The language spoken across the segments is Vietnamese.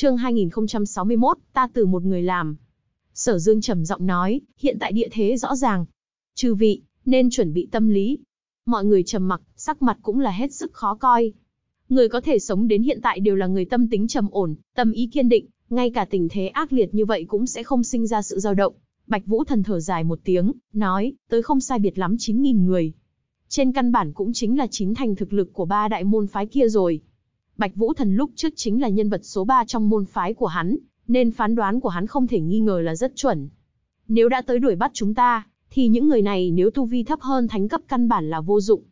Chương 2061, ta từ một người làm. Sở Dương trầm giọng nói, hiện tại địa thế rõ ràng. Chư vị, nên chuẩn bị tâm lý. Mọi người trầm mặc, sắc mặt cũng là hết sức khó coi. Người có thể sống đến hiện tại đều là người tâm tính trầm ổn, tâm ý kiên định, ngay cả tình thế ác liệt như vậy cũng sẽ không sinh ra sự dao động. Bạch Vũ thần thở dài một tiếng, nói, tới không sai biệt lắm 9.000 người. Trên căn bản cũng chính là chín thành thực lực của ba đại môn phái kia rồi. Bạch Vũ Thần lúc trước chính là nhân vật số 3 trong môn phái của hắn, nên phán đoán của hắn không thể nghi ngờ là rất chuẩn. Nếu đã tới đuổi bắt chúng ta, thì những người này nếu tu vi thấp hơn thánh cấp căn bản là vô dụng.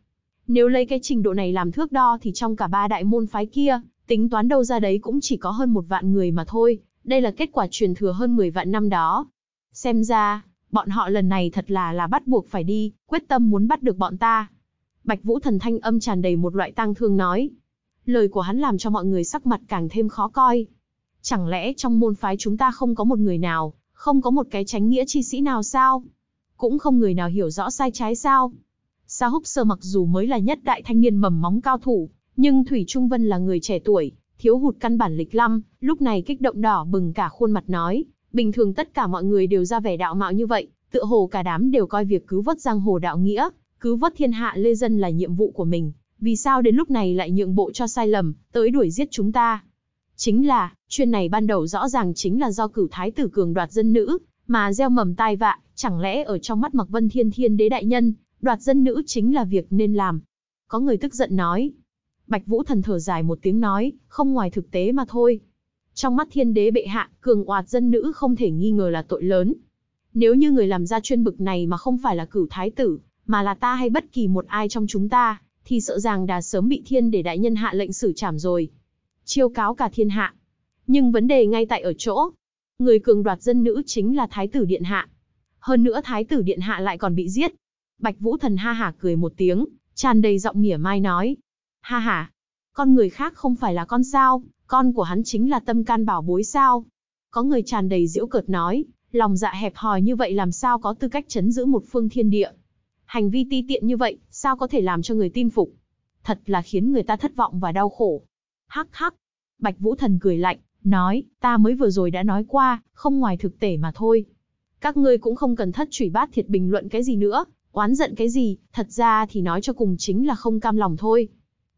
Nếu lấy cái trình độ này làm thước đo thì trong cả ba đại môn phái kia, tính toán đâu ra đấy cũng chỉ có hơn một vạn người mà thôi, đây là kết quả truyền thừa hơn 10 vạn năm đó. Xem ra, bọn họ lần này thật là là bắt buộc phải đi, quyết tâm muốn bắt được bọn ta. Bạch Vũ Thần Thanh âm tràn đầy một loại tang thương nói, Lời của hắn làm cho mọi người sắc mặt càng thêm khó coi. Chẳng lẽ trong môn phái chúng ta không có một người nào, không có một cái tránh nghĩa chi sĩ nào sao? Cũng không người nào hiểu rõ sai trái sao? Sa Húc Sơ mặc dù mới là nhất đại thanh niên mầm móng cao thủ, nhưng Thủy Trung Vân là người trẻ tuổi, thiếu hụt căn bản lịch lăm, lúc này kích động đỏ bừng cả khuôn mặt nói, bình thường tất cả mọi người đều ra vẻ đạo mạo như vậy, tựa hồ cả đám đều coi việc cứu vớt giang hồ đạo nghĩa, cứu vớt thiên hạ lê dân là nhiệm vụ của mình, vì sao đến lúc này lại nhượng bộ cho sai lầm, tới đuổi giết chúng ta. Chính là, chuyện này ban đầu rõ ràng chính là do cửu thái tử cường đoạt dân nữ, mà gieo mầm tai vạ, chẳng lẽ ở trong mắt Mặc Vân Thiên Thiên Đế đại nhân, đoạt dân nữ chính là việc nên làm. Có người tức giận nói. Bạch Vũ thần thở dài một tiếng nói, không ngoài thực tế mà thôi. Trong mắt Thiên Đế bệ hạ, cường đoạt dân nữ không thể nghi ngờ là tội lớn. Nếu như người làm ra chuyên bực này mà không phải là cửu thái tử, mà là ta hay bất kỳ một ai trong chúng ta, thì sợ rằng đã sớm bị thiên để đại nhân hạ lệnh xử trảm rồi. Chiêu cáo cả thiên hạ. Nhưng vấn đề ngay tại ở chỗ, người cường đoạt dân nữ chính là Thái tử Điện Hạ. Hơn nữa Thái tử Điện Hạ lại còn bị giết. Bạch Vũ Thần ha hả cười một tiếng, tràn đầy giọng mỉa mai nói. Ha hả, con người khác không phải là con sao, con của hắn chính là tâm can bảo bối sao. Có người tràn đầy diễu cợt nói, lòng dạ hẹp hòi như vậy làm sao có tư cách chấn giữ một phương thiên địa. Hành vi ti tiện như vậy, sao có thể làm cho người tin phục? Thật là khiến người ta thất vọng và đau khổ. Hắc hắc. Bạch Vũ Thần cười lạnh, nói, ta mới vừa rồi đã nói qua, không ngoài thực tế mà thôi. Các ngươi cũng không cần thất chủy bát thiệt bình luận cái gì nữa, oán giận cái gì, thật ra thì nói cho cùng chính là không cam lòng thôi.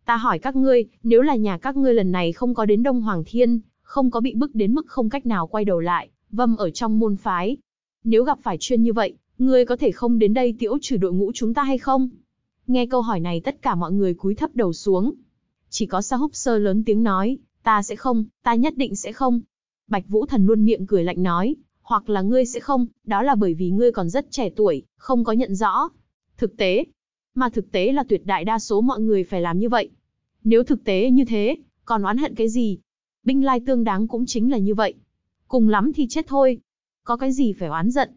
Ta hỏi các ngươi, nếu là nhà các ngươi lần này không có đến Đông Hoàng Thiên, không có bị bức đến mức không cách nào quay đầu lại, vâm vâng ở trong môn phái. Nếu gặp phải chuyên như vậy, ngươi có thể không đến đây tiễu trừ đội ngũ chúng ta hay không? Nghe câu hỏi này tất cả mọi người cúi thấp đầu xuống. Chỉ có Sa Húc Sơ lớn tiếng nói, ta sẽ không, ta nhất định sẽ không. Bạch Vũ Thần luôn miệng cười lạnh nói, hoặc là ngươi sẽ không, đó là bởi vì ngươi còn rất trẻ tuổi, không có nhận rõ. Thực tế, mà thực tế là tuyệt đại đa số mọi người phải làm như vậy. Nếu thực tế như thế, còn oán hận cái gì? Binh lai tương đáng cũng chính là như vậy. Cùng lắm thì chết thôi. Có cái gì phải oán giận?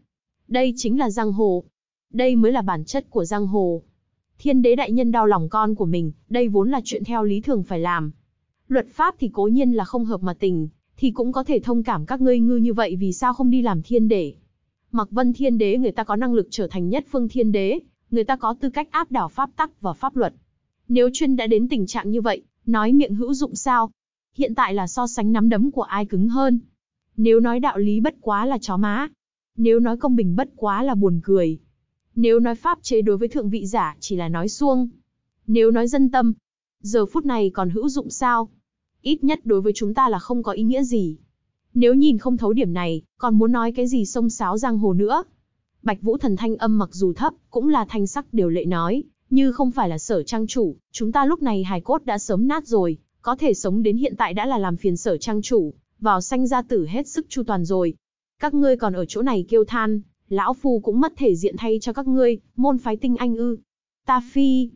Đây chính là giang hồ. Đây mới là bản chất của giang hồ. Thiên đế đại nhân đau lòng con của mình, đây vốn là chuyện theo lý thường phải làm. Luật pháp thì cố nhiên là không hợp mà tình, thì cũng có thể thông cảm các ngươi ngư như vậy vì sao không đi làm thiên đế. Mặc vân thiên đế người ta có năng lực trở thành nhất phương thiên đế, người ta có tư cách áp đảo pháp tắc và pháp luật. Nếu chuyên đã đến tình trạng như vậy, nói miệng hữu dụng sao? Hiện tại là so sánh nắm đấm của ai cứng hơn. Nếu nói đạo lý bất quá là chó má. Nếu nói công bình bất quá là buồn cười. Nếu nói pháp chế đối với thượng vị giả chỉ là nói xuông. Nếu nói dân tâm, giờ phút này còn hữu dụng sao? Ít nhất đối với chúng ta là không có ý nghĩa gì. Nếu nhìn không thấu điểm này, còn muốn nói cái gì xông xáo giang hồ nữa? Bạch Vũ Thần thanh âm mặc dù thấp, cũng là thanh sắc điều lệ nói, như không phải là sở trang chủ, chúng ta lúc này hài cốt đã sớm nát rồi, có thể sống đến hiện tại đã là làm phiền sở trang chủ, vào sanh gia tử hết sức chu toàn rồi. Các ngươi còn ở chỗ này kêu than, lão phu cũng mất thể diện thay cho các ngươi, môn phái tinh anh ư. Ta phi.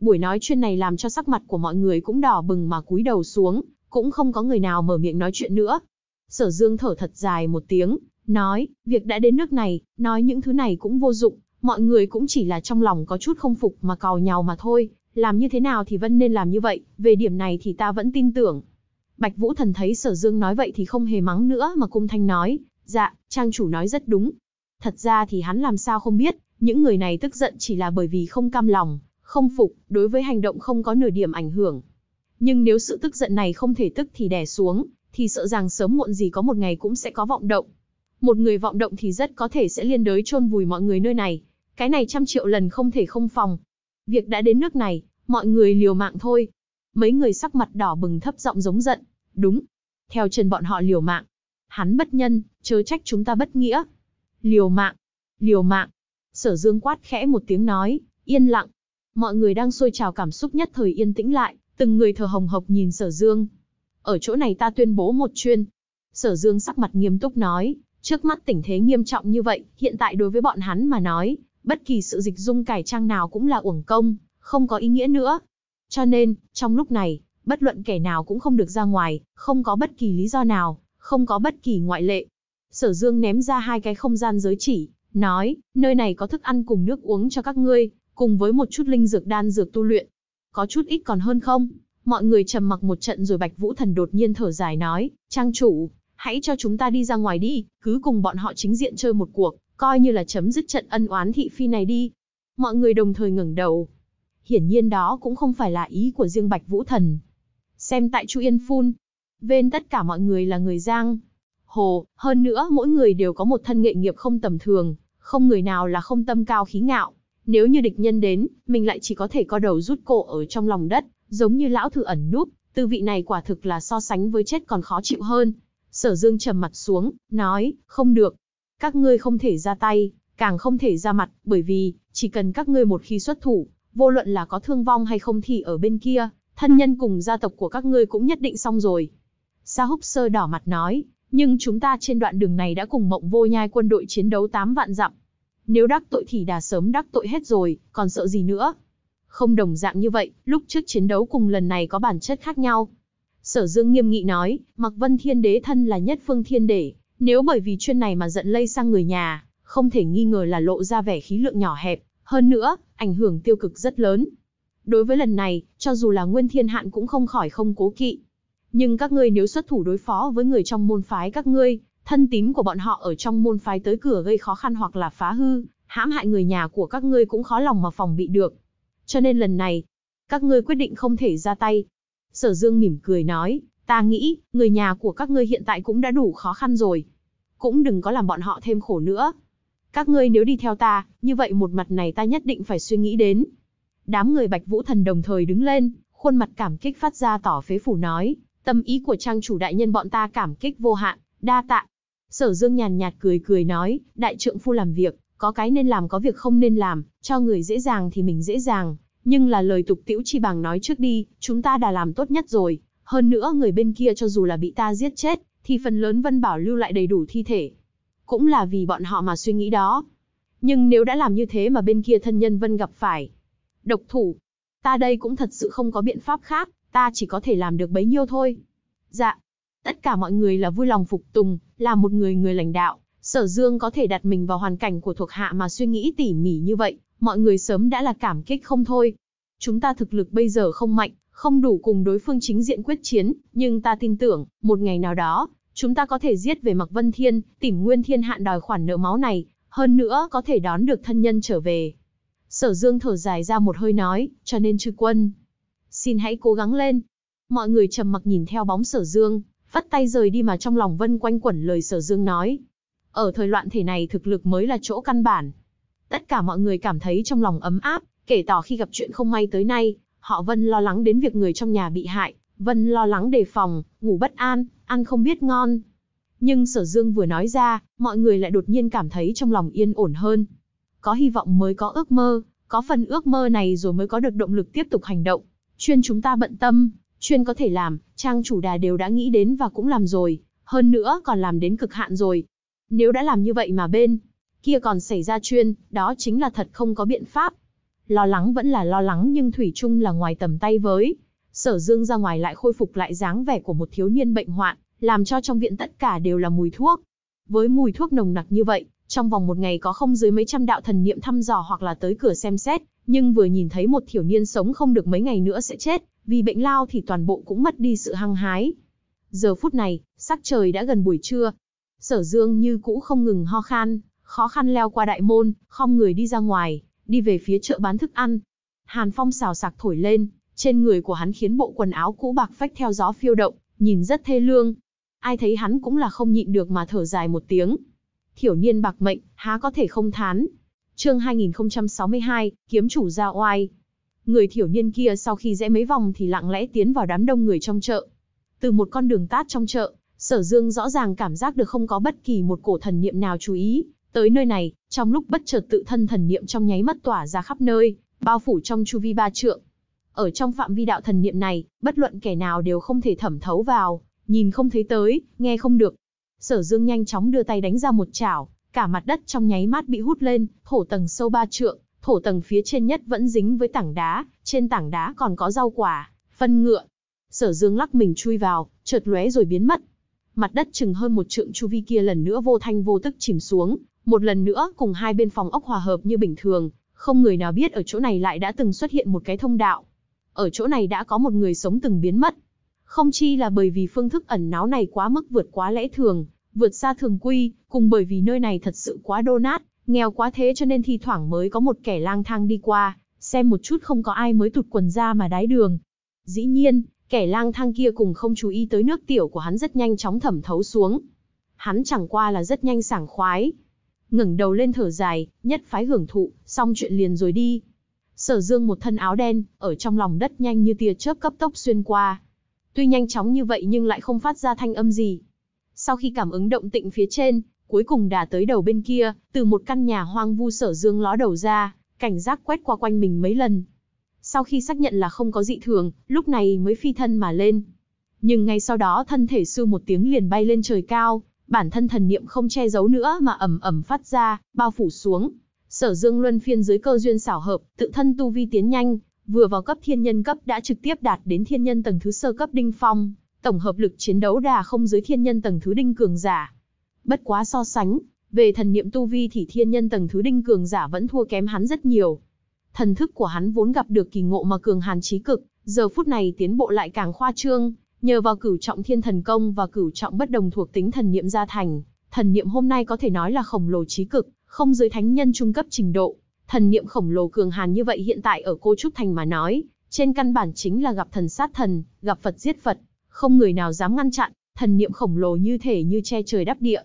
Buổi nói chuyện này làm cho sắc mặt của mọi người cũng đỏ bừng mà cúi đầu xuống, cũng không có người nào mở miệng nói chuyện nữa. Sở Dương thở thật dài một tiếng, nói, việc đã đến nước này, nói những thứ này cũng vô dụng, mọi người cũng chỉ là trong lòng có chút không phục mà cào nhau mà thôi, làm như thế nào thì vẫn nên làm như vậy, về điểm này thì ta vẫn tin tưởng. Bạch Vũ Thần thấy Sở Dương nói vậy thì không hề mắng nữa mà cung thanh nói, dạ, trang chủ nói rất đúng, Thật ra thì hắn làm sao không biết, những người này tức giận chỉ là bởi vì không cam lòng, không phục, đối với hành động không có nửa điểm ảnh hưởng. Nhưng nếu sự tức giận này không thể tức thì đè xuống, thì sợ rằng sớm muộn gì có một ngày cũng sẽ có vọng động. Một người vọng động thì rất có thể sẽ liên đới chôn vùi mọi người nơi này. Cái này trăm triệu lần không thể không phòng. Việc đã đến nước này, mọi người liều mạng thôi. Mấy người sắc mặt đỏ bừng thấp giọng giống giận. Đúng. Theo chân bọn họ liều mạng. Hắn bất nhân, chớ trách chúng ta bất nghĩa. Liều mạng, liều mạng. Sở Dương quát khẽ một tiếng nói, yên lặng. Mọi người đang sôi trào cảm xúc nhất thời yên tĩnh lại, từng người thờ hồng hộc nhìn Sở Dương. Ở chỗ này ta tuyên bố một chuyên. Sở Dương sắc mặt nghiêm túc nói, trước mắt tình thế nghiêm trọng như vậy, hiện tại đối với bọn hắn mà nói, bất kỳ sự dịch dung cải trang nào cũng là uổng công, không có ý nghĩa nữa. Cho nên, trong lúc này, bất luận kẻ nào cũng không được ra ngoài, không có bất kỳ lý do nào, không có bất kỳ ngoại lệ. Sở Dương ném ra hai cái không gian giới chỉ, nói, nơi này có thức ăn cùng nước uống cho các ngươi, cùng với một chút linh dược đan dược tu luyện. Có chút ít còn hơn không? Mọi người trầm mặc một trận rồi Bạch Vũ Thần đột nhiên thở dài nói, trang chủ, hãy cho chúng ta đi ra ngoài đi, cứ cùng bọn họ chính diện chơi một cuộc, coi như là chấm dứt trận ân oán thị phi này đi. Mọi người đồng thời ngẩng đầu. Hiển nhiên đó cũng không phải là ý của riêng Bạch Vũ Thần. Xem tại Chu Yên Phun, bên tất cả mọi người là người Giang, hồ, hơn nữa mỗi người đều có một thân nghệ nghiệp không tầm thường, không người nào là không tâm cao khí ngạo. Nếu như địch nhân đến, mình lại chỉ có thể co đầu rút cổ ở trong lòng đất, giống như lão thử ẩn núp, tư vị này quả thực là so sánh với chết còn khó chịu hơn. Sở Dương trầm mặt xuống, nói, không được. Các ngươi không thể ra tay, càng không thể ra mặt, bởi vì, chỉ cần các ngươi một khi xuất thủ, vô luận là có thương vong hay không thì ở bên kia, thân nhân cùng gia tộc của các ngươi cũng nhất định xong rồi. Sa húc sơ đỏ mặt nói, nhưng chúng ta trên đoạn đường này đã cùng mộng vô nhai quân đội chiến đấu 8 vạn dặm. Nếu đắc tội thì đã sớm đắc tội hết rồi, còn sợ gì nữa? Không đồng dạng như vậy, lúc trước chiến đấu cùng lần này có bản chất khác nhau. Sở Dương nghiêm nghị nói, Mặc Vân Thiên Đế thân là nhất phương thiên đế, nếu bởi vì chuyện này mà giận lây sang người nhà, không thể nghi ngờ là lộ ra vẻ khí lượng nhỏ hẹp, hơn nữa, ảnh hưởng tiêu cực rất lớn. Đối với lần này, cho dù là Nguyên Thiên Hạn cũng không khỏi không cố kỵ nhưng các ngươi nếu xuất thủ đối phó với người trong môn phái các ngươi, thân tín của bọn họ ở trong môn phái tới cửa gây khó khăn hoặc là phá hư, hãm hại người nhà của các ngươi cũng khó lòng mà phòng bị được. Cho nên lần này, các ngươi quyết định không thể ra tay. Sở Dương mỉm cười nói, ta nghĩ, người nhà của các ngươi hiện tại cũng đã đủ khó khăn rồi. Cũng đừng có làm bọn họ thêm khổ nữa. Các ngươi nếu đi theo ta, như vậy một mặt này ta nhất định phải suy nghĩ đến. Đám người Bạch Vũ Thần đồng thời đứng lên, khuôn mặt cảm kích phát ra tỏ phế phủ nói, Tâm ý của trang chủ đại nhân bọn ta cảm kích vô hạn, đa tạ. Sở Dương nhàn nhạt cười cười nói, đại trượng phu làm việc, có cái nên làm có việc không nên làm, cho người dễ dàng thì mình dễ dàng, nhưng là lời tục tiễu chi bằng nói trước đi, chúng ta đã làm tốt nhất rồi, hơn nữa người bên kia cho dù là bị ta giết chết, thì phần lớn Vân Bảo lưu lại đầy đủ thi thể. Cũng là vì bọn họ mà suy nghĩ đó. Nhưng nếu đã làm như thế mà bên kia thân nhân Vân gặp phải, độc thủ, ta đây cũng thật sự không có biện pháp khác, ta chỉ có thể làm được bấy nhiêu thôi. Dạ, tất cả mọi người là vui lòng phục tùng, là một người người lãnh đạo, sở dương có thể đặt mình vào hoàn cảnh của thuộc hạ mà suy nghĩ tỉ mỉ như vậy, mọi người sớm đã là cảm kích không thôi. Chúng ta thực lực bây giờ không mạnh, không đủ cùng đối phương chính diện quyết chiến, nhưng ta tin tưởng, một ngày nào đó, chúng ta có thể giết về Mạc Vân Thiên, tìm Nguyên Thiên Hạn đòi khoản nợ máu này, hơn nữa có thể đón được thân nhân trở về. Sở Dương thở dài ra một hơi nói, cho nên chư quân, xin hãy cố gắng lên. Mọi người trầm mặc nhìn theo bóng sở dương, vắt tay rời đi mà trong lòng vân quanh quẩn lời sở dương nói. Ở thời loạn thể này thực lực mới là chỗ căn bản. Tất cả mọi người cảm thấy trong lòng ấm áp, kể tỏ khi gặp chuyện không may tới nay, họ vân lo lắng đến việc người trong nhà bị hại, vân lo lắng đề phòng, ngủ bất an, ăn không biết ngon. Nhưng sở dương vừa nói ra, mọi người lại đột nhiên cảm thấy trong lòng yên ổn hơn. Có hy vọng mới có ước mơ, có phần ước mơ này rồi mới có được động lực tiếp tục hành động chuyên chúng ta bận tâm, chuyên có thể làm, trang chủ đà đều đã nghĩ đến và cũng làm rồi, hơn nữa còn làm đến cực hạn rồi. Nếu đã làm như vậy mà bên kia còn xảy ra chuyên, đó chính là thật không có biện pháp. Lo lắng vẫn là lo lắng nhưng Thủy chung là ngoài tầm tay với. Sở Dương ra ngoài lại khôi phục lại dáng vẻ của một thiếu niên bệnh hoạn, làm cho trong viện tất cả đều là mùi thuốc. Với mùi thuốc nồng nặc như vậy, trong vòng một ngày có không dưới mấy trăm đạo thần niệm thăm dò hoặc là tới cửa xem xét, nhưng vừa nhìn thấy một thiểu niên sống không được mấy ngày nữa sẽ chết, vì bệnh lao thì toàn bộ cũng mất đi sự hăng hái. Giờ phút này, sắc trời đã gần buổi trưa. Sở Dương như cũ không ngừng ho khan, khó khăn leo qua đại môn, không người đi ra ngoài, đi về phía chợ bán thức ăn. Hàn Phong xào sạc thổi lên, trên người của hắn khiến bộ quần áo cũ bạc phách theo gió phiêu động, nhìn rất thê lương. Ai thấy hắn cũng là không nhịn được mà thở dài một tiếng, Thiểu niên bạc mệnh, há có thể không thán. Chương 2062, kiếm chủ ra oai. Người thiểu niên kia sau khi rẽ mấy vòng thì lặng lẽ tiến vào đám đông người trong chợ. Từ một con đường tát trong chợ, Sở Dương rõ ràng cảm giác được không có bất kỳ một cổ thần niệm nào chú ý, tới nơi này, trong lúc bất chợt tự thân thần niệm trong nháy mắt tỏa ra khắp nơi, bao phủ trong chu vi ba trượng. Ở trong phạm vi đạo thần niệm này, bất luận kẻ nào đều không thể thẩm thấu vào, nhìn không thấy tới, nghe không được, Sở Dương nhanh chóng đưa tay đánh ra một chảo, cả mặt đất trong nháy mắt bị hút lên, thổ tầng sâu ba trượng, thổ tầng phía trên nhất vẫn dính với tảng đá, trên tảng đá còn có rau quả, phân ngựa. Sở Dương lắc mình chui vào, chợt lóe rồi biến mất. Mặt đất chừng hơn một trượng chu vi kia lần nữa vô thanh vô tức chìm xuống, một lần nữa cùng hai bên phòng ốc hòa hợp như bình thường, không người nào biết ở chỗ này lại đã từng xuất hiện một cái thông đạo. Ở chỗ này đã có một người sống từng biến mất, không chi là bởi vì phương thức ẩn náu này quá mức vượt quá lẽ thường, vượt xa thường quy, cùng bởi vì nơi này thật sự quá đô nát, nghèo quá thế cho nên thi thoảng mới có một kẻ lang thang đi qua, xem một chút không có ai mới tụt quần ra mà đái đường. Dĩ nhiên, kẻ lang thang kia cùng không chú ý tới nước tiểu của hắn rất nhanh chóng thẩm thấu xuống. Hắn chẳng qua là rất nhanh sảng khoái. ngẩng đầu lên thở dài, nhất phái hưởng thụ, xong chuyện liền rồi đi. Sở dương một thân áo đen, ở trong lòng đất nhanh như tia chớp cấp tốc xuyên qua, Tuy nhanh chóng như vậy nhưng lại không phát ra thanh âm gì. Sau khi cảm ứng động tịnh phía trên, cuối cùng đã tới đầu bên kia, từ một căn nhà hoang vu sở dương ló đầu ra, cảnh giác quét qua quanh mình mấy lần. Sau khi xác nhận là không có dị thường, lúc này mới phi thân mà lên. Nhưng ngay sau đó thân thể sư một tiếng liền bay lên trời cao, bản thân thần niệm không che giấu nữa mà ẩm ẩm phát ra, bao phủ xuống. Sở Dương luân phiên dưới cơ duyên xảo hợp, tự thân tu vi tiến nhanh, Vừa vào cấp thiên nhân cấp đã trực tiếp đạt đến thiên nhân tầng thứ sơ cấp đinh phong, tổng hợp lực chiến đấu đà không dưới thiên nhân tầng thứ đinh cường giả. Bất quá so sánh, về thần niệm tu vi thì thiên nhân tầng thứ đinh cường giả vẫn thua kém hắn rất nhiều. Thần thức của hắn vốn gặp được kỳ ngộ mà cường hàn trí cực, giờ phút này tiến bộ lại càng khoa trương, nhờ vào cửu trọng thiên thần công và cửu trọng bất đồng thuộc tính thần niệm gia thành, thần niệm hôm nay có thể nói là khổng lồ trí cực, không dưới thánh nhân trung cấp trình độ. Thần niệm khổng lồ cường hàn như vậy hiện tại ở cô Trúc Thành mà nói, trên căn bản chính là gặp thần sát thần, gặp Phật giết Phật, không người nào dám ngăn chặn, thần niệm khổng lồ như thể như che trời đắp địa.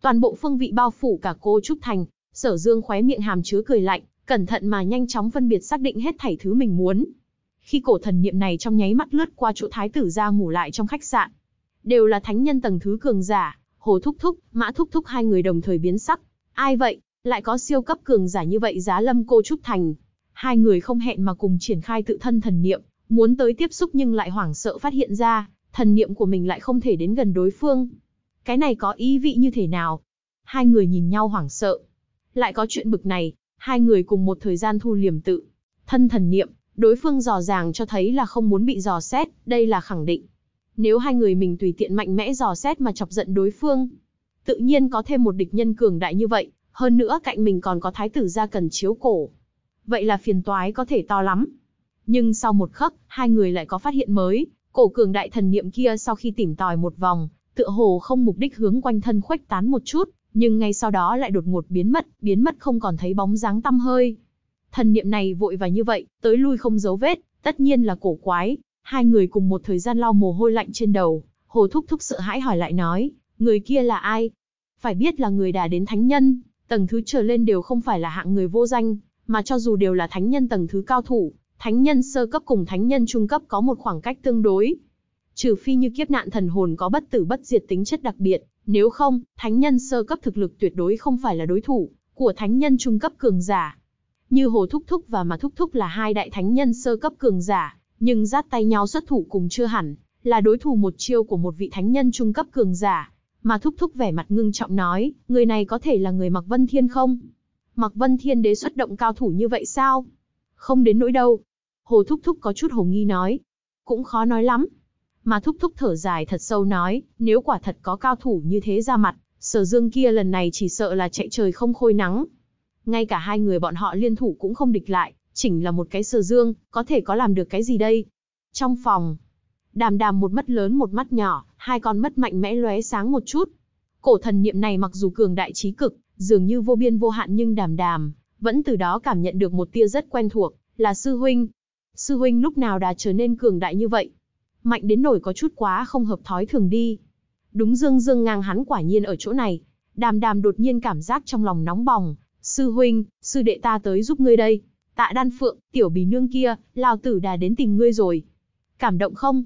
Toàn bộ phương vị bao phủ cả cô Trúc Thành, sở dương khóe miệng hàm chứa cười lạnh, cẩn thận mà nhanh chóng phân biệt xác định hết thảy thứ mình muốn. Khi cổ thần niệm này trong nháy mắt lướt qua chỗ thái tử ra ngủ lại trong khách sạn, đều là thánh nhân tầng thứ cường giả, hồ thúc thúc, mã thúc thúc hai người đồng thời biến sắc. Ai vậy? Lại có siêu cấp cường giả như vậy giá lâm cô Trúc Thành. Hai người không hẹn mà cùng triển khai tự thân thần niệm, muốn tới tiếp xúc nhưng lại hoảng sợ phát hiện ra, thần niệm của mình lại không thể đến gần đối phương. Cái này có ý vị như thế nào? Hai người nhìn nhau hoảng sợ. Lại có chuyện bực này, hai người cùng một thời gian thu liềm tự. Thân thần niệm, đối phương dò ràng cho thấy là không muốn bị dò xét, đây là khẳng định. Nếu hai người mình tùy tiện mạnh mẽ dò xét mà chọc giận đối phương, tự nhiên có thêm một địch nhân cường đại như vậy, hơn nữa cạnh mình còn có thái tử gia cần chiếu cổ. Vậy là phiền toái có thể to lắm. Nhưng sau một khắc, hai người lại có phát hiện mới, cổ cường đại thần niệm kia sau khi tìm tòi một vòng, tựa hồ không mục đích hướng quanh thân khuếch tán một chút, nhưng ngay sau đó lại đột ngột biến mất, biến mất không còn thấy bóng dáng tăm hơi. Thần niệm này vội và như vậy, tới lui không dấu vết, tất nhiên là cổ quái. Hai người cùng một thời gian lau mồ hôi lạnh trên đầu, Hồ Thúc Thúc sợ hãi hỏi lại nói, người kia là ai? Phải biết là người đã đến thánh nhân, tầng thứ trở lên đều không phải là hạng người vô danh, mà cho dù đều là thánh nhân tầng thứ cao thủ, thánh nhân sơ cấp cùng thánh nhân trung cấp có một khoảng cách tương đối. Trừ phi như kiếp nạn thần hồn có bất tử bất diệt tính chất đặc biệt, nếu không, thánh nhân sơ cấp thực lực tuyệt đối không phải là đối thủ của thánh nhân trung cấp cường giả. Như Hồ Thúc Thúc và Mà Thúc Thúc là hai đại thánh nhân sơ cấp cường giả, nhưng giáp tay nhau xuất thủ cùng chưa hẳn, là đối thủ một chiêu của một vị thánh nhân trung cấp cường giả mà thúc thúc vẻ mặt ngưng trọng nói, người này có thể là người Mạc Vân Thiên không? Mạc Vân Thiên đế xuất động cao thủ như vậy sao? Không đến nỗi đâu. Hồ thúc thúc có chút hồ nghi nói. Cũng khó nói lắm. Mà thúc thúc thở dài thật sâu nói, nếu quả thật có cao thủ như thế ra mặt, sở dương kia lần này chỉ sợ là chạy trời không khôi nắng. Ngay cả hai người bọn họ liên thủ cũng không địch lại, chỉnh là một cái sở dương, có thể có làm được cái gì đây? Trong phòng, Đàm đàm một mắt lớn một mắt nhỏ, hai con mắt mạnh mẽ lóe sáng một chút. Cổ thần niệm này mặc dù cường đại trí cực, dường như vô biên vô hạn nhưng đàm đàm, vẫn từ đó cảm nhận được một tia rất quen thuộc, là sư huynh. Sư huynh lúc nào đã trở nên cường đại như vậy? Mạnh đến nổi có chút quá không hợp thói thường đi. Đúng dương dương ngang hắn quả nhiên ở chỗ này. Đàm đàm đột nhiên cảm giác trong lòng nóng bỏng. Sư huynh, sư đệ ta tới giúp ngươi đây. Tạ đan phượng, tiểu bì nương kia, lao tử đà đến tìm ngươi rồi. Cảm động không?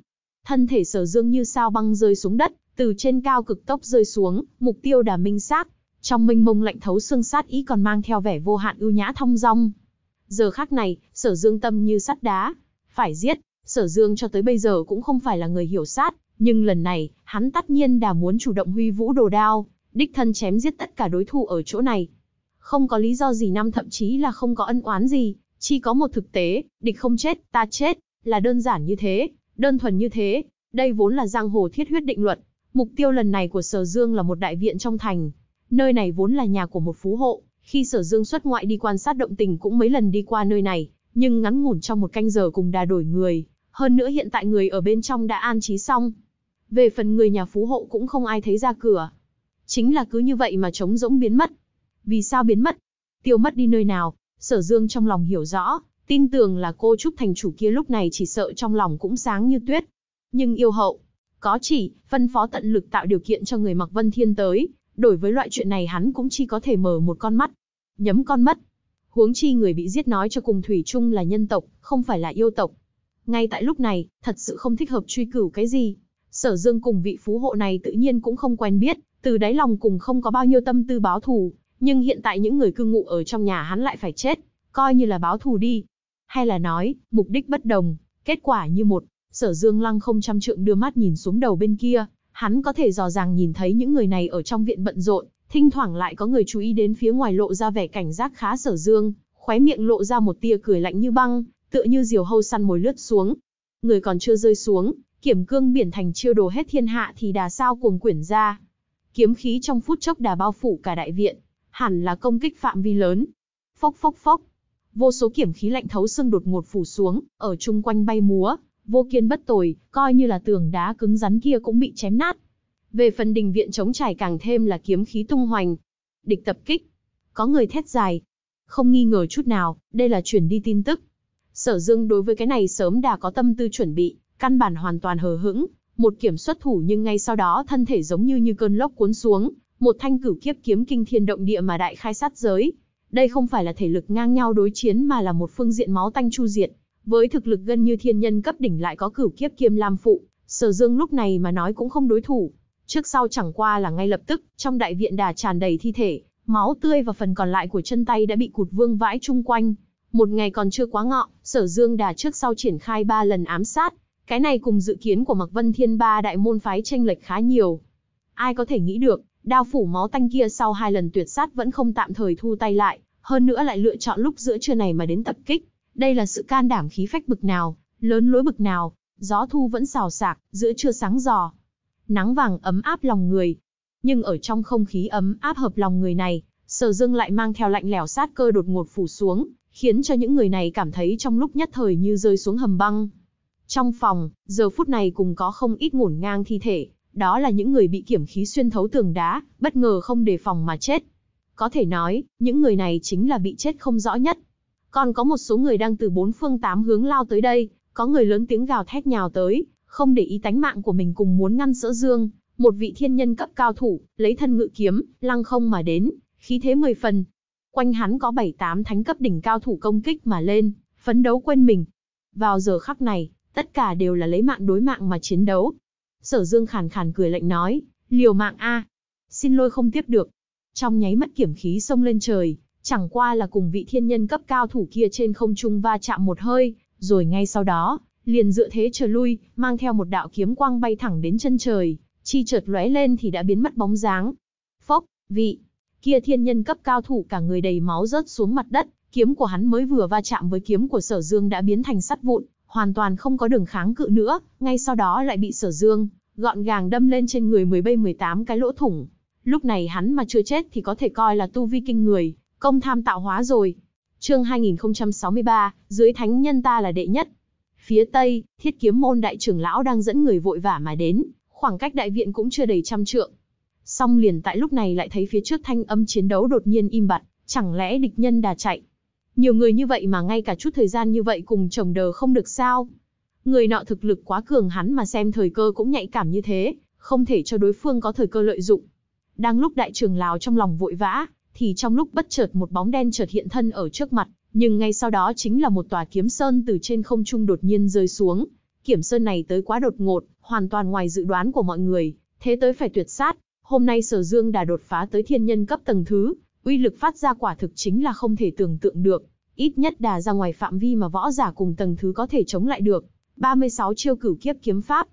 Thân thể sở dương như sao băng rơi xuống đất, từ trên cao cực tốc rơi xuống, mục tiêu đà minh sát. Trong minh mông lạnh thấu xương sát ý còn mang theo vẻ vô hạn ưu nhã thong dong. Giờ khác này, sở dương tâm như sắt đá. Phải giết, sở dương cho tới bây giờ cũng không phải là người hiểu sát, nhưng lần này, hắn tất nhiên đà muốn chủ động huy vũ đồ đao, đích thân chém giết tất cả đối thủ ở chỗ này. Không có lý do gì năm thậm chí là không có ân oán gì, chỉ có một thực tế, địch không chết, ta chết, là đơn giản như thế. Đơn thuần như thế, đây vốn là giang hồ thiết huyết định luật. Mục tiêu lần này của Sở Dương là một đại viện trong thành. Nơi này vốn là nhà của một phú hộ, khi Sở Dương xuất ngoại đi quan sát động tình cũng mấy lần đi qua nơi này, nhưng ngắn ngủn trong một canh giờ cùng đà đổi người. Hơn nữa hiện tại người ở bên trong đã an trí xong. Về phần người nhà phú hộ cũng không ai thấy ra cửa. Chính là cứ như vậy mà trống rỗng biến mất. Vì sao biến mất? Tiêu mất đi nơi nào? Sở Dương trong lòng hiểu rõ, Tin tưởng là cô Trúc thành chủ kia lúc này chỉ sợ trong lòng cũng sáng như tuyết. Nhưng yêu hậu, có chỉ, phân phó tận lực tạo điều kiện cho người mặc Vân Thiên tới, đổi với loại chuyện này hắn cũng chỉ có thể mở một con mắt, nhắm con mắt. Huống chi người bị giết nói cho cùng Thủy chung là nhân tộc, không phải là yêu tộc. Ngay tại lúc này, thật sự không thích hợp truy cửu cái gì. Sở Dương cùng vị phú hộ này tự nhiên cũng không quen biết, từ đáy lòng cùng không có bao nhiêu tâm tư báo thù, nhưng hiện tại những người cư ngụ ở trong nhà hắn lại phải chết, coi như là báo thù đi hay là nói, mục đích bất đồng, kết quả như một, sở dương lăng không chăm trượng đưa mắt nhìn xuống đầu bên kia, hắn có thể dò dàng nhìn thấy những người này ở trong viện bận rộn, thỉnh thoảng lại có người chú ý đến phía ngoài lộ ra vẻ cảnh giác khá sở dương, khóe miệng lộ ra một tia cười lạnh như băng, tựa như diều hâu săn mồi lướt xuống. Người còn chưa rơi xuống, kiểm cương biển thành chiêu đồ hết thiên hạ thì đà sao cuồng quyển ra. Kiếm khí trong phút chốc đà bao phủ cả đại viện, hẳn là công kích phạm vi lớn. Phốc phốc phốc, vô số kiểm khí lạnh thấu xương đột ngột phủ xuống, ở chung quanh bay múa, vô kiên bất tồi, coi như là tường đá cứng rắn kia cũng bị chém nát. Về phần đình viện chống trải càng thêm là kiếm khí tung hoành. Địch tập kích. Có người thét dài. Không nghi ngờ chút nào, đây là chuyển đi tin tức. Sở Dương đối với cái này sớm đã có tâm tư chuẩn bị, căn bản hoàn toàn hờ hững, một kiểm xuất thủ nhưng ngay sau đó thân thể giống như như cơn lốc cuốn xuống, một thanh cửu kiếp kiếm kinh thiên động địa mà đại khai sát giới, đây không phải là thể lực ngang nhau đối chiến mà là một phương diện máu tanh chu diệt. Với thực lực gần như thiên nhân cấp đỉnh lại có cửu kiếp kiêm lam phụ, sở dương lúc này mà nói cũng không đối thủ. Trước sau chẳng qua là ngay lập tức, trong đại viện đà tràn đầy thi thể, máu tươi và phần còn lại của chân tay đã bị cụt vương vãi chung quanh. Một ngày còn chưa quá ngọ, sở dương đà trước sau triển khai ba lần ám sát. Cái này cùng dự kiến của Mạc Vân Thiên ba đại môn phái tranh lệch khá nhiều. Ai có thể nghĩ được, Đao phủ máu tanh kia sau hai lần tuyệt sát vẫn không tạm thời thu tay lại, hơn nữa lại lựa chọn lúc giữa trưa này mà đến tập kích. Đây là sự can đảm khí phách bực nào, lớn lối bực nào, gió thu vẫn xào xạc, giữa trưa sáng giò. Nắng vàng ấm áp lòng người. Nhưng ở trong không khí ấm áp hợp lòng người này, sở dương lại mang theo lạnh lẽo sát cơ đột ngột phủ xuống, khiến cho những người này cảm thấy trong lúc nhất thời như rơi xuống hầm băng. Trong phòng, giờ phút này cũng có không ít ngổn ngang thi thể, đó là những người bị kiểm khí xuyên thấu tường đá, bất ngờ không đề phòng mà chết. Có thể nói, những người này chính là bị chết không rõ nhất. Còn có một số người đang từ bốn phương tám hướng lao tới đây, có người lớn tiếng gào thét nhào tới, không để ý tánh mạng của mình cùng muốn ngăn sỡ dương. Một vị thiên nhân cấp cao thủ, lấy thân ngự kiếm, lăng không mà đến, khí thế mười phần. Quanh hắn có bảy tám thánh cấp đỉnh cao thủ công kích mà lên, phấn đấu quên mình. Vào giờ khắc này, tất cả đều là lấy mạng đối mạng mà chiến đấu, Sở Dương khàn khàn cười lạnh nói, liều mạng a, xin lỗi không tiếp được. Trong nháy mắt kiểm khí xông lên trời, chẳng qua là cùng vị thiên nhân cấp cao thủ kia trên không trung va chạm một hơi, rồi ngay sau đó, liền dựa thế trở lui, mang theo một đạo kiếm quang bay thẳng đến chân trời, chi chợt lóe lên thì đã biến mất bóng dáng. Phốc, vị kia thiên nhân cấp cao thủ cả người đầy máu rớt xuống mặt đất, kiếm của hắn mới vừa va chạm với kiếm của Sở Dương đã biến thành sắt vụn, hoàn toàn không có đường kháng cự nữa, ngay sau đó lại bị sở dương, gọn gàng đâm lên trên người 10 bay 18 cái lỗ thủng. Lúc này hắn mà chưa chết thì có thể coi là tu vi kinh người, công tham tạo hóa rồi. Chương 2063, dưới thánh nhân ta là đệ nhất. Phía Tây, thiết kiếm môn đại trưởng lão đang dẫn người vội vã mà đến, khoảng cách đại viện cũng chưa đầy trăm trượng. Song liền tại lúc này lại thấy phía trước thanh âm chiến đấu đột nhiên im bặt, chẳng lẽ địch nhân đà chạy, nhiều người như vậy mà ngay cả chút thời gian như vậy cùng chồng đờ không được sao. Người nọ thực lực quá cường hắn mà xem thời cơ cũng nhạy cảm như thế, không thể cho đối phương có thời cơ lợi dụng. Đang lúc đại trưởng lão trong lòng vội vã, thì trong lúc bất chợt một bóng đen chợt hiện thân ở trước mặt, nhưng ngay sau đó chính là một tòa kiếm sơn từ trên không trung đột nhiên rơi xuống. Kiểm sơn này tới quá đột ngột, hoàn toàn ngoài dự đoán của mọi người, thế tới phải tuyệt sát. Hôm nay Sở Dương đã đột phá tới thiên nhân cấp tầng thứ, uy lực phát ra quả thực chính là không thể tưởng tượng được, ít nhất đà ra ngoài phạm vi mà võ giả cùng tầng thứ có thể chống lại được. 36 chiêu cửu kiếp kiếm pháp.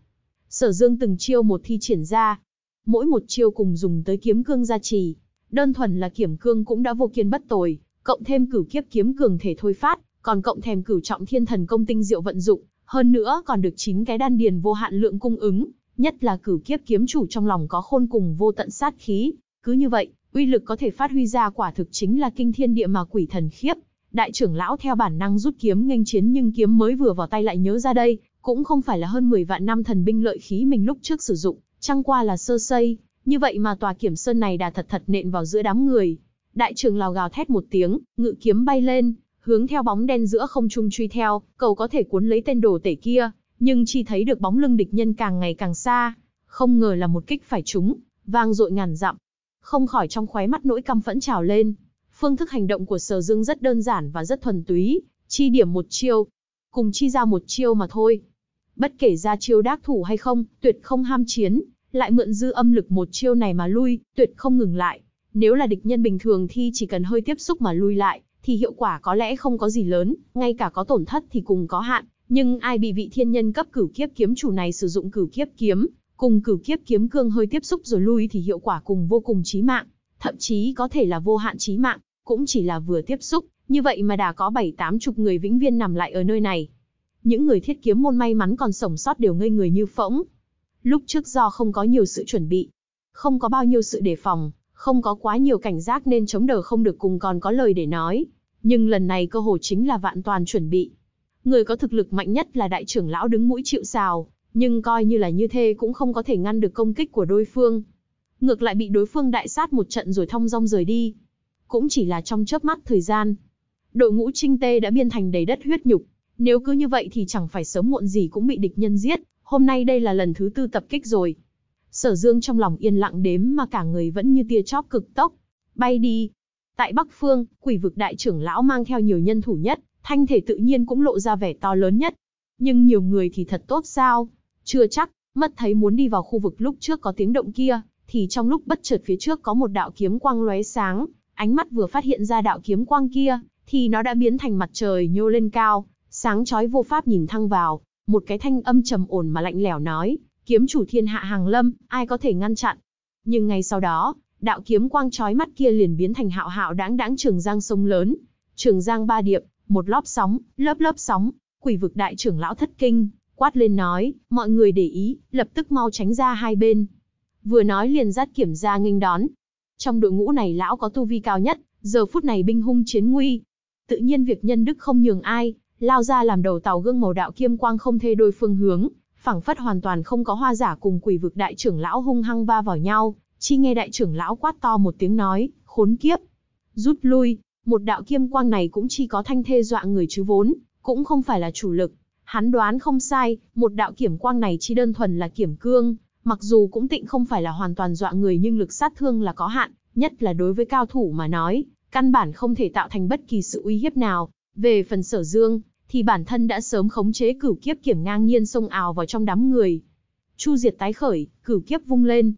Sở Dương từng chiêu một thi triển ra, mỗi một chiêu cùng dùng tới kiếm cương gia trì, đơn thuần là kiểm cương cũng đã vô kiên bất tồi, cộng thêm cửu kiếp kiếm cường thể thôi phát, còn cộng thêm cửu trọng thiên thần công tinh diệu vận dụng, hơn nữa còn được chín cái đan điền vô hạn lượng cung ứng, nhất là cửu kiếp kiếm chủ trong lòng có khôn cùng vô tận sát khí, cứ như vậy, uy lực có thể phát huy ra quả thực chính là kinh thiên địa mà quỷ thần khiếp. Đại trưởng lão theo bản năng rút kiếm nghênh chiến nhưng kiếm mới vừa vào tay lại nhớ ra đây, cũng không phải là hơn 10 vạn năm thần binh lợi khí mình lúc trước sử dụng, chăng qua là sơ xây, như vậy mà tòa kiểm sơn này đã thật thật nện vào giữa đám người. Đại trưởng lão gào thét một tiếng, ngự kiếm bay lên, hướng theo bóng đen giữa không trung truy theo, cầu có thể cuốn lấy tên đồ tể kia, nhưng chỉ thấy được bóng lưng địch nhân càng ngày càng xa, không ngờ là một kích phải trúng, vang dội ngàn dặm, không khỏi trong khóe mắt nỗi căm phẫn trào lên. Phương thức hành động của Sở Dương rất đơn giản và rất thuần túy, chi điểm một chiêu, cùng chi ra một chiêu mà thôi. Bất kể ra chiêu đắc thủ hay không, tuyệt không ham chiến, lại mượn dư âm lực một chiêu này mà lui, tuyệt không ngừng lại. Nếu là địch nhân bình thường thì chỉ cần hơi tiếp xúc mà lui lại, thì hiệu quả có lẽ không có gì lớn, ngay cả có tổn thất thì cùng có hạn. Nhưng ai bị vị thiên nhân cấp cửu kiếp kiếm chủ này sử dụng cửu kiếp kiếm, Cùng cửu kiếp kiếm cương hơi tiếp xúc rồi lui thì hiệu quả cùng vô cùng chí mạng, thậm chí có thể là vô hạn chí mạng, cũng chỉ là vừa tiếp xúc, như vậy mà đã có bảy tám chục người vĩnh viên nằm lại ở nơi này. Những người thiết kiếm môn may mắn còn sống sót đều ngây người như phỗng. Lúc trước do không có nhiều sự chuẩn bị, không có bao nhiêu sự đề phòng, không có quá nhiều cảnh giác nên chống đỡ không được cùng còn có lời để nói. Nhưng lần này cơ hồ chính là vạn toàn chuẩn bị. Người có thực lực mạnh nhất là đại trưởng lão đứng mũi chịu sào, nhưng coi như là như thế cũng không có thể ngăn được công kích của đối phương. Ngược lại bị đối phương đại sát một trận rồi thong dong rời đi. Cũng chỉ là trong chớp mắt thời gian. Đội ngũ trinh tê đã biên thành đầy đất huyết nhục. Nếu cứ như vậy thì chẳng phải sớm muộn gì cũng bị địch nhân giết. Hôm nay đây là lần thứ tư tập kích rồi. Sở dương trong lòng yên lặng đếm mà cả người vẫn như tia chóp cực tốc. Bay đi. Tại Bắc Phương, quỷ vực đại trưởng lão mang theo nhiều nhân thủ nhất, thanh thể tự nhiên cũng lộ ra vẻ to lớn nhất. Nhưng nhiều người thì thật tốt sao? Chưa chắc, mất thấy muốn đi vào khu vực lúc trước có tiếng động kia, thì trong lúc bất chợt phía trước có một đạo kiếm quang lóe sáng, ánh mắt vừa phát hiện ra đạo kiếm quang kia, thì nó đã biến thành mặt trời nhô lên cao, sáng chói vô pháp nhìn thăng vào, một cái thanh âm trầm ổn mà lạnh lẽo nói, kiếm chủ thiên hạ hàng lâm, ai có thể ngăn chặn. Nhưng ngay sau đó, đạo kiếm quang chói mắt kia liền biến thành hạo hạo đáng đáng trường giang sông lớn, trường giang ba điệp, một lóp sóng, lớp lớp sóng, quỷ vực đại trưởng lão thất kinh, quát lên nói, mọi người để ý, lập tức mau tránh ra hai bên. Vừa nói liền dắt kiểm gia nghênh đón. Trong đội ngũ này lão có tu vi cao nhất, giờ phút này binh hung chiến nguy. Tự nhiên việc nhân đức không nhường ai, lao ra làm đầu tàu gương màu đạo kiêm quang không thê đôi phương hướng, phảng phất hoàn toàn không có hoa giả cùng quỷ vực đại trưởng lão hung hăng va vào nhau, chi nghe đại trưởng lão quát to một tiếng nói, khốn kiếp, rút lui, một đạo kiêm quang này cũng chỉ có thanh thê dọa người chứ vốn, cũng không phải là chủ lực, Hắn đoán không sai, một đạo kiểm quang này chỉ đơn thuần là kiểm cương, mặc dù cũng tịnh không phải là hoàn toàn dọa người nhưng lực sát thương là có hạn, nhất là đối với cao thủ mà nói, căn bản không thể tạo thành bất kỳ sự uy hiếp nào. Về phần sở dương, thì bản thân đã sớm khống chế cửu kiếp kiểm ngang nhiên xông ào vào trong đám người. Chu diệt tái khởi, cửu kiếp vung lên.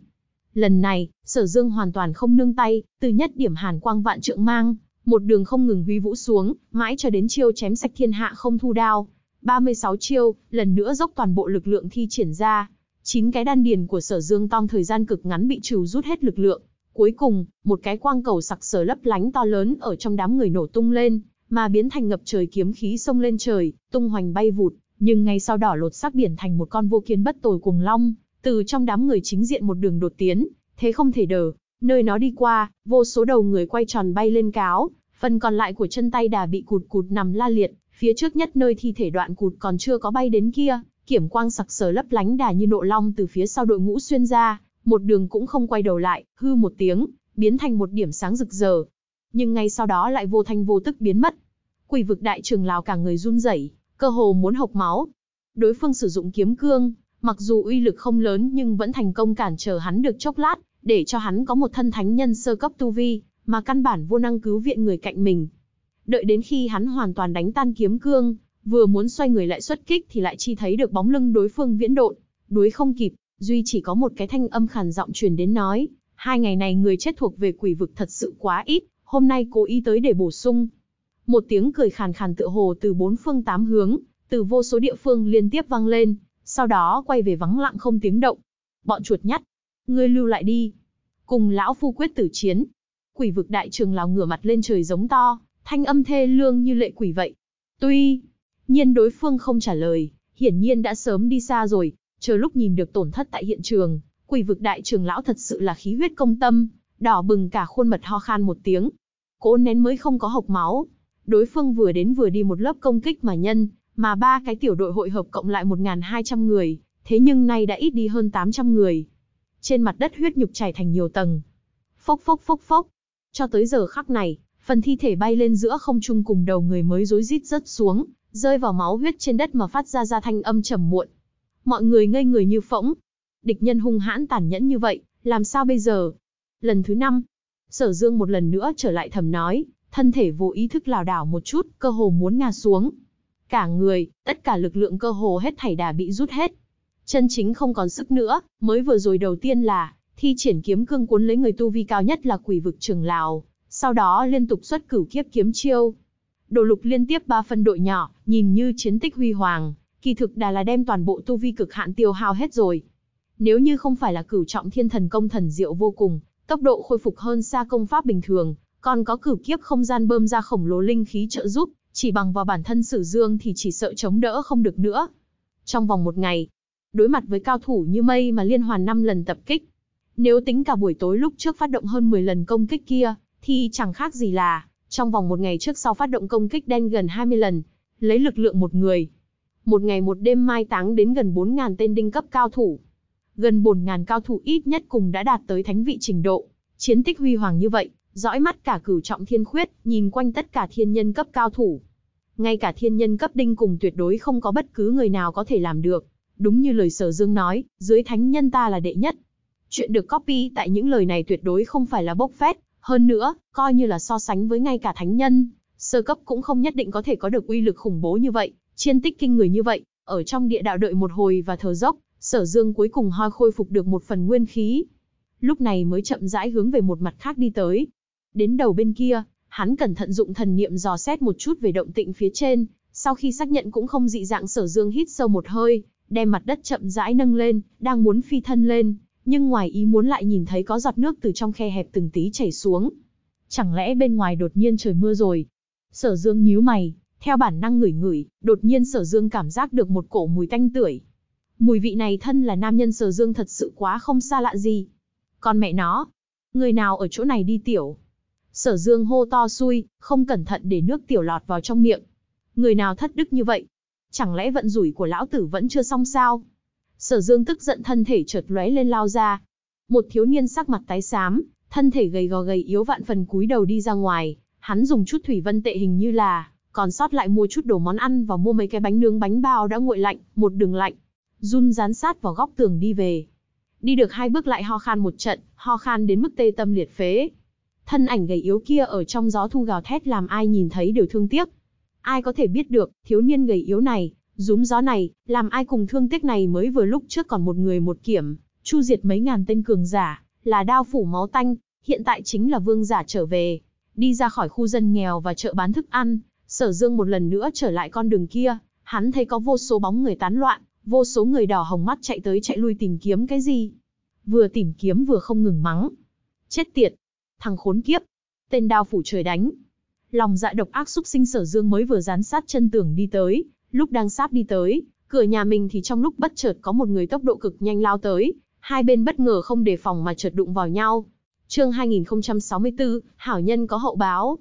Lần này, sở dương hoàn toàn không nương tay, từ nhất điểm hàn quang vạn trượng mang, một đường không ngừng huy vũ xuống, mãi cho đến chiêu chém sạch thiên hạ không thu đao, 36 chiêu, lần nữa dốc toàn bộ lực lượng thi triển ra. Chín cái đan điền của sở dương tong thời gian cực ngắn bị trừ rút hết lực lượng. Cuối cùng, một cái quang cầu sặc sỡ lấp lánh to lớn ở trong đám người nổ tung lên, mà biến thành ngập trời kiếm khí sông lên trời, tung hoành bay vụt, nhưng ngay sau đỏ lột sắc biển thành một con vô kiên bất tồi cùng long, từ trong đám người chính diện một đường đột tiến, thế không thể đờ. Nơi nó đi qua, vô số đầu người quay tròn bay lên cáo, phần còn lại của chân tay đà bị cụt cụt nằm la liệt, Phía trước nhất nơi thi thể đoạn cụt còn chưa có bay đến kia, kiểm quang sặc sờ lấp lánh đà như nộ long từ phía sau đội ngũ xuyên ra, một đường cũng không quay đầu lại, hư một tiếng, biến thành một điểm sáng rực rỡ. Nhưng ngay sau đó lại vô thanh vô tức biến mất. Quỷ vực đại trường lão cả người run rẩy, cơ hồ muốn hộc máu. Đối phương sử dụng kiếm cương, mặc dù uy lực không lớn nhưng vẫn thành công cản trở hắn được chốc lát, để cho hắn có một thân thánh nhân sơ cấp tu vi, mà căn bản vô năng cứu viện người cạnh mình. Đợi đến khi hắn hoàn toàn đánh tan kiếm cương, vừa muốn xoay người lại xuất kích thì lại chi thấy được bóng lưng đối phương viễn độn, đuối không kịp, duy chỉ có một cái thanh âm khàn giọng truyền đến nói, hai ngày này người chết thuộc về quỷ vực thật sự quá ít, hôm nay cố ý tới để bổ sung. Một tiếng cười khàn khàn tựa hồ từ bốn phương tám hướng, từ vô số địa phương liên tiếp vang lên, sau đó quay về vắng lặng không tiếng động. Bọn chuột nhắt, ngươi lưu lại đi. Cùng lão phu quyết tử chiến. Quỷ vực đại trường lão ngửa mặt lên trời giống to, thanh âm thê lương như lệ quỷ vậy. Tuy nhiên đối phương không trả lời, hiển nhiên đã sớm đi xa rồi, chờ lúc nhìn được tổn thất tại hiện trường, quỷ vực đại trưởng lão thật sự là khí huyết công tâm, đỏ bừng cả khuôn mặt ho khan một tiếng. Cố nén mới không có hộc máu. Đối phương vừa đến vừa đi một lớp công kích mà nhân, mà ba cái tiểu đội hội hợp cộng lại 1.200 người, thế nhưng nay đã ít đi hơn 800 người. Trên mặt đất huyết nhục chảy thành nhiều tầng. Phốc phốc phốc phốc. Cho tới giờ khắc này, phần thi thể bay lên giữa không trung cùng đầu người mới rối rít rớt xuống, rơi vào máu huyết trên đất mà phát ra ra thanh âm trầm muộn. Mọi người ngây người như phỗng. Địch nhân hung hãn tàn nhẫn như vậy, làm sao bây giờ? Lần thứ năm, Sở Dương một lần nữa trở lại thầm nói, thân thể vô ý thức lảo đảo một chút, cơ hồ muốn ngã xuống. Cả người, tất cả lực lượng cơ hồ hết thảy đà bị rút hết. Chân chính không còn sức nữa, mới vừa rồi đầu tiên là thi triển kiếm cương cuốn lấy người tu vi cao nhất là quỷ vực trường lào, sau đó liên tục xuất cửu kiếp kiếm chiêu. Đồ lục liên tiếp ba phân đội nhỏ, nhìn như chiến tích huy hoàng, kỳ thực đã là đem toàn bộ tu vi cực hạn tiêu hao hết rồi. Nếu như không phải là cửu trọng thiên thần công thần diệu vô cùng, tốc độ khôi phục hơn xa công pháp bình thường, còn có cửu kiếp không gian bơm ra khổng lồ linh khí trợ giúp, chỉ bằng vào bản thân sử dương thì chỉ sợ chống đỡ không được nữa. Trong vòng một ngày, đối mặt với cao thủ như mây mà liên hoàn 5 lần tập kích. Nếu tính cả buổi tối lúc trước phát động hơn 10 lần công kích kia, thì chẳng khác gì là, trong vòng một ngày trước sau phát động công kích đen gần 20 lần, lấy lực lượng một người. Một ngày một đêm mai táng đến gần 4.000 tên đinh cấp cao thủ. Gần 4.000 cao thủ ít nhất cùng đã đạt tới thánh vị trình độ, chiến tích huy hoàng như vậy, dõi mắt cả cửu trọng thiên khuyết, nhìn quanh tất cả thiên nhân cấp cao thủ. Ngay cả thiên nhân cấp đinh cùng tuyệt đối không có bất cứ người nào có thể làm được. Đúng như lời sở dương nói, dưới thánh nhân ta là đệ nhất. Chuyện được copy tại những lời này tuyệt đối không phải là bốc phét, hơn nữa, coi như là so sánh với ngay cả thánh nhân, sơ cấp cũng không nhất định có thể có được uy lực khủng bố như vậy, chiến tích kinh người như vậy. Ở trong địa đạo đợi một hồi và thở dốc, sở dương cuối cùng hoi khôi phục được một phần nguyên khí. Lúc này mới chậm rãi hướng về một mặt khác đi tới. Đến đầu bên kia, hắn cẩn thận dụng thần niệm dò xét một chút về động tĩnh phía trên, sau khi xác nhận cũng không dị dạng sở dương hít sâu một hơi, đem mặt đất chậm rãi nâng lên, đang muốn phi thân lên, nhưng ngoài ý muốn lại nhìn thấy có giọt nước từ trong khe hẹp từng tí chảy xuống. Chẳng lẽ bên ngoài đột nhiên trời mưa rồi? Sở Dương nhíu mày, theo bản năng ngửi ngửi, đột nhiên Sở Dương cảm giác được một cổ mùi tanh tưởi. Mùi vị này thân là nam nhân Sở Dương thật sự quá không xa lạ gì. Còn mẹ nó, người nào ở chỗ này đi tiểu? Sở Dương hô to xui, không cẩn thận để nước tiểu lọt vào trong miệng. Người nào thất đức như vậy? Chẳng lẽ vận rủi của lão tử vẫn chưa xong sao? Sở Dương tức giận thân thể chợt lóe lên lao ra. Một thiếu niên sắc mặt tái xám, thân thể gầy gò gầy yếu vạn phần cúi đầu đi ra ngoài, hắn dùng chút thủy vân tệ hình như là còn sót lại mua chút đồ món ăn và mua mấy cái bánh nướng bánh bao đã nguội lạnh, một đường lạnh. run rán sát vào góc tường đi về. Đi được hai bước lại ho khan một trận, ho khan đến mức tê tâm liệt phế. Thân ảnh gầy yếu kia ở trong gió thu gào thét làm ai nhìn thấy đều thương tiếc. Ai có thể biết được, thiếu niên gầy yếu này, Dúm gió này, làm ai cùng thương tích này mới vừa lúc trước còn một người một kiểm, chu diệt mấy ngàn tên cường giả, là đao phủ máu tanh, hiện tại chính là vương giả trở về. Đi ra khỏi khu dân nghèo và chợ bán thức ăn, sở dương một lần nữa trở lại con đường kia, hắn thấy có vô số bóng người tán loạn, vô số người đỏ hồng mắt chạy tới chạy lui tìm kiếm cái gì. Vừa tìm kiếm vừa không ngừng mắng. Chết tiệt! Thằng khốn kiếp! Tên đao phủ trời đánh! Lòng dạ độc ác xúc sinh sở dương mới vừa dán sát chân tường đi tới, Lúc đang sắp đi tới, cửa nhà mình thì trong lúc bất chợt có một người tốc độ cực nhanh lao tới, hai bên bất ngờ không đề phòng mà chợt đụng vào nhau. Chương 2064, hảo nhân có hậu báo.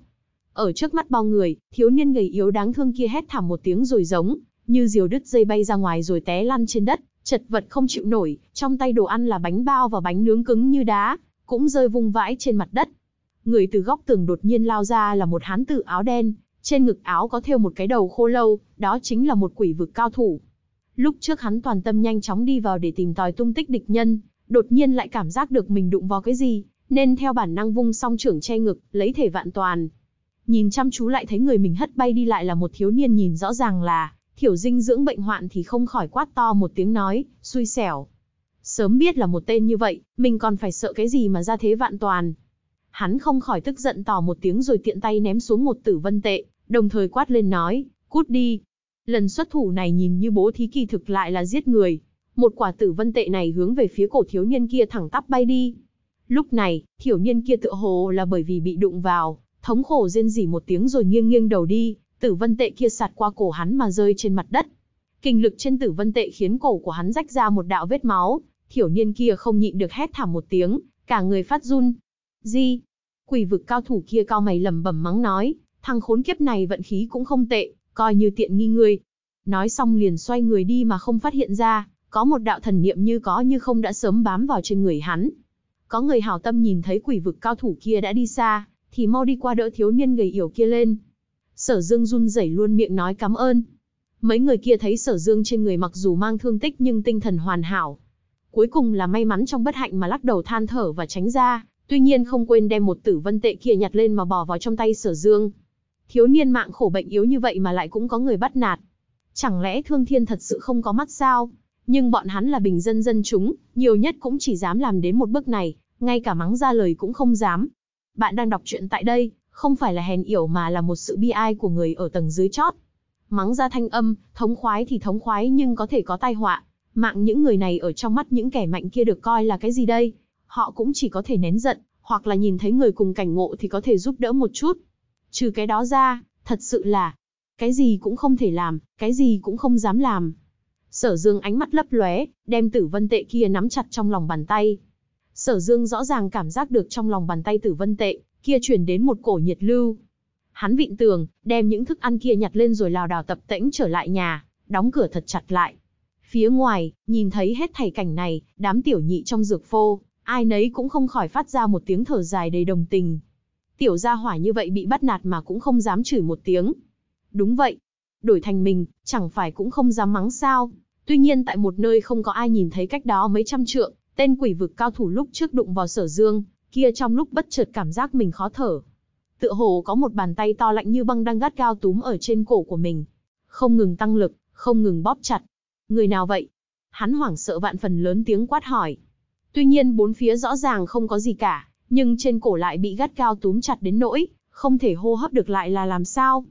Ở trước mắt bao người, thiếu niên gầy yếu đáng thương kia hét thảm một tiếng rồi giống, như diều đứt dây bay ra ngoài rồi té lăn trên đất, chật vật không chịu nổi, trong tay đồ ăn là bánh bao và bánh nướng cứng như đá, cũng rơi vung vãi trên mặt đất. Người từ góc tường đột nhiên lao ra là một hán tử áo đen, trên ngực áo có thêu một cái đầu khô lâu, đó chính là một quỷ vực cao thủ. Lúc trước hắn toàn tâm nhanh chóng đi vào để tìm tòi tung tích địch nhân, đột nhiên lại cảm giác được mình đụng vào cái gì, nên theo bản năng vung song trưởng che ngực, lấy thể vạn toàn. Nhìn chăm chú lại thấy người mình hất bay đi lại là một thiếu niên nhìn rõ ràng là thiểu dinh dưỡng bệnh hoạn thì không khỏi quát to một tiếng nói, xui xẻo. Sớm biết là một tên như vậy, mình còn phải sợ cái gì mà ra thế vạn toàn. Hắn không khỏi tức giận tỏ một tiếng rồi tiện tay ném xuống một tử vân tệ, đồng thời quát lên nói, cút đi. Lần xuất thủ này nhìn như bố thí kỳ thực lại là giết người. Một quả tử vân tệ này hướng về phía cổ thiếu niên kia thẳng tắp bay đi. Lúc này, thiếu niên kia tựa hồ là bởi vì bị đụng vào, thống khổ rên rỉ một tiếng rồi nghiêng nghiêng đầu đi, tử vân tệ kia sạt qua cổ hắn mà rơi trên mặt đất. Kinh lực trên tử vân tệ khiến cổ của hắn rách ra một đạo vết máu, thiếu niên kia không nhịn được hét thảm một tiếng, cả người phát run. di Quỷ vực cao thủ kia cao mày lầm bẩm mắng nói, thằng khốn kiếp này vận khí cũng không tệ, coi như tiện nghi ngươi. Nói xong liền xoay người đi mà không phát hiện ra, có một đạo thần niệm như có như không đã sớm bám vào trên người hắn. Có người hảo tâm nhìn thấy quỷ vực cao thủ kia đã đi xa, thì mau đi qua đỡ thiếu niên gầy yếu kia lên. Sở Dương run rẩy luôn miệng nói cảm ơn. Mấy người kia thấy Sở Dương trên người mặc dù mang thương tích nhưng tinh thần hoàn hảo. Cuối cùng là may mắn trong bất hạnh mà lắc đầu than thở và tránh ra, tuy nhiên không quên đem một tử vân tệ kia nhặt lên mà bỏ vào trong tay Sở Dương. Thiếu niên mạng khổ bệnh yếu như vậy mà lại cũng có người bắt nạt. Chẳng lẽ thương thiên thật sự không có mắt sao? Nhưng bọn hắn là bình dân dân chúng, nhiều nhất cũng chỉ dám làm đến một bước này, ngay cả mắng ra lời cũng không dám. Bạn đang đọc truyện tại đây, không phải là hèn yểu mà là một sự bi ai của người ở tầng dưới chót. Mắng ra thanh âm, thống khoái thì thống khoái nhưng có thể có tai họa. Mạng những người này ở trong mắt những kẻ mạnh kia được coi là cái gì đây? Họ cũng chỉ có thể nén giận, hoặc là nhìn thấy người cùng cảnh ngộ thì có thể giúp đỡ một chút. Trừ cái đó ra, thật sự là, cái gì cũng không thể làm, cái gì cũng không dám làm. Sở Dương ánh mắt lấp lóe, đem tử vân tệ kia nắm chặt trong lòng bàn tay. Sở Dương rõ ràng cảm giác được trong lòng bàn tay tử vân tệ, kia chuyển đến một cổ nhiệt lưu. Hắn vịn tường, đem những thức ăn kia nhặt lên rồi lào đào tập tễnh trở lại nhà, đóng cửa thật chặt lại. Phía ngoài, nhìn thấy hết thảy cảnh này, đám tiểu nhị trong dược phô, ai nấy cũng không khỏi phát ra một tiếng thở dài đầy đồng tình. Tiểu gia hỏa như vậy bị bắt nạt mà cũng không dám chửi một tiếng. Đúng vậy. Đổi thành mình, chẳng phải cũng không dám mắng sao. Tuy nhiên tại một nơi không có ai nhìn thấy cách đó mấy trăm trượng, tên quỷ vực cao thủ lúc trước đụng vào sở dương, kia trong lúc bất chợt cảm giác mình khó thở. Tựa hồ có một bàn tay to lạnh như băng đang gắt gao túm ở trên cổ của mình. Không ngừng tăng lực, không ngừng bóp chặt. Người nào vậy? Hắn hoảng sợ vạn phần lớn tiếng quát hỏi. Tuy nhiên bốn phía rõ ràng không có gì cả, nhưng trên cổ lại bị gắt cao túm chặt đến nỗi, không thể hô hấp được lại là làm sao.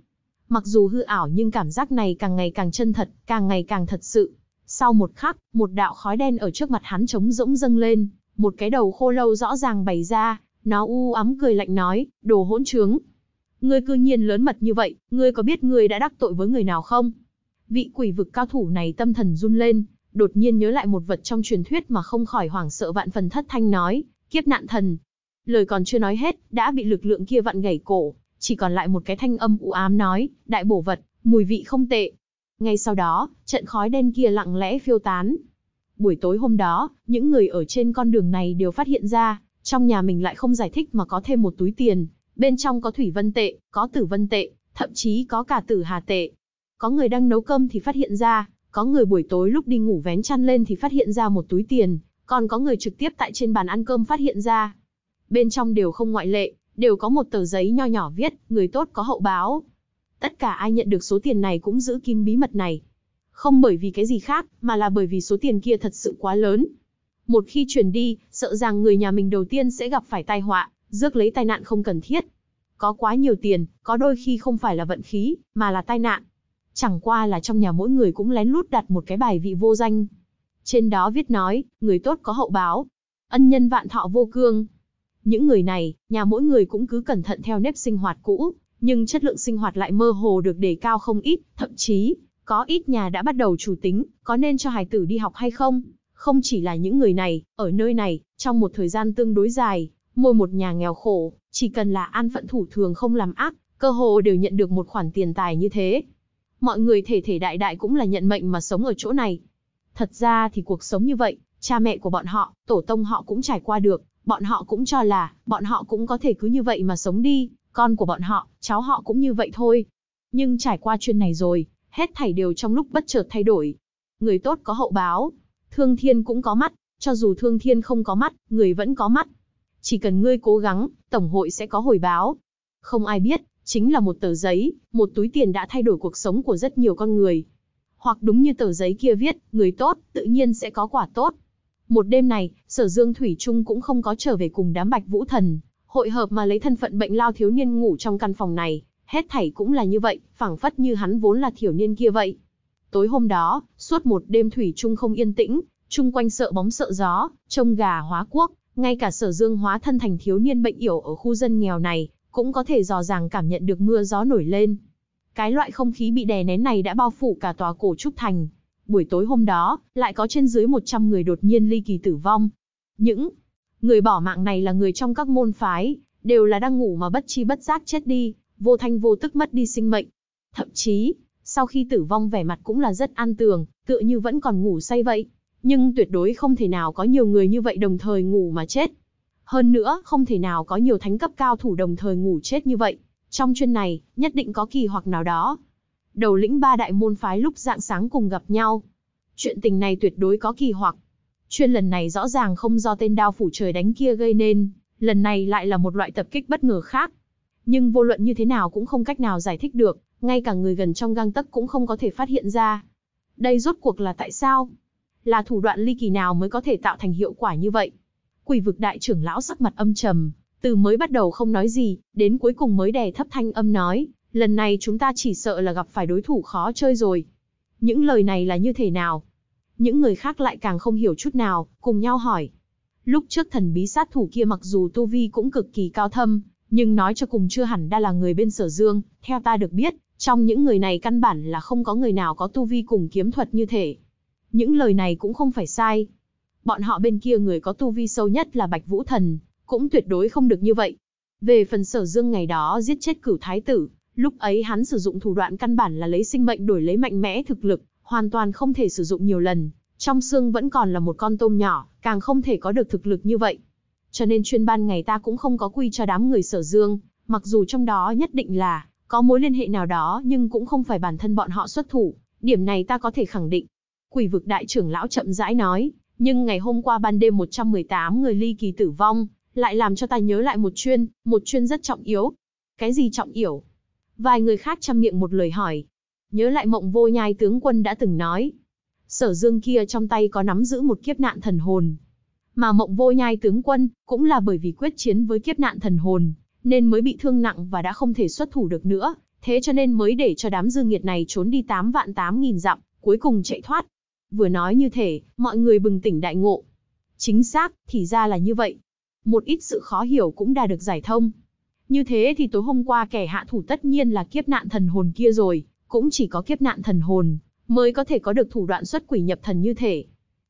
Mặc dù hư ảo nhưng cảm giác này càng ngày càng chân thật, càng ngày càng thật sự. Sau một khắc, một đạo khói đen ở trước mặt hắn trống rỗng dâng lên, một cái đầu khô lâu rõ ràng bày ra, nó u ám cười lạnh nói, đồ hỗn trướng. Ngươi cư nhiên lớn mật như vậy, ngươi có biết ngươi đã đắc tội với người nào không? Vị quỷ vực cao thủ này tâm thần run lên, đột nhiên nhớ lại một vật trong truyền thuyết mà không khỏi hoảng sợ vạn phần thất thanh nói, kiếp nạn thần, Lời còn chưa nói hết, đã bị lực lượng kia vặn gãy cổ, chỉ còn lại một cái thanh âm u ám nói, đại bổ vật, mùi vị không tệ. Ngay sau đó, trận khói đen kia lặng lẽ phiêu tán. Buổi tối hôm đó, những người ở trên con đường này đều phát hiện ra, trong nhà mình lại không giải thích mà có thêm một túi tiền, bên trong có thủy vân tệ, có tử vân tệ, thậm chí có cả tử hà tệ. Có người đang nấu cơm thì phát hiện ra, có người buổi tối lúc đi ngủ vén chăn lên thì phát hiện ra một túi tiền, còn có người trực tiếp tại trên bàn ăn cơm phát hiện ra, bên trong đều không ngoại lệ, đều có một tờ giấy nho nhỏ viết, người tốt có hậu báo. Tất cả ai nhận được số tiền này cũng giữ kín bí mật này. Không bởi vì cái gì khác, mà là bởi vì số tiền kia thật sự quá lớn. Một khi chuyển đi, sợ rằng người nhà mình đầu tiên sẽ gặp phải tai họa, rước lấy tai nạn không cần thiết. Có quá nhiều tiền, có đôi khi không phải là vận khí, mà là tai nạn. Chẳng qua là trong nhà mỗi người cũng lén lút đặt một cái bài vị vô danh. Trên đó viết nói, người tốt có hậu báo, ân nhân vạn thọ vô cương, những người này, nhà mỗi người cũng cứ cẩn thận theo nếp sinh hoạt cũ, nhưng chất lượng sinh hoạt lại mơ hồ được đề cao không ít, thậm chí, có ít nhà đã bắt đầu chủ tính, có nên cho hài tử đi học hay không. Không chỉ là những người này, ở nơi này, trong một thời gian tương đối dài, mỗi một nhà nghèo khổ, chỉ cần là an phận thủ thường không làm ác, cơ hồ đều nhận được một khoản tiền tài như thế. Mọi người thể thể đại đại cũng là nhận mệnh mà sống ở chỗ này. Thật ra thì cuộc sống như vậy, cha mẹ của bọn họ, tổ tông họ cũng trải qua được, bọn họ cũng cho là, bọn họ cũng có thể cứ như vậy mà sống đi, con của bọn họ, cháu họ cũng như vậy thôi. Nhưng trải qua chuyện này rồi, hết thảy đều trong lúc bất chợt thay đổi. Người tốt có hậu báo, thương thiên cũng có mắt, cho dù thương thiên không có mắt, người vẫn có mắt. Chỉ cần ngươi cố gắng, Tổng hội sẽ có hồi báo. Không ai biết, chính là một tờ giấy, một túi tiền đã thay đổi cuộc sống của rất nhiều con người. Hoặc đúng như tờ giấy kia viết, người tốt, tự nhiên sẽ có quả tốt, một đêm này, sở dương Thủy Trung cũng không có trở về cùng đám bạch vũ thần, hội hợp mà lấy thân phận bệnh lao thiếu niên ngủ trong căn phòng này, hết thảy cũng là như vậy, phảng phất như hắn vốn là thiểu niên kia vậy. Tối hôm đó, suốt một đêm Thủy Trung không yên tĩnh, chung quanh sợ bóng sợ gió, trông gà hóa quốc, ngay cả sở dương hóa thân thành thiếu niên bệnh yểu ở khu dân nghèo này, cũng có thể rõ ràng cảm nhận được mưa gió nổi lên. Cái loại không khí bị đè nén này đã bao phủ cả tòa cổ trúc thành, buổi tối hôm đó, lại có trên dưới 100 người đột nhiên ly kỳ tử vong. Những người bỏ mạng này là người trong các môn phái, đều là đang ngủ mà bất chi bất giác chết đi, vô thanh vô tức mất đi sinh mệnh. Thậm chí, sau khi tử vong vẻ mặt cũng là rất an tường, tựa như vẫn còn ngủ say vậy. Nhưng tuyệt đối không thể nào có nhiều người như vậy đồng thời ngủ mà chết. Hơn nữa, không thể nào có nhiều thánh cấp cao thủ đồng thời ngủ chết như vậy. Trong chuyên này, nhất định có kỳ hoặc nào đó, đầu lĩnh ba đại môn phái lúc dạng sáng cùng gặp nhau. Chuyện tình này tuyệt đối có kỳ hoặc. Chuyên lần này rõ ràng không do tên đao phủ trời đánh kia gây nên, lần này lại là một loại tập kích bất ngờ khác. Nhưng vô luận như thế nào cũng không cách nào giải thích được, ngay cả người gần trong gang tấc cũng không có thể phát hiện ra. Đây rốt cuộc là tại sao? Là thủ đoạn ly kỳ nào mới có thể tạo thành hiệu quả như vậy? Quỷ vực đại trưởng lão sắc mặt âm trầm, từ mới bắt đầu không nói gì, đến cuối cùng mới đè thấp thanh âm nói, lần này chúng ta chỉ sợ là gặp phải đối thủ khó chơi rồi. Những lời này là như thế nào? Những người khác lại càng không hiểu chút nào, cùng nhau hỏi. Lúc trước thần bí sát thủ kia mặc dù tu vi cũng cực kỳ cao thâm, nhưng nói cho cùng chưa hẳn đã là người bên sở dương, theo ta được biết, trong những người này căn bản là không có người nào có tu vi cùng kiếm thuật như thể. Những lời này cũng không phải sai. Bọn họ bên kia người có tu vi sâu nhất là Bạch Vũ Thần, cũng tuyệt đối không được như vậy. Về phần sở dương ngày đó giết chết cửu thái tử, Lúc ấy hắn sử dụng thủ đoạn căn bản là lấy sinh mệnh đổi lấy mạnh mẽ thực lực, hoàn toàn không thể sử dụng nhiều lần, trong xương vẫn còn là một con tôm nhỏ, càng không thể có được thực lực như vậy. Cho nên chuyên ban ngày ta cũng không có quy cho đám người sở dương, mặc dù trong đó nhất định là có mối liên hệ nào đó nhưng cũng không phải bản thân bọn họ xuất thủ, điểm này ta có thể khẳng định. Quỷ vực đại trưởng lão chậm rãi nói, nhưng ngày hôm qua ban đêm 118 người ly kỳ tử vong, lại làm cho ta nhớ lại một chuyên, một chuyên rất trọng yếu. Cái gì trọng yếu? Vài người khác chăm miệng một lời hỏi. Nhớ lại mộng vô nhai tướng quân đã từng nói. Sở dương kia trong tay có nắm giữ một kiếp nạn thần hồn. Mà mộng vô nhai tướng quân, cũng là bởi vì quyết chiến với kiếp nạn thần hồn, nên mới bị thương nặng và đã không thể xuất thủ được nữa. Thế cho nên mới để cho đám dương nghiệt này trốn đi 8 vạn 8 nghìn dặm, cuối cùng chạy thoát. Vừa nói như thể, mọi người bừng tỉnh đại ngộ. Chính xác, thì ra là như vậy. Một ít sự khó hiểu cũng đã được giải thông. Như thế thì tối hôm qua kẻ hạ thủ tất nhiên là kiếp nạn thần hồn kia rồi, cũng chỉ có kiếp nạn thần hồn mới có thể có được thủ đoạn xuất quỷ nhập thần như thế.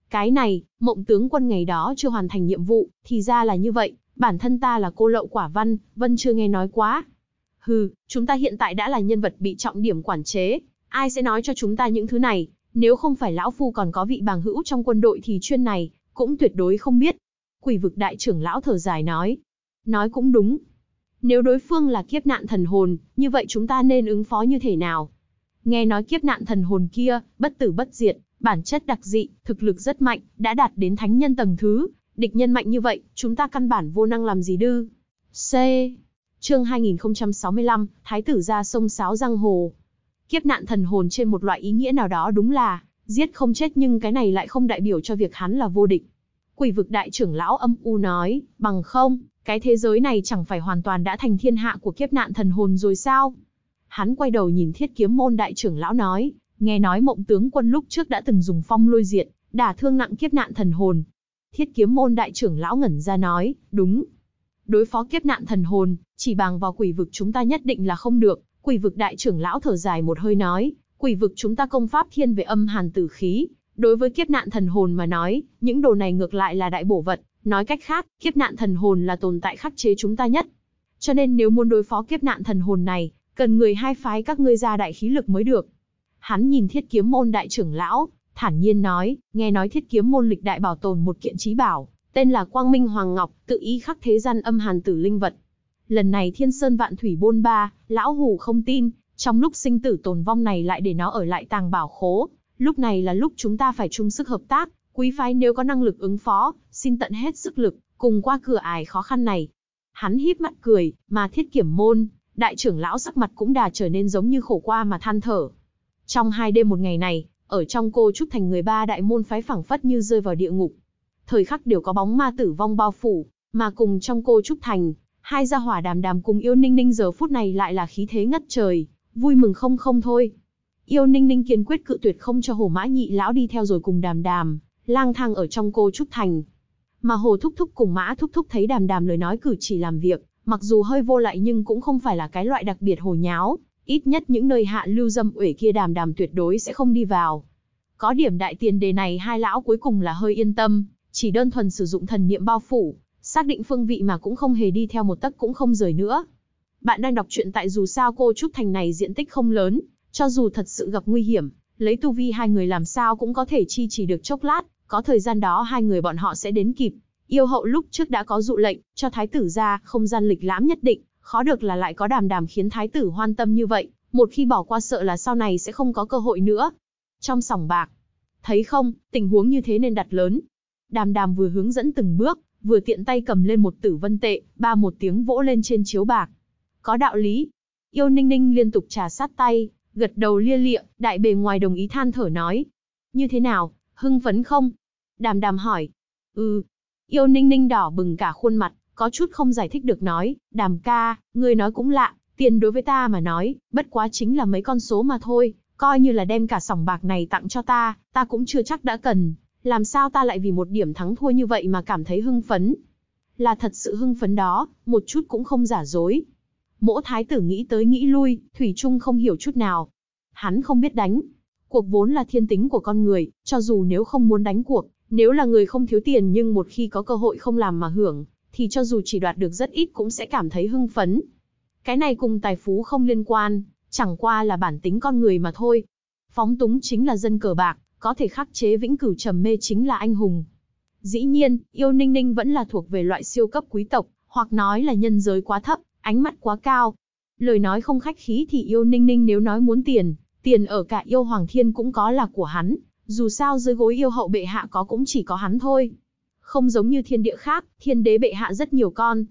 Cái này, mộng tướng quân ngày đó chưa hoàn thành nhiệm vụ, thì ra là như vậy, bản thân ta là cô lậu quả văn, vân chưa nghe nói quá. Hừ, chúng ta hiện tại đã là nhân vật bị trọng điểm quản chế, ai sẽ nói cho chúng ta những thứ này, nếu không phải lão phu còn có vị bàng hữu trong quân đội thì chuyên này, cũng tuyệt đối không biết. Quỷ vực đại trưởng lão thở dài nói. Nói cũng đúng, nếu đối phương là kiếp nạn thần hồn, như vậy chúng ta nên ứng phó như thế nào? Nghe nói kiếp nạn thần hồn kia, bất tử bất diệt, bản chất đặc dị, thực lực rất mạnh, đã đạt đến thánh nhân tầng thứ, địch nhân mạnh như vậy, chúng ta căn bản vô năng làm gì đư. C. Chương 2065, Thái tử ra sông sáo răng hồ. Kiếp nạn thần hồn trên một loại ý nghĩa nào đó đúng là, giết không chết nhưng cái này lại không đại biểu cho việc hắn là vô địch. Quỷ vực đại trưởng lão âm u nói, bằng không, cái thế giới này chẳng phải hoàn toàn đã thành thiên hạ của kiếp nạn thần hồn rồi sao? Hắn quay đầu nhìn thiết kiếm môn đại trưởng lão nói, nghe nói mộng tướng quân lúc trước đã từng dùng phong lôi diện đả thương nặng kiếp nạn thần hồn. Thiết kiếm môn đại trưởng lão ngẩn ra nói, đúng. Đối phó kiếp nạn thần hồn, chỉ bằng vào quỷ vực chúng ta nhất định là không được. Quỷ vực đại trưởng lão thở dài một hơi nói, quỷ vực chúng ta công pháp thiên về âm hàn tử khí. Đối với kiếp nạn thần hồn mà nói, những đồ này ngược lại là đại bổ vật, Nói cách khác, kiếp nạn thần hồn là tồn tại khắc chế chúng ta nhất. Cho nên nếu muốn đối phó kiếp nạn thần hồn này, cần người hai phái các ngươi ra đại khí lực mới được. Hắn nhìn thiết kiếm môn đại trưởng lão, thản nhiên nói, nghe nói thiết kiếm môn lịch đại bảo tồn một kiện trí bảo, tên là Quang Minh Hoàng Ngọc, tự ý khắc thế gian âm hàn tử linh vật. Lần này thiên sơn vạn thủy bôn ba, lão hù không tin, trong lúc sinh tử tồn vong này lại để nó ở lại tàng bảo khố, lúc này là lúc chúng ta phải chung sức hợp tác, Quý phái nếu có năng lực ứng phó, xin tận hết sức lực, cùng qua cửa ải khó khăn này. Hắn híp mắt cười, mà thiết kiểm môn, đại trưởng lão sắc mặt cũng đà trở nên giống như khổ qua mà than thở. Trong hai đêm một ngày này, ở trong cô trúc thành người ba đại môn phái phẳng phất như rơi vào địa ngục. Thời khắc đều có bóng ma tử vong bao phủ, mà cùng trong cô trúc thành, hai gia hỏa đàm đàm cùng yêu ninh ninh giờ phút này lại là khí thế ngất trời, vui mừng không không thôi. Yêu ninh ninh kiên quyết cự tuyệt không cho hồ mã nhị lão đi theo rồi cùng đàm đàm, lang thang ở trong cô Trúc Thành. Mà Hồ Thúc Thúc cùng Mã Thúc Thúc thấy đàm đàm lời nói cử chỉ làm việc, mặc dù hơi vô lại nhưng cũng không phải là cái loại đặc biệt hồ nháo, ít nhất những nơi hạ lưu dâm uể kia đàm đàm tuyệt đối sẽ không đi vào. Có điểm đại tiền đề này hai lão cuối cùng là hơi yên tâm, chỉ đơn thuần sử dụng thần niệm bao phủ, xác định phương vị mà cũng không hề đi theo một tấc cũng không rời nữa. Bạn đang đọc truyện tại dù sao cô Trúc Thành này diện tích không lớn, cho dù thật sự gặp nguy hiểm, lấy tu vi hai người làm sao cũng có thể chi chỉ được chốc lát, có thời gian đó hai người bọn họ sẽ đến kịp. Yêu hậu lúc trước đã có dụ lệnh, cho thái tử ra không gian lịch lãm nhất định, khó được là lại có đàm đàm khiến thái tử hoan tâm như vậy, một khi bỏ qua sợ là sau này sẽ không có cơ hội nữa. Trong sòng bạc, thấy không, tình huống như thế nên đặt lớn. Đàm đàm vừa hướng dẫn từng bước, vừa tiện tay cầm lên một tử vân tệ, ba một tiếng vỗ lên trên chiếu bạc. Có đạo lý. Yêu ninh ninh liên tục trà sát tay, gật đầu lia lịa, đại bề ngoài đồng ý than thở nói. Như thế nào, hưng phấn không? Đàm đàm hỏi. Ừ. Yêu ninh ninh đỏ bừng cả khuôn mặt, có chút không giải thích được nói, đàm ca, người nói cũng lạ, tiền đối với ta mà nói, bất quá chính là mấy con số mà thôi, coi như là đem cả sòng bạc này tặng cho ta, ta cũng chưa chắc đã cần, làm sao ta lại vì một điểm thắng thua như vậy mà cảm thấy hưng phấn. Là thật sự hưng phấn đó, một chút cũng không giả dối. Mỗ thái tử nghĩ tới nghĩ lui, Thủy Trung không hiểu chút nào. Hắn không biết đánh, Cuộc vốn là thiên tính của con người, cho dù nếu không muốn đánh cuộc, nếu là người không thiếu tiền nhưng một khi có cơ hội không làm mà hưởng, thì cho dù chỉ đoạt được rất ít cũng sẽ cảm thấy hưng phấn. Cái này cùng tài phú không liên quan, chẳng qua là bản tính con người mà thôi. Phóng túng chính là dân cờ bạc, có thể khắc chế vĩnh cửu trầm mê chính là anh hùng. Dĩ nhiên, yêu ninh ninh vẫn là thuộc về loại siêu cấp quý tộc, hoặc nói là nhân giới quá thấp, ánh mắt quá cao. Lời nói không khách khí thì yêu ninh ninh nếu nói muốn tiền, Tiền ở cả yêu hoàng thiên cũng có là của hắn, dù sao dưới gối yêu hậu bệ hạ có cũng chỉ có hắn thôi. Không giống như thiên địa khác, thiên đế bệ hạ rất nhiều con.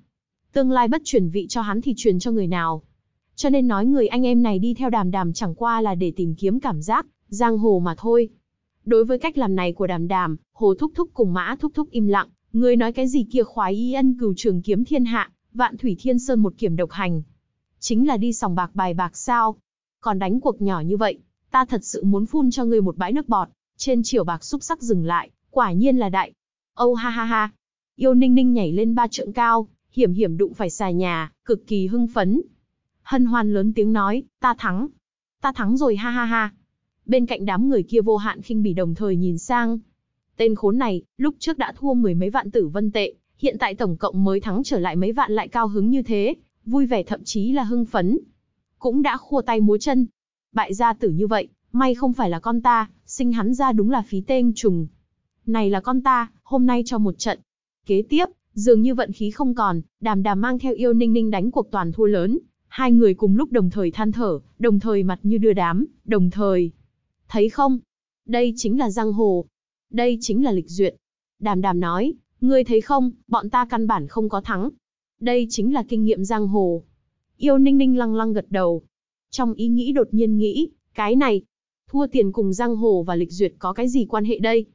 Tương lai bất chuyển vị cho hắn thì truyền cho người nào. Cho nên nói người anh em này đi theo đàm đàm chẳng qua là để tìm kiếm cảm giác, giang hồ mà thôi. Đối với cách làm này của đàm đàm, hồ thúc thúc cùng mã thúc thúc im lặng, người nói cái gì kia khoái y ân cửu trường kiếm thiên hạ, vạn thủy thiên sơn một kiểm độc hành. Chính là đi sòng bạc bài bạc sao, còn đánh cuộc nhỏ như vậy, ta thật sự muốn phun cho ngươi một bãi nước bọt. Trên chiều bạc xúc sắc dừng lại, quả nhiên là đại. ô oh, ha ha ha. Yêu Ninh Ninh nhảy lên ba trượng cao, hiểm hiểm đụng phải xà nhà, cực kỳ hưng phấn. Hân hoan lớn tiếng nói, ta thắng. Ta thắng rồi ha ha ha. Bên cạnh đám người kia vô hạn khinh bỉ đồng thời nhìn sang. Tên khốn này, lúc trước đã thua mười mấy vạn tử vân tệ, hiện tại tổng cộng mới thắng trở lại mấy vạn lại cao hứng như thế, vui vẻ thậm chí là hưng phấn, cũng đã khua tay múa chân. Bại gia tử như vậy, may không phải là con ta, sinh hắn ra đúng là phí tên trùng. Này là con ta, hôm nay cho một trận. Kế tiếp, dường như vận khí không còn, đàm đàm mang theo yêu ninh ninh đánh cuộc toàn thua lớn. Hai người cùng lúc đồng thời than thở, đồng thời mặt như đưa đám, đồng thời. Thấy không? Đây chính là giang hồ. Đây chính là lịch duyệt. Đàm đàm nói, ngươi thấy không, bọn ta căn bản không có thắng. Đây chính là kinh nghiệm giang hồ. Yêu ninh ninh lăng lăng gật đầu. Trong ý nghĩ đột nhiên nghĩ, cái này, thua tiền cùng giang hồ và lịch duyệt có cái gì quan hệ đây?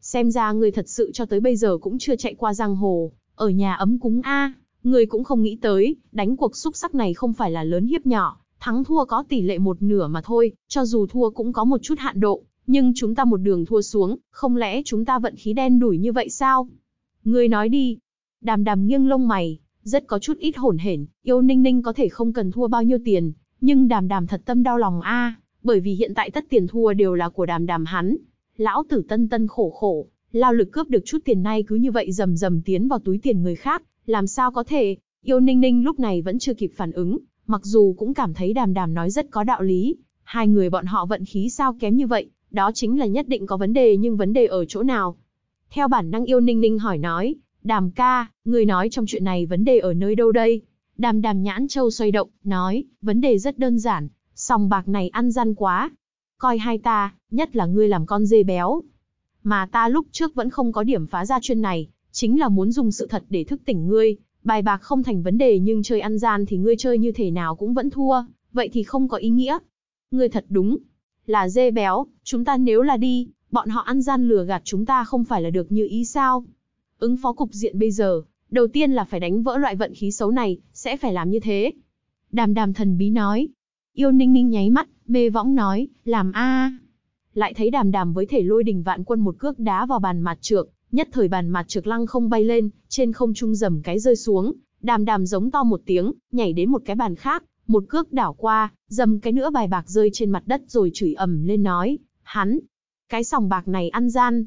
Xem ra người thật sự cho tới bây giờ cũng chưa chạy qua giang hồ, ở nhà ấm cúng A, người cũng không nghĩ tới, đánh cuộc xúc sắc này không phải là lớn hiếp nhỏ, thắng thua có tỷ lệ một nửa mà thôi, cho dù thua cũng có một chút hạn độ, nhưng chúng ta một đường thua xuống, không lẽ chúng ta vận khí đen đủi như vậy sao? Người nói đi. Đàm đàm nghiêng lông mày, rất có chút ít hổn hển, yêu ninh ninh có thể không cần thua bao nhiêu tiền, nhưng đàm đàm thật tâm đau lòng a, bởi vì hiện tại tất tiền thua đều là của đàm đàm hắn. Lão tử tân tân khổ khổ, lao lực cướp được chút tiền nay cứ như vậy rầm rầm tiến vào túi tiền người khác, làm sao có thể, yêu ninh ninh lúc này vẫn chưa kịp phản ứng, mặc dù cũng cảm thấy đàm đàm nói rất có đạo lý, hai người bọn họ vận khí sao kém như vậy, đó chính là nhất định có vấn đề nhưng vấn đề ở chỗ nào. Theo bản năng yêu ninh ninh hỏi nói, Đàm ca, người nói trong chuyện này vấn đề ở nơi đâu đây? Đàm đàm nhãn châu xoay động, nói, vấn đề rất đơn giản, sòng bạc này ăn gian quá. Coi hai ta, nhất là ngươi làm con dê béo. Mà ta lúc trước vẫn không có điểm phá ra chuyện này, chính là muốn dùng sự thật để thức tỉnh ngươi. Bài bạc không thành vấn đề nhưng chơi ăn gian thì ngươi chơi như thế nào cũng vẫn thua, vậy thì không có ý nghĩa. Ngươi thật đúng, là dê béo, chúng ta nếu là đi, bọn họ ăn gian lừa gạt chúng ta không phải là được như ý sao. Ứng phó cục diện bây giờ, đầu tiên là phải đánh vỡ loại vận khí xấu này, sẽ phải làm như thế. Đàm đàm thần bí nói. Yêu ninh ninh nháy mắt, mê võng nói, làm a Lại thấy đàm đàm với thể lôi đình vạn quân một cước đá vào bàn mặt trược, nhất thời bàn mặt trược lăng không bay lên, trên không trung dầm cái rơi xuống, đàm đàm giống to một tiếng, nhảy đến một cái bàn khác, một cước đảo qua, dầm cái nữa bài bạc rơi trên mặt đất rồi chửi ầm lên nói, hắn, cái sòng bạc này ăn gian.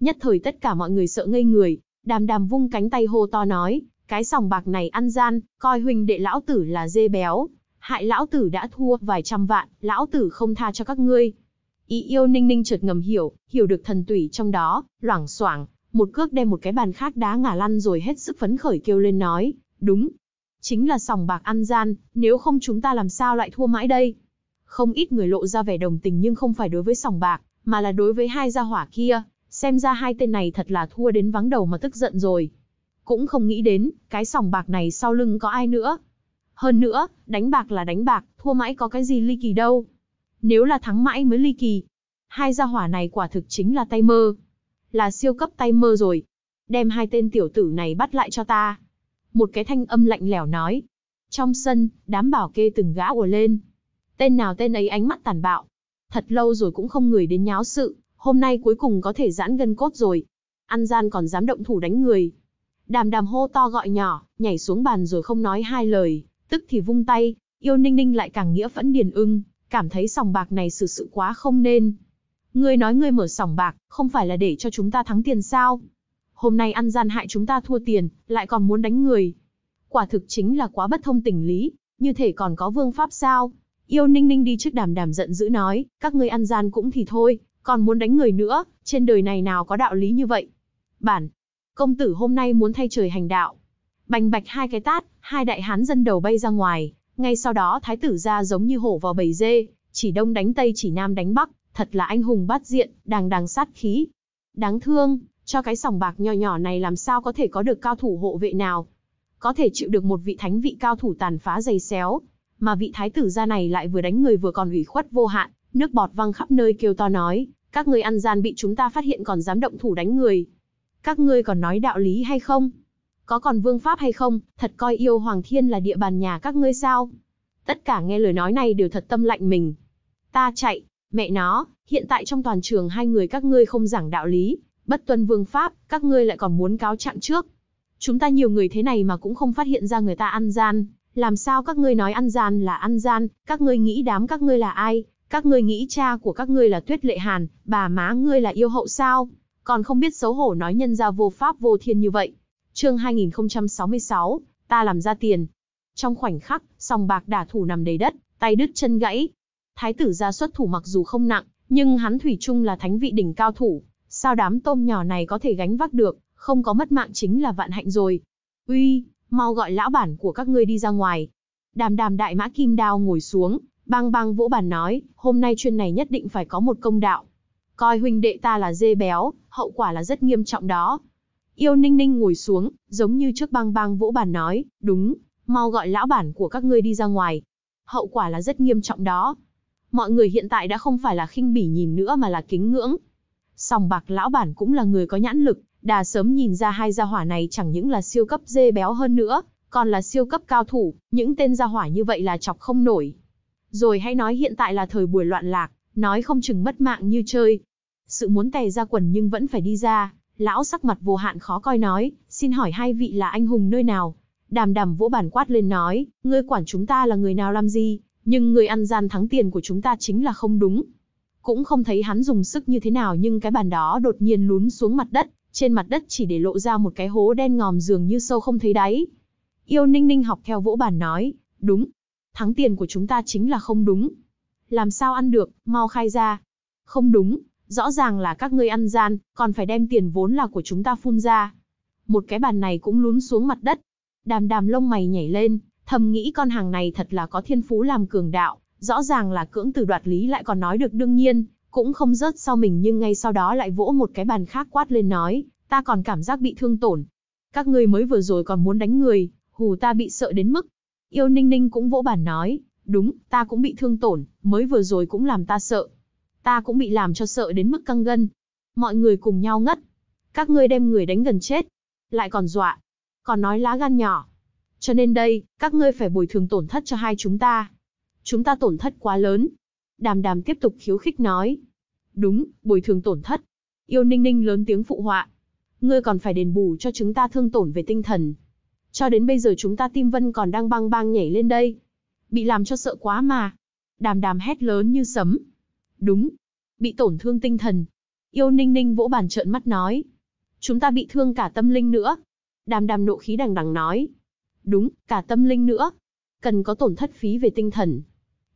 Nhất thời tất cả mọi người sợ ngây người, Đàm đàm vung cánh tay hô to nói, cái sòng bạc này ăn gian, coi huynh đệ lão tử là dê béo. Hại lão tử đã thua vài trăm vạn, lão tử không tha cho các ngươi. Ý yêu ninh ninh trượt ngầm hiểu, hiểu được thần tủy trong đó, loảng xoảng, một cước đem một cái bàn khác đá ngả lăn rồi hết sức phấn khởi kêu lên nói, đúng. Chính là sòng bạc ăn gian, nếu không chúng ta làm sao lại thua mãi đây? Không ít người lộ ra vẻ đồng tình nhưng không phải đối với sòng bạc, mà là đối với hai gia hỏa kia, Xem ra hai tên này thật là thua đến vắng đầu mà tức giận rồi. Cũng không nghĩ đến, cái sòng bạc này sau lưng có ai nữa. Hơn nữa, đánh bạc là đánh bạc, thua mãi có cái gì ly kỳ đâu. Nếu là thắng mãi mới ly kỳ. Hai gia hỏa này quả thực chính là tay mơ. Là siêu cấp tay mơ rồi. Đem hai tên tiểu tử này bắt lại cho ta. Một cái thanh âm lạnh lẽo nói. Trong sân, đám bảo kê từng gã ùa lên. Tên nào tên ấy ánh mắt tàn bạo. Thật lâu rồi cũng không người đến nháo sự, hôm nay cuối cùng có thể giãn gân cốt rồi. Ăn gian còn dám động thủ đánh người. Đàm đàm hô to gọi nhỏ, nhảy xuống bàn rồi không nói hai lời, tức thì vung tay, yêu ninh ninh lại càng nghĩa phẫn điền ưng, cảm thấy sòng bạc này sự sự quá không nên. Ngươi nói ngươi mở sòng bạc, không phải là để cho chúng ta thắng tiền sao? Hôm nay ăn gian hại chúng ta thua tiền, lại còn muốn đánh người. Quả thực chính là quá bất thông tình lý, như thể còn có vương pháp sao? Yêu ninh ninh đi trước đàm đàm giận dữ nói, các ngươi ăn gian cũng thì thôi, còn muốn đánh người nữa, trên đời này nào có đạo lý như vậy? Bản, công tử hôm nay muốn thay trời hành đạo. Bành bạch hai cái tát, hai đại hán dân đầu bay ra ngoài, ngay sau đó thái tử ra giống như hổ vào bầy dê, chỉ đông đánh tây chỉ nam đánh bắc, thật là anh hùng bát diện, đàng đàng sát khí. Đáng thương, cho cái sòng bạc nhỏ nhỏ này làm sao có thể có được cao thủ hộ vệ nào. Có thể chịu được một vị thánh vị cao thủ tàn phá dày xéo, mà vị thái tử gia này lại vừa đánh người vừa còn ủy khuất vô hạn, Nước bọt văng khắp nơi kêu to nói, các ngươi ăn gian bị chúng ta phát hiện còn dám động thủ đánh người. Các ngươi còn nói đạo lý hay không? Có còn vương pháp hay không? Thật coi yêu Hoàng Thiên là địa bàn nhà các ngươi sao? Tất cả nghe lời nói này đều thật tâm lạnh mình. Ta chạy, mẹ nó, hiện tại trong toàn trường hai người các ngươi không giảng đạo lý, bất tuân vương pháp, các ngươi lại còn muốn cáo trạng trước. Chúng ta nhiều người thế này mà cũng không phát hiện ra người ta ăn gian, làm sao các ngươi nói ăn gian là ăn gian, các ngươi nghĩ đám các ngươi là ai, các ngươi nghĩ cha của các ngươi là Tuyết Lệ Hàn, bà má ngươi là yêu hậu sao? Còn không biết xấu hổ nói nhân gia vô pháp vô thiên như vậy. Chương 2066, ta làm ra tiền. Trong khoảnh khắc, sòng bạc đả thủ nằm đầy đất, tay đứt chân gãy. Thái tử ra xuất thủ mặc dù không nặng, nhưng hắn thủy chung là thánh vị đỉnh cao thủ, sao đám tôm nhỏ này có thể gánh vác được, không có mất mạng chính là vạn hạnh rồi. Uy, mau gọi lão bản của các ngươi đi ra ngoài. Đàm đàm đại mã kim đao ngồi xuống, Bang bang vỗ bàn nói, hôm nay chuyện này nhất định phải có một công đạo. Coi huynh đệ ta là dê béo, hậu quả là rất nghiêm trọng đó. Yêu ninh ninh ngồi xuống, giống như trước bang bang vỗ bàn nói, đúng, mau gọi lão bản của các ngươi đi ra ngoài. Hậu quả là rất nghiêm trọng đó. Mọi người hiện tại đã không phải là khinh bỉ nhìn nữa mà là kính ngưỡng. Sòng bạc lão bản cũng là người có nhãn lực, đà sớm nhìn ra hai gia hỏa này chẳng những là siêu cấp dê béo hơn nữa, còn là siêu cấp cao thủ, những tên gia hỏa như vậy là chọc không nổi. Rồi hãy nói hiện tại là thời buổi loạn lạc, nói không chừng mất mạng như chơi. Sự muốn tè ra quần nhưng vẫn phải đi ra, lão sắc mặt vô hạn khó coi nói, xin hỏi hai vị là anh hùng nơi nào? Đàm đàm vỗ bản quát lên nói, ngươi quản chúng ta là người nào làm gì, nhưng người ăn gian thắng tiền của chúng ta chính là không đúng. Cũng không thấy hắn dùng sức như thế nào nhưng cái bàn đó đột nhiên lún xuống mặt đất, trên mặt đất chỉ để lộ ra một cái hố đen ngòm dường như sâu không thấy đáy. Yêu ninh ninh học theo vỗ bàn nói, đúng, thắng tiền của chúng ta chính là không đúng. Làm sao ăn được, mau khai ra. Không đúng, rõ ràng là các ngươi ăn gian, còn phải đem tiền vốn là của chúng ta phun ra. Một cái bàn này cũng lún xuống mặt đất. Đàm đàm lông mày nhảy lên, thầm nghĩ con hàng này thật là có thiên phú làm cường đạo, rõ ràng là cưỡng từ đoạt lý lại còn nói được đương nhiên, cũng không rớt sau mình nhưng ngay sau đó lại vỗ một cái bàn khác quát lên nói, ta còn cảm giác bị thương tổn. Các ngươi mới vừa rồi còn muốn đánh người, hù ta bị sợ đến mức, Yêu Ninh Ninh cũng vỗ bàn nói, đúng, ta cũng bị thương tổn, mới vừa rồi cũng làm ta sợ. Ta cũng bị làm cho sợ đến mức căng gân. Mọi người cùng nhau ngất. Các ngươi đem người đánh gần chết. Lại còn dọa. Còn nói lá gan nhỏ. Cho nên đây, các ngươi phải bồi thường tổn thất cho hai chúng ta. Chúng ta tổn thất quá lớn. Đàm đàm tiếp tục khiếu khích nói. Đúng, bồi thường tổn thất. Yêu ninh ninh lớn tiếng phụ họa. Ngươi còn phải đền bù cho chúng ta thương tổn về tinh thần, cho đến bây giờ chúng ta tim vân còn đang băng băng nhảy lên đây. Bị làm cho sợ quá mà. Đàm đàm hét lớn như sấm. Đúng. Bị tổn thương tinh thần. Yêu ninh ninh vỗ bàn trợn mắt nói. Chúng ta bị thương cả tâm linh nữa. Đàm đàm nộ khí đằng đằng nói. Đúng, cả tâm linh nữa. Cần có tổn thất phí về tinh thần.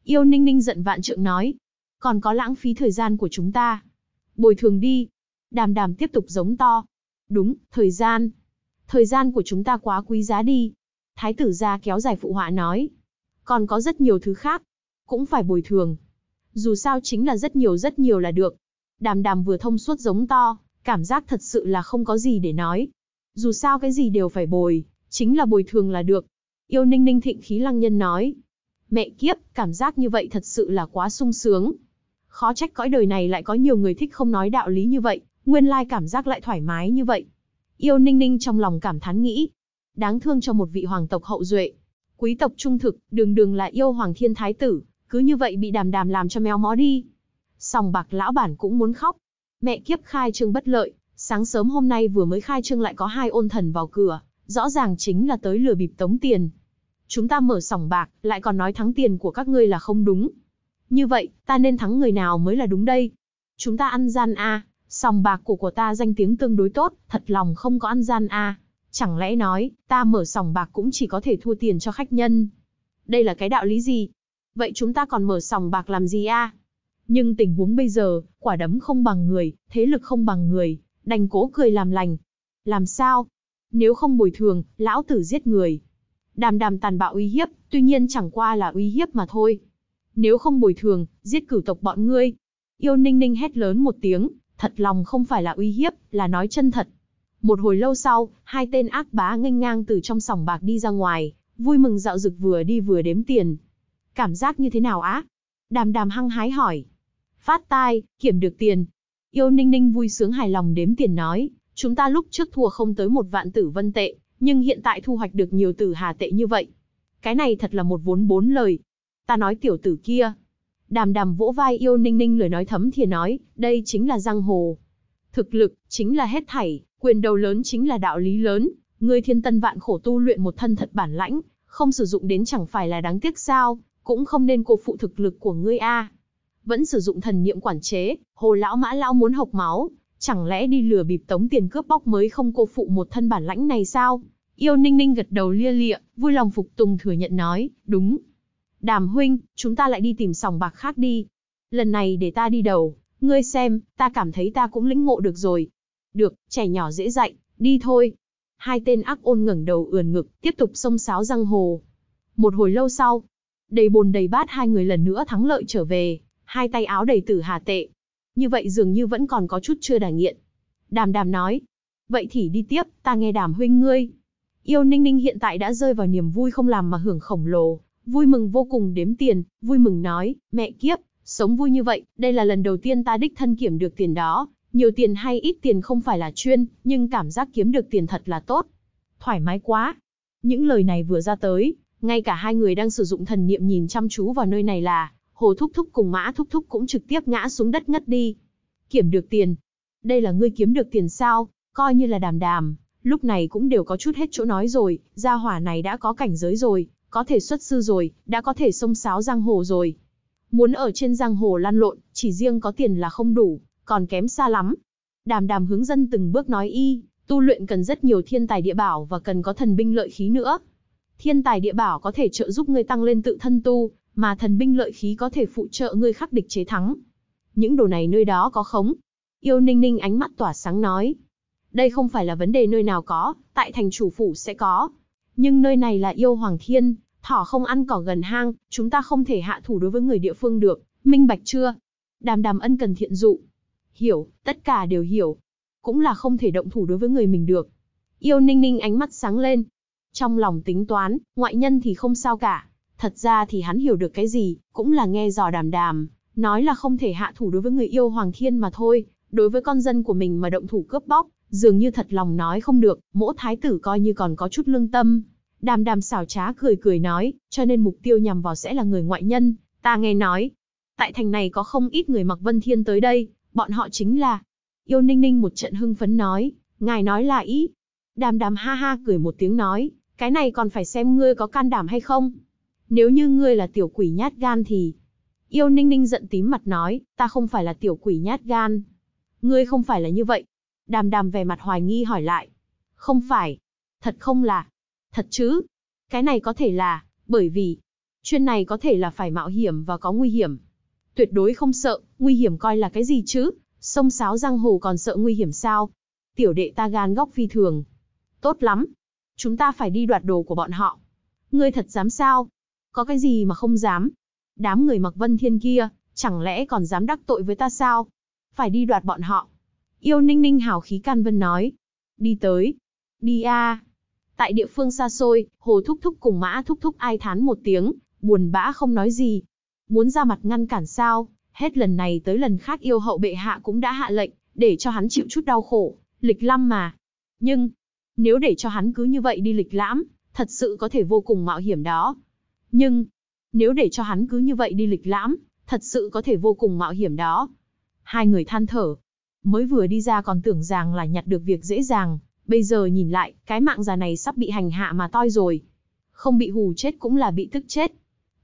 Yêu ninh ninh giận vạn trượng nói. Còn có lãng phí thời gian của chúng ta. Bồi thường đi. Đàm đàm tiếp tục giống to. Đúng, thời gian Thời gian của chúng ta quá quý giá đi. Thái tử gia kéo dài phụ họa nói. Còn có rất nhiều thứ khác. Cũng phải bồi thường. Dù sao chính là rất nhiều rất nhiều là được. Đàm đàm vừa thông suốt giống to, cảm giác thật sự là không có gì để nói. Dù sao cái gì đều phải bồi, chính là bồi thường là được. Yêu ninh ninh thịnh khí lăng nhân nói. Mẹ kiếp, cảm giác như vậy thật sự là quá sung sướng. Khó trách cõi đời này lại có nhiều người thích không nói đạo lý như vậy, nguyên lai cảm giác lại thoải mái như vậy. Yêu Ninh Ninh trong lòng cảm thán nghĩ, đáng thương cho một vị hoàng tộc hậu duệ. Quý tộc trung thực, đường đường là yêu hoàng thiên thái tử, cứ như vậy bị đàm đàm làm cho mèo mó đi. Sòng bạc lão bản cũng muốn khóc. Mẹ kiếp khai trương bất lợi, sáng sớm hôm nay vừa mới khai trương lại có hai ôn thần vào cửa, rõ ràng chính là tới lừa bịp tống tiền. Chúng ta mở sòng bạc, lại còn nói thắng tiền của các ngươi là không đúng. Như vậy, ta nên thắng người nào mới là đúng đây? Chúng ta ăn gian a à? sòng bạc của của ta danh tiếng tương đối tốt, thật lòng không có ăn gian a. Chẳng lẽ nói, ta mở sòng bạc cũng chỉ có thể thua tiền cho khách nhân. Đây là cái đạo lý gì? Vậy chúng ta còn mở sòng bạc làm gì a? Nhưng tình huống bây giờ, quả đấm không bằng người, thế lực không bằng người, đành cố cười làm lành. Làm sao? Nếu không bồi thường, lão tử giết người. Đàm đàm tàn bạo uy hiếp, tuy nhiên chẳng qua là uy hiếp mà thôi. Nếu không bồi thường, giết cửu tộc bọn ngươi. Yêu ninh ninh hét lớn một tiếng, Thật lòng không phải là uy hiếp, là nói chân thật. Một hồi lâu sau, hai tên ác bá nghênh ngang từ trong sòng bạc đi ra ngoài, vui mừng dạo dực vừa đi vừa đếm tiền. Cảm giác như thế nào á? Đàm đàm hăng hái hỏi. Phát tai, kiểm được tiền. Yêu ninh ninh vui sướng hài lòng đếm tiền nói, chúng ta lúc trước thua không tới một vạn tử vân tệ, nhưng hiện tại thu hoạch được nhiều tử hà tệ như vậy. Cái này thật là một vốn bốn lời. Ta nói tiểu tử kia, Đàm đàm vỗ vai yêu ninh ninh lời nói thấm thìa nói, đây chính là giang hồ. Thực lực, chính là hết thảy, quyền đầu lớn chính là đạo lý lớn, người thiên tân vạn khổ tu luyện một thân thật bản lãnh, không sử dụng đến chẳng phải là đáng tiếc sao, cũng không nên cô phụ thực lực của ngươi a. Vẫn sử dụng thần niệm quản chế, hồ lão mã lão muốn học máu, chẳng lẽ đi lừa bịp tống tiền cướp bóc mới không cô phụ một thân bản lãnh này sao? Yêu ninh ninh gật đầu lia lịa, vui lòng phục tùng thừa nhận nói, đúng, Đàm huynh, chúng ta lại đi tìm sòng bạc khác đi. Lần này để ta đi đầu, ngươi xem, ta cảm thấy ta cũng lĩnh ngộ được rồi. Được, trẻ nhỏ dễ dạy, đi thôi. Hai tên ác ôn ngẩng đầu ườn ngực, tiếp tục xông sáo răng hồ. Một hồi lâu sau, đầy bồn đầy bát hai người lần nữa thắng lợi trở về, hai tay áo đầy tử hà tệ. Như vậy dường như vẫn còn có chút chưa đà nghiện. Đàm đàm nói, vậy thì đi tiếp, ta nghe đàm huynh ngươi. Yêu ninh ninh hiện tại đã rơi vào niềm vui không làm mà hưởng khổng lồ vui mừng vô cùng đếm tiền, vui mừng nói, mẹ kiếp, sống vui như vậy, đây là lần đầu tiên ta đích thân kiểm được tiền đó, nhiều tiền hay ít tiền không phải là chuyên, nhưng cảm giác kiếm được tiền thật là tốt. Thoải mái quá. Những lời này vừa ra tới, ngay cả hai người đang sử dụng thần niệm nhìn chăm chú vào nơi này là, Hồ Thúc Thúc cùng Mã Thúc Thúc cũng trực tiếp ngã xuống đất ngất đi. Kiểm được tiền. Đây là ngươi kiếm được tiền sao, coi như là đàm đàm, lúc này cũng đều có chút hết chỗ nói rồi, gia hỏa này đã có cảnh giới rồi, có thể xuất sư rồi, đã có thể xông sáo giang hồ rồi. Muốn ở trên giang hồ lan lộn, chỉ riêng có tiền là không đủ, còn kém xa lắm. Đàm đàm hướng dân từng bước nói y, tu luyện cần rất nhiều thiên tài địa bảo và cần có thần binh lợi khí nữa. Thiên tài địa bảo có thể trợ giúp ngươi tăng lên tự thân tu, mà thần binh lợi khí có thể phụ trợ ngươi khắc địch chế thắng. Những đồ này nơi đó có khống. Yêu Ninh Ninh ánh mắt tỏa sáng nói. Đây không phải là vấn đề nơi nào có, tại thành chủ phủ sẽ có. Nhưng nơi này là yêu Hoàng Thiên, Thỏ không ăn cỏ gần hang, chúng ta không thể hạ thủ đối với người địa phương được, minh bạch chưa? Đàm đàm ân cần thiện dụ. Hiểu, tất cả đều hiểu. Cũng là không thể động thủ đối với người mình được. Yêu ninh ninh ánh mắt sáng lên. Trong lòng tính toán, ngoại nhân thì không sao cả. Thật ra thì hắn hiểu được cái gì, cũng là nghe dò đàm đàm. Nói là không thể hạ thủ đối với người yêu Hoàng Thiên mà thôi. Đối với con dân của mình mà động thủ cướp bóc, dường như thật lòng nói không được, mỗ thái tử coi như còn có chút lương tâm, Đàm đàm xảo trá cười cười nói, cho nên mục tiêu nhằm vào sẽ là người ngoại nhân, ta nghe nói. Tại thành này có không ít người mặc vân thiên tới đây, bọn họ chính là... Yêu ninh ninh một trận hưng phấn nói, ngài nói là ý. Đàm đàm ha ha cười một tiếng nói, cái này còn phải xem ngươi có can đảm hay không. Nếu như ngươi là tiểu quỷ nhát gan thì... Yêu ninh ninh giận tím mặt nói, ta không phải là tiểu quỷ nhát gan. Ngươi không phải là như vậy. Đàm đàm về mặt hoài nghi hỏi lại. Không phải. Thật không là, Thật chứ? Cái này có thể là, bởi vì, chuyên này có thể là phải mạo hiểm và có nguy hiểm. Tuyệt đối không sợ, nguy hiểm coi là cái gì chứ? Sông sáo giang hồ còn sợ nguy hiểm sao? Tiểu đệ ta gan góc phi thường. Tốt lắm. Chúng ta phải đi đoạt đồ của bọn họ. Ngươi thật dám sao? Có cái gì mà không dám? Đám người mặc vân thiên kia, chẳng lẽ còn dám đắc tội với ta sao? Phải đi đoạt bọn họ. Yêu ninh ninh hào khí can vân nói. Đi tới. Đi a. À. Tại địa phương xa xôi, Hồ Thúc Thúc cùng Mã Thúc Thúc ai thán một tiếng, buồn bã không nói gì. Muốn ra mặt ngăn cản sao, hết lần này tới lần khác yêu hậu bệ hạ cũng đã hạ lệnh, để cho hắn chịu chút đau khổ, lịch lăm mà. Nhưng, nếu để cho hắn cứ như vậy đi lịch lãm, thật sự có thể vô cùng mạo hiểm đó. Nhưng, nếu để cho hắn cứ như vậy đi lịch lãm, thật sự có thể vô cùng mạo hiểm đó. Hai người than thở, mới vừa đi ra còn tưởng rằng là nhặt được việc dễ dàng, Bây giờ nhìn lại, cái mạng già này sắp bị hành hạ mà toi rồi. Không bị hù chết cũng là bị tức chết.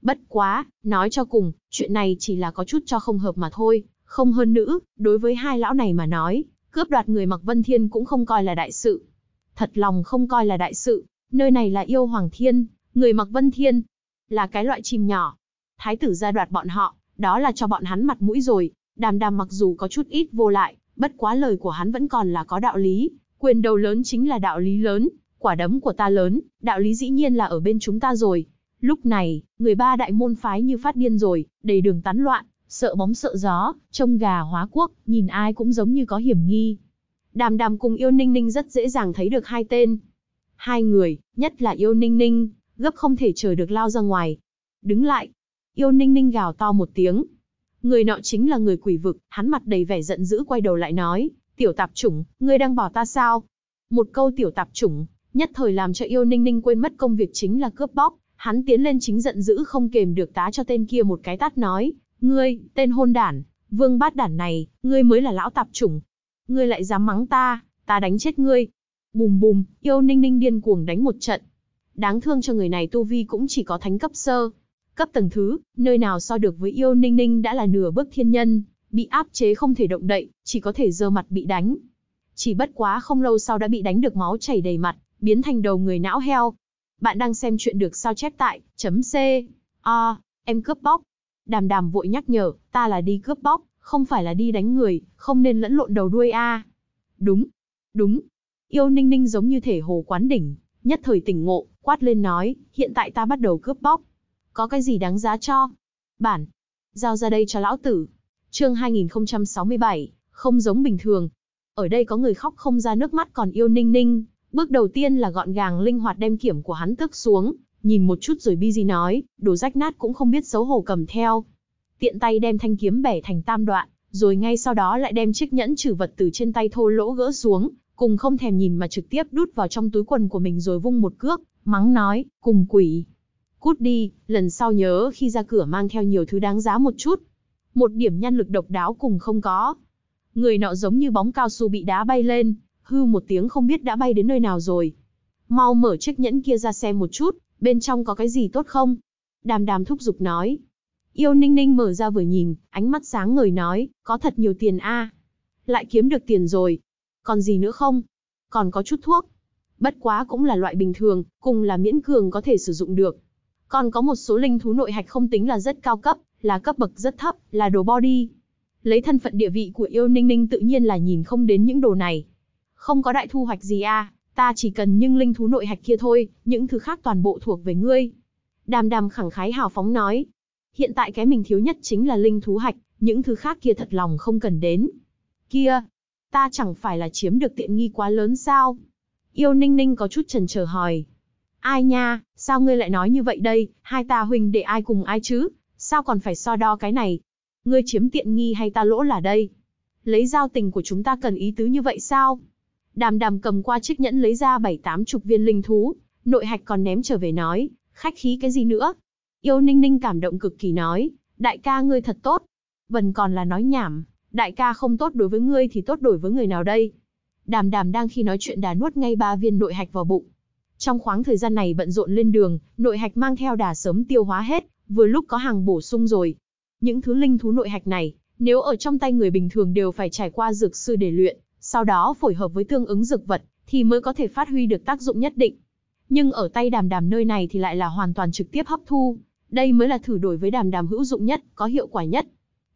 Bất quá, nói cho cùng, chuyện này chỉ là có chút cho không hợp mà thôi, không hơn nữa, đối với hai lão này mà nói, cướp đoạt người mặc Vân Thiên cũng không coi là đại sự. Thật lòng không coi là đại sự, nơi này là yêu Hoàng Thiên, người mặc Vân Thiên, là cái loại chim nhỏ. Thái tử ra đoạt bọn họ, đó là cho bọn hắn mặt mũi rồi, đàm đàm mặc dù có chút ít vô lại, bất quá lời của hắn vẫn còn là có đạo lý, Quyền đầu lớn chính là đạo lý lớn, quả đấm của ta lớn, đạo lý dĩ nhiên là ở bên chúng ta rồi. Lúc này, người ba đại môn phái như phát điên rồi, đầy đường tán loạn, sợ bóng sợ gió, trông gà hóa quốc, nhìn ai cũng giống như có hiểm nghi. Đàm đàm cùng yêu ninh ninh rất dễ dàng thấy được hai tên. Hai người, nhất là yêu ninh ninh, gấp không thể chờ được lao ra ngoài. Đứng lại, yêu ninh ninh gào to một tiếng. Người nọ chính là người quỷ vực, hắn mặt đầy vẻ giận dữ quay đầu lại nói. Tiểu tạp chủng, ngươi đang bỏ ta sao? Một câu tiểu tạp chủng, nhất thời làm cho yêu ninh ninh quên mất công việc chính là cướp bóc. Hắn tiến lên chính giận dữ không kềm được tá cho tên kia một cái tát nói. Ngươi, tên hôn đản, vương bát đản này, ngươi mới là lão tạp chủng. Ngươi lại dám mắng ta, ta đánh chết ngươi. Bùm bùm, yêu ninh ninh điên cuồng đánh một trận. Đáng thương cho người này tu vi cũng chỉ có thánh cấp sơ, cấp tầng thứ, nơi nào so được với yêu ninh ninh đã là nửa bước thiên nhân bị áp chế không thể động đậy, chỉ có thể dơ mặt bị đánh. Chỉ bất quá không lâu sau đã bị đánh được máu chảy đầy mặt, biến thành đầu người não heo. Bạn đang xem chuyện được sao chép tại chấm C. o em cướp bóc. Đàm đàm vội nhắc nhở, ta là đi cướp bóc, không phải là đi đánh người, không nên lẫn lộn đầu đuôi a. Đúng, đúng. Yêu ninh ninh giống như thể hồ quán đỉnh, nhất thời tỉnh ngộ, quát lên nói, hiện tại ta bắt đầu cướp bóc. Có cái gì đáng giá cho? Bản, giao ra đây cho lão tử, Chương 2067, không giống bình thường. Ở đây có người khóc không ra nước mắt còn yêu Ninh Ninh, bước đầu tiên là gọn gàng linh hoạt đem kiểm của hắn tước xuống, nhìn một chút rồi bi gì nói, đồ rách nát cũng không biết xấu hổ cầm theo. Tiện tay đem thanh kiếm bẻ thành tam đoạn, rồi ngay sau đó lại đem chiếc nhẫn trừ vật từ trên tay thô lỗ gỡ xuống, cùng không thèm nhìn mà trực tiếp đút vào trong túi quần của mình rồi vung một cước, mắng nói, cùng quỷ. Cút đi, lần sau nhớ khi ra cửa mang theo nhiều thứ đáng giá một chút, một điểm nhan lực độc đáo cùng không có. Người nọ giống như bóng cao su bị đá bay lên, hư một tiếng không biết đã bay đến nơi nào rồi. Mau mở chiếc nhẫn kia ra xem một chút, bên trong có cái gì tốt không? Đàm đàm thúc giục nói. Yêu ninh ninh mở ra vừa nhìn, ánh mắt sáng ngời nói, có thật nhiều tiền a, Lại kiếm được tiền rồi. Còn gì nữa không? Còn có chút thuốc. Bất quá cũng là loại bình thường, cùng là miễn cường có thể sử dụng được. Còn có một số linh thú nội hạch không tính là rất cao cấp, là cấp bậc rất thấp, là đồ body. Lấy thân phận địa vị của yêu ninh ninh tự nhiên là nhìn không đến những đồ này. Không có đại thu hoạch gì à, ta chỉ cần nhưng linh thú nội hạch kia thôi, những thứ khác toàn bộ thuộc về ngươi. Đàm đàm khẳng khái hào phóng nói. Hiện tại cái mình thiếu nhất chính là linh thú hạch, những thứ khác kia thật lòng không cần đến. Kia, ta chẳng phải là chiếm được tiện nghi quá lớn sao? Yêu ninh ninh có chút trần chờ hỏi. Ai nha, sao ngươi lại nói như vậy đây, hai ta huynh để ai cùng ai chứ, sao còn phải so đo cái này? Ngươi chiếm tiện nghi hay ta lỗ là đây? Lấy giao tình của chúng ta cần ý tứ như vậy sao? Đàm đàm cầm qua chiếc nhẫn lấy ra bảy tám chục viên linh thú, nội hạch còn ném trở về nói, khách khí cái gì nữa? Yêu ninh ninh cảm động cực kỳ nói, đại ca ngươi thật tốt. Vần còn là nói nhảm, đại ca không tốt đối với ngươi thì tốt đối với người nào đây? Đàm đàm đang khi nói chuyện đà nuốt ngay ba viên nội hạch vào bụng. Trong khoáng thời gian này bận rộn lên đường, nội hạch mang theo đà sớm tiêu hóa hết, vừa lúc có hàng bổ sung rồi. Những thứ linh thú nội hạch này, nếu ở trong tay người bình thường đều phải trải qua dược sư để luyện, sau đó phối hợp với tương ứng dược vật, thì mới có thể phát huy được tác dụng nhất định. Nhưng ở tay đàm đàm nơi này thì lại là hoàn toàn trực tiếp hấp thu, đây mới là thử đổi với đàm đàm hữu dụng nhất, có hiệu quả nhất.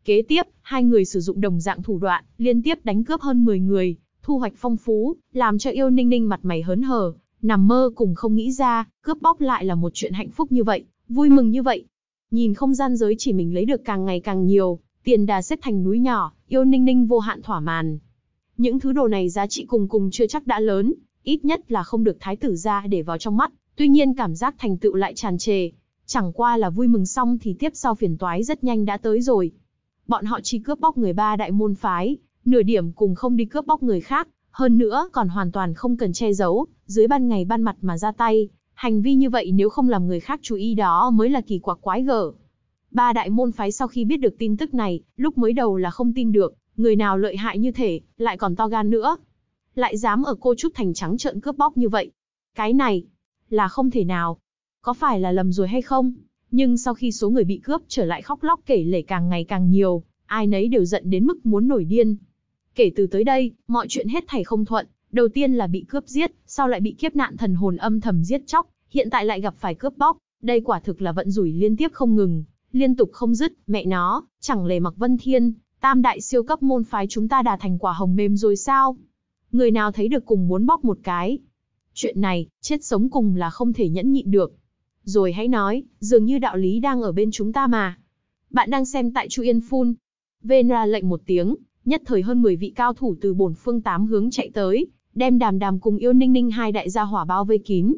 Kế tiếp, hai người sử dụng đồng dạng thủ đoạn, liên tiếp đánh cướp hơn 10 người, thu hoạch phong phú, làm cho yêu ninh ninh mặt mày hớn hở, nằm mơ cùng không nghĩ ra, cướp bóc lại là một chuyện hạnh phúc như vậy, vui mừng như vậy, nhìn không gian giới chỉ mình lấy được càng ngày càng nhiều, tiền đà xếp thành núi nhỏ, yêu ninh ninh vô hạn thỏa màn. Những thứ đồ này giá trị cùng cùng chưa chắc đã lớn, ít nhất là không được thái tử ra để vào trong mắt, tuy nhiên cảm giác thành tựu lại tràn trề. Chẳng qua là vui mừng xong thì tiếp sau phiền toái rất nhanh đã tới rồi. Bọn họ chỉ cướp bóc người ba đại môn phái, nửa điểm cùng không đi cướp bóc người khác, hơn nữa còn hoàn toàn không cần che giấu, dưới ban ngày ban mặt mà ra tay, Hành vi như vậy nếu không làm người khác chú ý đó mới là kỳ quặc quái gở. Ba đại môn phái sau khi biết được tin tức này, lúc mới đầu là không tin được, người nào lợi hại như thế, lại còn to gan nữa. Lại dám ở cô Trúc Thành trắng trợn cướp bóc như vậy. Cái này, là không thể nào. Có phải là lầm rồi hay không? Nhưng sau khi số người bị cướp trở lại khóc lóc kể lể càng ngày càng nhiều, ai nấy đều giận đến mức muốn nổi điên. Kể từ tới đây, mọi chuyện hết thảy không thuận, Đầu tiên là bị cướp giết, sau lại bị kiếp nạn thần hồn âm thầm giết chóc, hiện tại lại gặp phải cướp bóc, đây quả thực là vận rủi liên tiếp không ngừng, liên tục không dứt, mẹ nó, chẳng lẽ Mặc Vân Thiên, tam đại siêu cấp môn phái chúng ta đã thành quả hồng mềm rồi sao? Người nào thấy được cùng muốn bóc một cái. Chuyện này, chết sống cùng là không thể nhẫn nhịn được. Rồi hãy nói, dường như đạo lý đang ở bên chúng ta mà. Bạn đang xem tại Chu Yên Phun. Venra lệnh một tiếng, nhất thời hơn 10 vị cao thủ từ bổn phương tám hướng chạy tới, đem đàm đàm cùng yêu ninh ninh hai đại gia hỏa bao vây kín.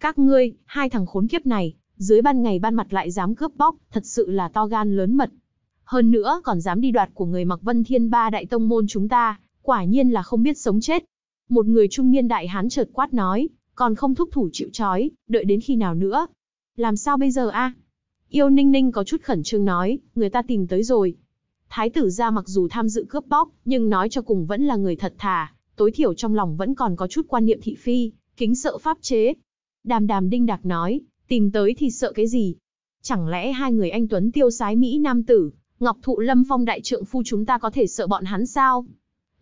Các ngươi, hai thằng khốn kiếp này, dưới ban ngày ban mặt lại dám cướp bóc, thật sự là to gan lớn mật. Hơn nữa còn dám đi đoạt của người mặc vân thiên ba đại tông môn chúng ta, quả nhiên là không biết sống chết. Một người trung niên đại hán chợt quát nói, còn không thúc thủ chịu trói, đợi đến khi nào nữa. Làm sao bây giờ a? Yêu ninh ninh có chút khẩn trương nói, người ta tìm tới rồi. Thái tử gia mặc dù tham dự cướp bóc, nhưng nói cho cùng vẫn là người thật thà, tối thiểu trong lòng vẫn còn có chút quan niệm thị phi, kính sợ pháp chế. Đàm đàm đinh đạc nói, tìm tới thì sợ cái gì? Chẳng lẽ hai người anh Tuấn tiêu sái Mỹ nam tử, Ngọc Thụ Lâm Phong đại trượng phu chúng ta có thể sợ bọn hắn sao?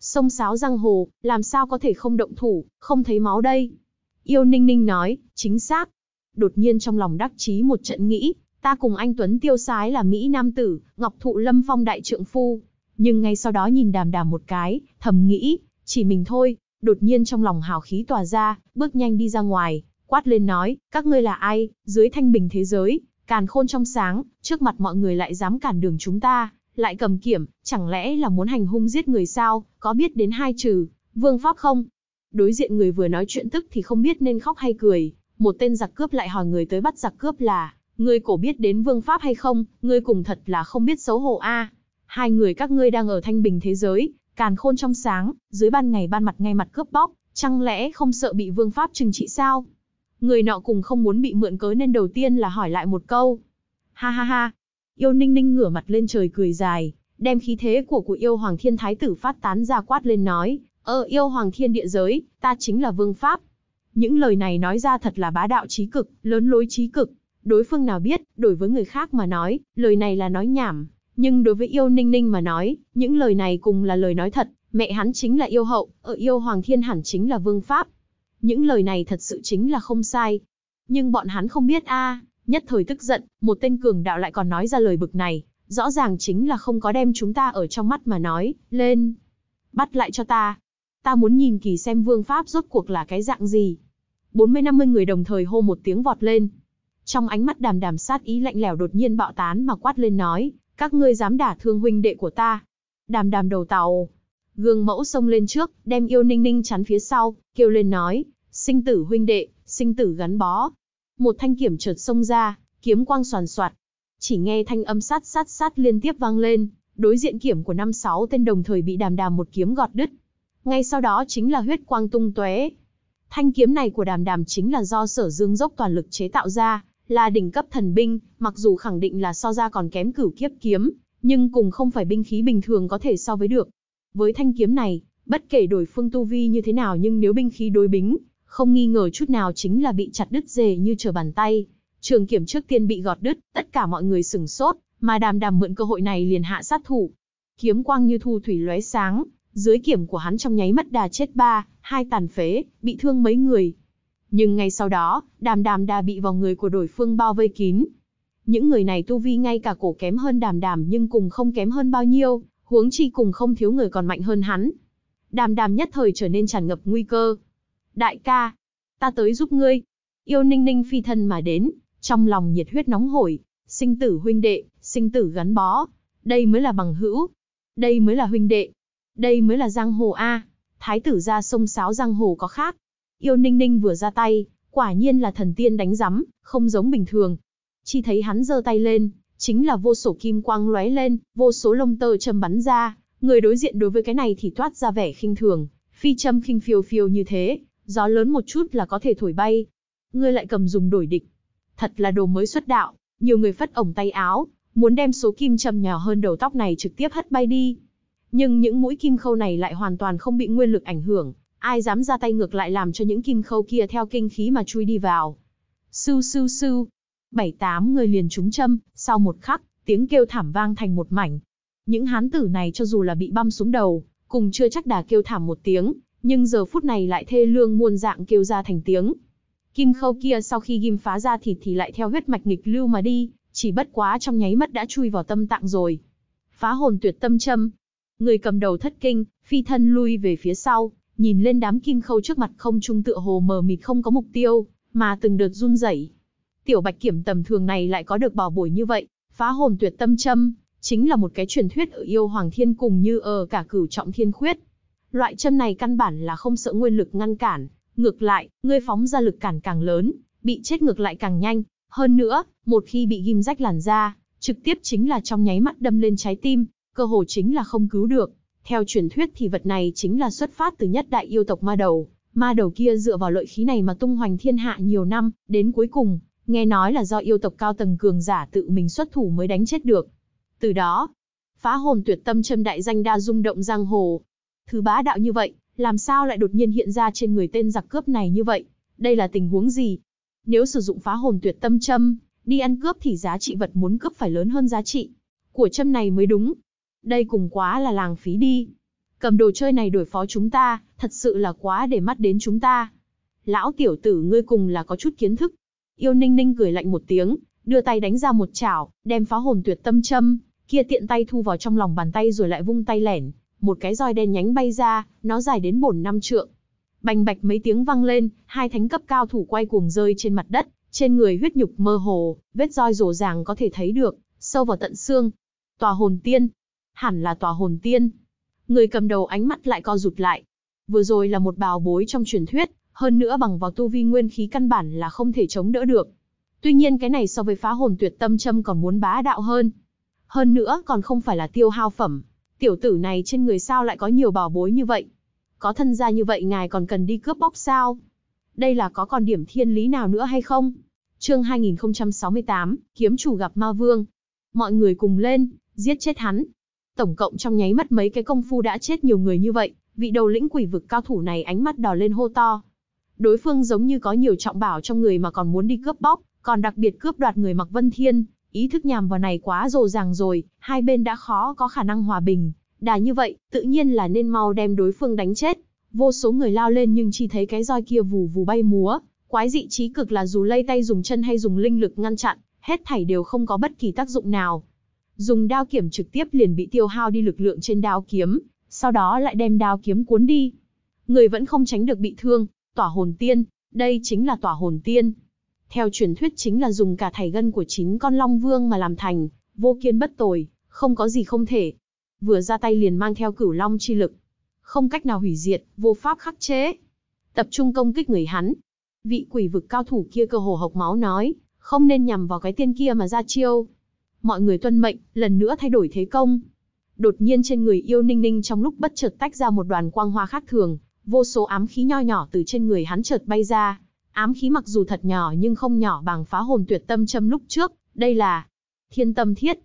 Sông sáo răng hồ, làm sao có thể không động thủ, không thấy máu đây? Yêu Ninh Ninh nói, chính xác. Đột nhiên trong lòng đắc chí một trận nghĩ, ta cùng anh Tuấn tiêu sái là Mỹ Nam Tử, Ngọc Thụ Lâm Phong đại trượng phu. Nhưng ngay sau đó nhìn đàm đàm một cái, thầm nghĩ, chỉ mình thôi, đột nhiên trong lòng hào khí tỏa ra, bước nhanh đi ra ngoài, quát lên nói, các ngươi là ai, dưới thanh bình thế giới, càn khôn trong sáng, trước mặt mọi người lại dám cản đường chúng ta, lại cầm kiểm, chẳng lẽ là muốn hành hung giết người sao, có biết đến hai trừ, vương pháp không? Đối diện người vừa nói chuyện tức thì không biết nên khóc hay cười, một tên giặc cướp lại hỏi người tới bắt giặc cướp là, ngươi cổ biết đến vương pháp hay không, ngươi cùng thật là không biết xấu hổ a. Hai người các ngươi đang ở thanh bình thế giới, Càn khôn trong sáng, dưới ban ngày ban mặt ngay mặt cướp bóc, chẳng lẽ không sợ bị vương pháp trừng trị sao? Người nọ cùng không muốn bị mượn cớ nên đầu tiên là hỏi lại một câu. Ha ha ha. Yêu ninh ninh ngửa mặt lên trời cười dài, đem khí thế của của yêu hoàng thiên thái tử phát tán ra quát lên nói, ơ yêu hoàng thiên địa giới, ta chính là vương pháp. Những lời này nói ra thật là bá đạo trí cực, lớn lối trí cực. Đối phương nào biết, đổi với người khác mà nói, lời này là nói nhảm, nhưng đối với yêu ninh ninh mà nói, những lời này cùng là lời nói thật, mẹ hắn chính là yêu hậu, ở yêu hoàng thiên hẳn chính là vương pháp. Những lời này thật sự chính là không sai. Nhưng bọn hắn không biết a, à, nhất thời tức giận, một tên cường đạo lại còn nói ra lời bực này, rõ ràng chính là không có đem chúng ta ở trong mắt mà nói, lên. Bắt lại cho ta. Ta muốn nhìn kỳ xem vương pháp rốt cuộc là cái dạng gì. bốn mươi năm mươi người đồng thời hô một tiếng vọt lên. Trong ánh mắt đàm đàm sát ý lạnh lẽo đột nhiên bạo tán mà quát lên nói, các ngươi dám đả thương huynh đệ của ta. Đàm đàm đầu tàu. Gương mẫu xông lên trước, đem yêu ninh ninh chắn phía sau, kêu lên nói, sinh tử huynh đệ, sinh tử gắn bó. Một thanh kiểm chợt xông ra, kiếm quang soàn soạt. Chỉ nghe thanh âm sát sát sát liên tiếp vang lên, đối diện kiểm của năm sáu tên đồng thời bị đàm đàm một kiếm gọt đứt. Ngay sau đó chính là huyết quang tung tóe. Thanh kiếm này của đàm đàm chính là do sở dương dốc toàn lực chế tạo ra, là đỉnh cấp thần binh, mặc dù khẳng định là so ra còn kém cửu kiếp kiếm, nhưng cùng không phải binh khí bình thường có thể so với được. Với thanh kiếm này, bất kể đổi phương tu vi như thế nào nhưng nếu binh khí đối bính, không nghi ngờ chút nào chính là bị chặt đứt dề như trở bàn tay. Trường kiểm trước tiên bị gọt đứt, tất cả mọi người sửng sốt, mà đàm đàm mượn cơ hội này liền hạ sát thủ. Kiếm quang như thu thủy lóe sáng, dưới kiểm của hắn trong nháy mắt đà chết ba, hai tàn phế, bị thương mấy người, nhưng ngay sau đó, đàm đàm đà bị vào người của đối phương bao vây kín. Những người này tu vi ngay cả cổ kém hơn đàm đàm nhưng cùng không kém hơn bao nhiêu, huống chi cùng không thiếu người còn mạnh hơn hắn. Đàm đàm nhất thời trở nên tràn ngập nguy cơ. Đại ca, ta tới giúp ngươi. Yêu ninh ninh phi thân mà đến, trong lòng nhiệt huyết nóng hổi, sinh tử huynh đệ, sinh tử gắn bó. Đây mới là bằng hữu, đây mới là huynh đệ, đây mới là giang hồ A. Thái tử ra sông sáo giang hồ có khác, Yêu Ninh Ninh vừa ra tay, quả nhiên là thần tiên đánh rắm, không giống bình thường. Chi thấy hắn giơ tay lên, chính là vô số kim quang lóe lên, vô số lông tơ châm bắn ra, người đối diện đối với cái này thì toát ra vẻ khinh thường, phi châm khinh phiêu phiêu như thế, gió lớn một chút là có thể thổi bay. Ngươi lại cầm dùng đổi địch. Thật là đồ mới xuất đạo, nhiều người phất ổng tay áo, muốn đem số kim châm nhỏ hơn đầu tóc này trực tiếp hất bay đi. Nhưng những mũi kim khâu này lại hoàn toàn không bị nguyên lực ảnh hưởng, Ai dám ra tay ngược lại làm cho những kim khâu kia theo kinh khí mà chui đi vào. Su su su. Bảy tám người liền trúng châm, sau một khắc, tiếng kêu thảm vang thành một mảnh. Những hán tử này cho dù là bị băm xuống đầu, cùng chưa chắc đã kêu thảm một tiếng, nhưng giờ phút này lại thê lương muôn dạng kêu ra thành tiếng. Kim khâu kia sau khi ghim phá ra thịt thì lại theo huyết mạch nghịch lưu mà đi, chỉ bất quá trong nháy mắt đã chui vào tâm tạng rồi. Phá hồn tuyệt tâm châm. Người cầm đầu thất kinh, phi thân lui về phía sau, nhìn lên đám kim khâu trước mặt không trung tựa hồ mờ mịt không có mục tiêu, mà từng đợt run rẩy. Tiểu Bạch Kiểm tầm thường này lại có được bảo bối như vậy, phá hồn tuyệt tâm châm, chính là một cái truyền thuyết ở yêu hoàng thiên cùng như ở cả cửu trọng thiên khuyết. Loại châm này căn bản là không sợ nguyên lực ngăn cản, ngược lại, ngươi phóng ra lực cản càng lớn, bị chết ngược lại càng nhanh, hơn nữa, một khi bị ghim rách làn da, trực tiếp chính là trong nháy mắt đâm lên trái tim, cơ hồ chính là không cứu được. Theo truyền thuyết thì vật này chính là xuất phát từ nhất đại yêu tộc ma đầu, ma đầu kia dựa vào lợi khí này mà tung hoành thiên hạ nhiều năm, đến cuối cùng, nghe nói là do yêu tộc cao tầng cường giả tự mình xuất thủ mới đánh chết được. Từ đó, phá hồn tuyệt tâm châm đại danh đa rung động giang hồ. Thứ bá đạo như vậy, làm sao lại đột nhiên hiện ra trên người tên giặc cướp này như vậy? Đây là tình huống gì? Nếu sử dụng phá hồn tuyệt tâm châm, đi ăn cướp thì giá trị vật muốn cướp phải lớn hơn giá trị của châm này mới đúng đây cùng quá là làng phí đi. Cầm đồ chơi này đổi phó chúng ta, thật sự là quá để mắt đến chúng ta. Lão tiểu tử ngươi cùng là có chút kiến thức. Yêu ninh ninh cười lạnh một tiếng, đưa tay đánh ra một chảo, đem phá hồn tuyệt tâm châm, kia tiện tay thu vào trong lòng bàn tay rồi lại vung tay lẻn, một cái roi đen nhánh bay ra, nó dài đến bổn năm trượng. Bành bạch mấy tiếng vang lên, hai thánh cấp cao thủ quay cuồng rơi trên mặt đất, trên người huyết nhục mơ hồ, vết roi rổ ràng có thể thấy được, sâu vào tận xương. Tòa hồn tiên, hẳn là tòa hồn tiên. Người cầm đầu ánh mắt lại co rụt lại. Vừa rồi là một bào bối trong truyền thuyết, hơn nữa bằng vào tu vi nguyên khí căn bản là không thể chống đỡ được. Tuy nhiên cái này so với phá hồn tuyệt tâm châm còn muốn bá đạo hơn. Hơn nữa còn không phải là tiêu hao phẩm. Tiểu tử này trên người sao lại có nhiều bảo bối như vậy? Có thân gia như vậy ngài còn cần đi cướp bóc sao? Đây là có còn điểm thiên lý nào nữa hay không? Chương 2068, kiếm chủ gặp ma vương. Mọi người cùng lên, giết chết hắn, Tổng cộng trong nháy mắt mấy cái công phu đã chết nhiều người như vậy, vị đầu lĩnh quỷ vực cao thủ này ánh mắt đỏ lên hô to. Đối phương giống như có nhiều trọng bảo trong người mà còn muốn đi cướp bóc, còn đặc biệt cướp đoạt người Mặc Vân Thiên, ý thức nhằm vào này quá rồ ràng rồi, hai bên đã khó có khả năng hòa bình. Đà như vậy, tự nhiên là nên mau đem đối phương đánh chết. Vô số người lao lên nhưng chỉ thấy cái roi kia vù vù bay múa, quái dị trí cực là dù lây tay dùng chân hay dùng linh lực ngăn chặn, hết thảy đều không có bất kỳ tác dụng nào dùng đao kiếm trực tiếp liền bị tiêu hao đi lực lượng trên đao kiếm, sau đó lại đem đao kiếm cuốn đi. Người vẫn không tránh được bị thương, tỏa hồn tiên, đây chính là tỏa hồn tiên. Theo truyền thuyết chính là dùng cả thảy gân của chín con long vương mà làm thành, vô kiên bất tồi, không có gì không thể. Vừa ra tay liền mang theo cửu long chi lực, không cách nào hủy diệt, vô pháp khắc chế. Tập trung công kích người hắn. Vị quỷ vực cao thủ kia cơ hồ hộc máu nói, không nên nhằm vào cái tiên kia mà ra chiêu, mọi người tuân mệnh, lần nữa thay đổi thế công. Đột nhiên trên người yêu Ninh Ninh trong lúc bất chợt tách ra một đoàn quang hoa khác thường, vô số ám khí nho nhỏ từ trên người hắn chợt bay ra. Ám khí mặc dù thật nhỏ nhưng không nhỏ bằng phá hồn tuyệt tâm châm lúc trước, đây là thiên tâm thiết.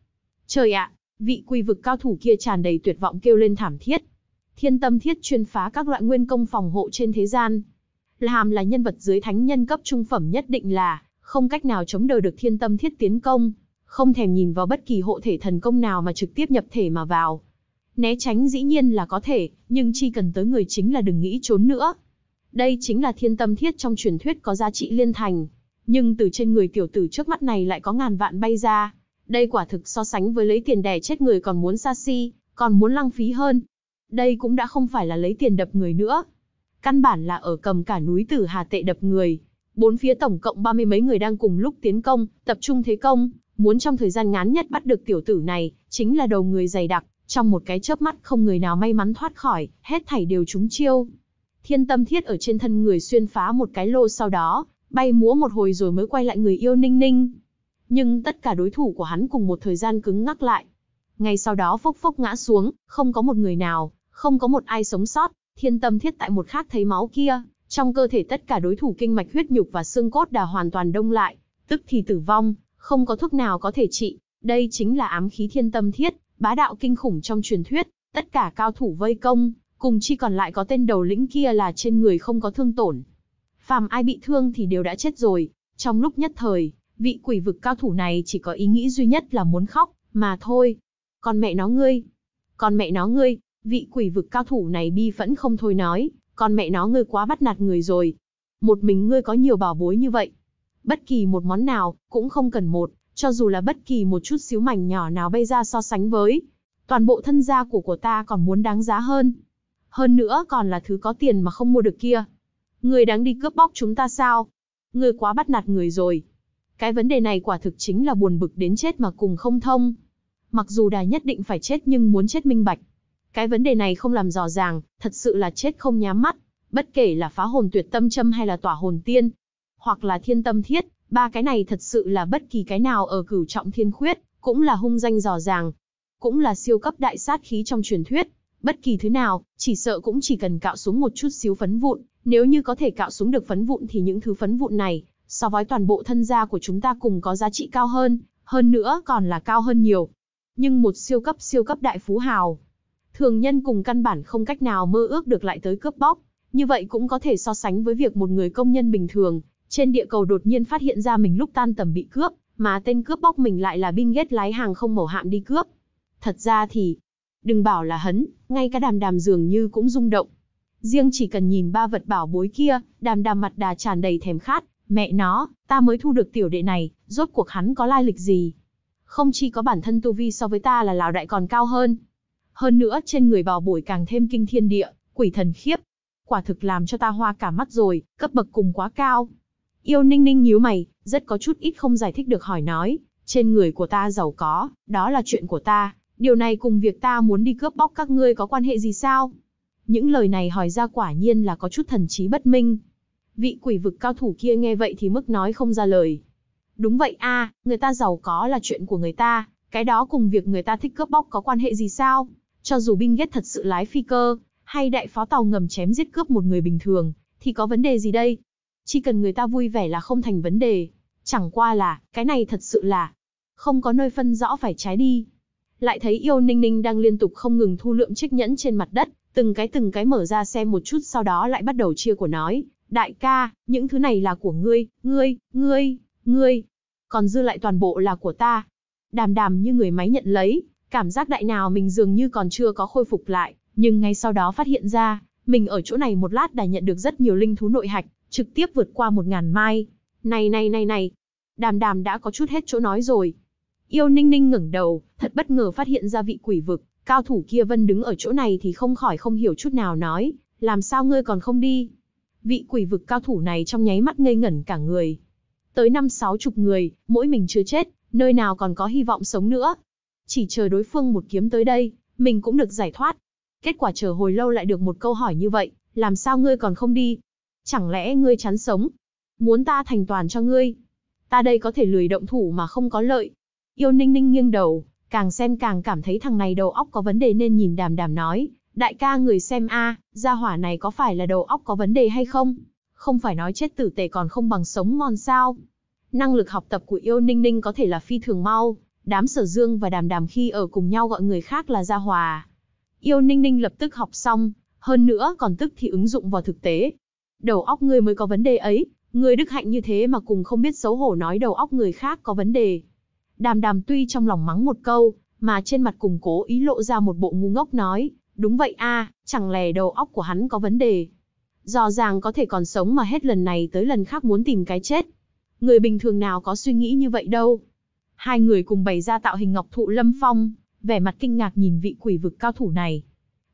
Trời ạ, vị quy vực cao thủ kia tràn đầy tuyệt vọng kêu lên thảm thiết. Thiên tâm thiết chuyên phá các loại nguyên công phòng hộ trên thế gian. Làm là nhân vật dưới thánh nhân cấp trung phẩm nhất định là không cách nào chống đỡ được thiên tâm thiết tiến công, không thèm nhìn vào bất kỳ hộ thể thần công nào mà trực tiếp nhập thể mà vào. Né tránh dĩ nhiên là có thể, nhưng chi cần tới người chính là đừng nghĩ trốn nữa. Đây chính là thiên tâm thiết trong truyền thuyết có giá trị liên thành, nhưng từ trên người tiểu tử trước mắt này lại có ngàn vạn bay ra. Đây quả thực so sánh với lấy tiền đẻ chết người còn muốn xa xi, còn muốn lăng phí hơn. Đây cũng đã không phải là lấy tiền đập người nữa. Căn bản là ở cầm cả núi tử Hà Tệ đập người. Bốn phía tổng cộng ba mươi mấy người đang cùng lúc tiến công, tập trung thế công, muốn trong thời gian ngắn nhất bắt được tiểu tử này, chính là đầu người dày đặc, trong một cái chớp mắt không người nào may mắn thoát khỏi, hết thảy đều trúng chiêu. Thiên tâm thiết ở trên thân người xuyên phá một cái lô sau đó, bay múa một hồi rồi mới quay lại người yêu ninh ninh. Nhưng tất cả đối thủ của hắn cùng một thời gian cứng ngắc lại. Ngay sau đó phốc phốc ngã xuống, không có một người nào, không có một ai sống sót, thiên tâm thiết tại một khác thấy máu kia, trong cơ thể tất cả đối thủ kinh mạch huyết nhục và xương cốt đã hoàn toàn đông lại, tức thì tử vong, không có thuốc nào có thể trị, đây chính là ám khí thiên tâm thiết, bá đạo kinh khủng trong truyền thuyết, tất cả cao thủ vây công, cùng chi còn lại có tên đầu lĩnh kia là trên người không có thương tổn. Phàm ai bị thương thì đều đã chết rồi, trong lúc nhất thời, vị quỷ vực cao thủ này chỉ có ý nghĩ duy nhất là muốn khóc, mà thôi. Con mẹ nó ngươi, con mẹ nó ngươi, vị quỷ vực cao thủ này bi phẫn không thôi nói, con mẹ nó ngươi quá bắt nạt người rồi. Một mình ngươi có nhiều bảo bối như vậy, bất kỳ một món nào, cũng không cần một, cho dù là bất kỳ một chút xíu mảnh nhỏ nào bay ra so sánh với. Toàn bộ thân gia của của ta còn muốn đáng giá hơn. Hơn nữa còn là thứ có tiền mà không mua được kia. Người đáng đi cướp bóc chúng ta sao? Người quá bắt nạt người rồi. Cái vấn đề này quả thực chính là buồn bực đến chết mà cùng không thông. Mặc dù đà nhất định phải chết nhưng muốn chết minh bạch. Cái vấn đề này không làm rõ ràng, thật sự là chết không nhám mắt. Bất kể là phá hồn tuyệt tâm châm hay là tỏa hồn tiên, hoặc là thiên tâm thiết, ba cái này thật sự là bất kỳ cái nào ở cửu trọng thiên khuyết, cũng là hung danh dò ràng, cũng là siêu cấp đại sát khí trong truyền thuyết. Bất kỳ thứ nào, chỉ sợ cũng chỉ cần cạo xuống một chút xíu phấn vụn, nếu như có thể cạo xuống được phấn vụn thì những thứ phấn vụn này, so với toàn bộ thân gia của chúng ta cùng có giá trị cao hơn, hơn nữa còn là cao hơn nhiều. Nhưng một siêu cấp siêu cấp đại phú hào, thường nhân cùng căn bản không cách nào mơ ước được lại tới cướp bóc, như vậy cũng có thể so sánh với việc một người công nhân bình thường trên địa cầu đột nhiên phát hiện ra mình lúc tan tầm bị cướp, mà tên cướp bóc mình lại là binh ghét lái hàng không màu hạm đi cướp. Thật ra thì, đừng bảo là hấn, ngay cả đàm đàm dường như cũng rung động. Riêng chỉ cần nhìn ba vật bảo bối kia, đàm đàm mặt đà tràn đầy thèm khát, mẹ nó, ta mới thu được tiểu đệ này, rốt cuộc hắn có lai lịch gì. Không chỉ có bản thân tu vi so với ta là lão đại còn cao hơn. Hơn nữa trên người bảo bối càng thêm kinh thiên địa, quỷ thần khiếp. Quả thực làm cho ta hoa cả mắt rồi, cấp bậc cùng quá cao. Yêu ninh ninh nhíu mày, rất có chút ít không giải thích được hỏi nói, trên người của ta giàu có, đó là chuyện của ta, điều này cùng việc ta muốn đi cướp bóc các ngươi có quan hệ gì sao? Những lời này hỏi ra quả nhiên là có chút thần trí bất minh. Vị quỷ vực cao thủ kia nghe vậy thì mức nói không ra lời. Đúng vậy a, người ta giàu có là chuyện của người ta, cái đó cùng việc người ta thích cướp bóc có quan hệ gì sao? Cho dù binh ghét thật sự lái phi cơ, hay đại phó tàu ngầm chém giết cướp một người bình thường, thì có vấn đề gì đây, chỉ cần người ta vui vẻ là không thành vấn đề. Chẳng qua là, cái này thật sự là không có nơi phân rõ phải trái đi. Lại thấy yêu ninh ninh đang liên tục không ngừng thu lượm chiếc nhẫn trên mặt đất, từng cái từng cái mở ra xem một chút sau đó lại bắt đầu chia của nói. Đại ca, những thứ này là của ngươi, ngươi, ngươi, ngươi, còn dư lại toàn bộ là của ta. Đàm đàm như người máy nhận lấy, cảm giác đại nào mình dường như còn chưa có khôi phục lại, nhưng ngay sau đó phát hiện ra, mình ở chỗ này một lát đã nhận được rất nhiều linh thú nội hạch, trực tiếp vượt qua một ngàn mai. Này này này này, đàm đàm đã có chút hết chỗ nói rồi. Yêu ninh ninh ngẩng đầu, thật bất ngờ phát hiện ra vị quỷ vực, cao thủ kia vân đứng ở chỗ này thì không khỏi không hiểu chút nào nói, làm sao ngươi còn không đi. Vị quỷ vực cao thủ này trong nháy mắt ngây ngẩn cả người. Tới năm sáu chục người, mỗi mình chưa chết, nơi nào còn có hy vọng sống nữa. Chỉ chờ đối phương một kiếm tới đây, mình cũng được giải thoát. Kết quả chờ hồi lâu lại được một câu hỏi như vậy, làm sao ngươi còn không đi? Chẳng lẽ ngươi chán sống? Muốn ta thành toàn cho ngươi? Ta đây có thể lười động thủ mà không có lợi. Yêu ninh ninh nghiêng đầu, càng xem càng cảm thấy thằng này đầu óc có vấn đề nên nhìn đàm đàm nói. Đại ca người xem a, gia hỏa này có phải là đầu óc có vấn đề hay không? Không phải nói chết tử tề còn không bằng sống ngon sao? Năng lực học tập của yêu ninh ninh có thể là phi thường mau, đám sở dương và đàm đàm khi ở cùng nhau gọi người khác là gia hòa. Yêu ninh ninh lập tức học xong, hơn nữa còn tức thì ứng dụng vào thực tế, đầu óc ngươi mới có vấn đề ấy, ngươi đức hạnh như thế mà cùng không biết xấu hổ nói đầu óc người khác có vấn đề. Đàm đàm tuy trong lòng mắng một câu, mà trên mặt cùng cố ý lộ ra một bộ ngu ngốc nói, đúng vậy a, chẳng lẽ đầu óc của hắn có vấn đề. Do ràng có thể còn sống mà hết lần này tới lần khác muốn tìm cái chết. Người bình thường nào có suy nghĩ như vậy đâu. Hai người cùng bày ra tạo hình ngọc thụ lâm phong, vẻ mặt kinh ngạc nhìn vị quỷ vực cao thủ này.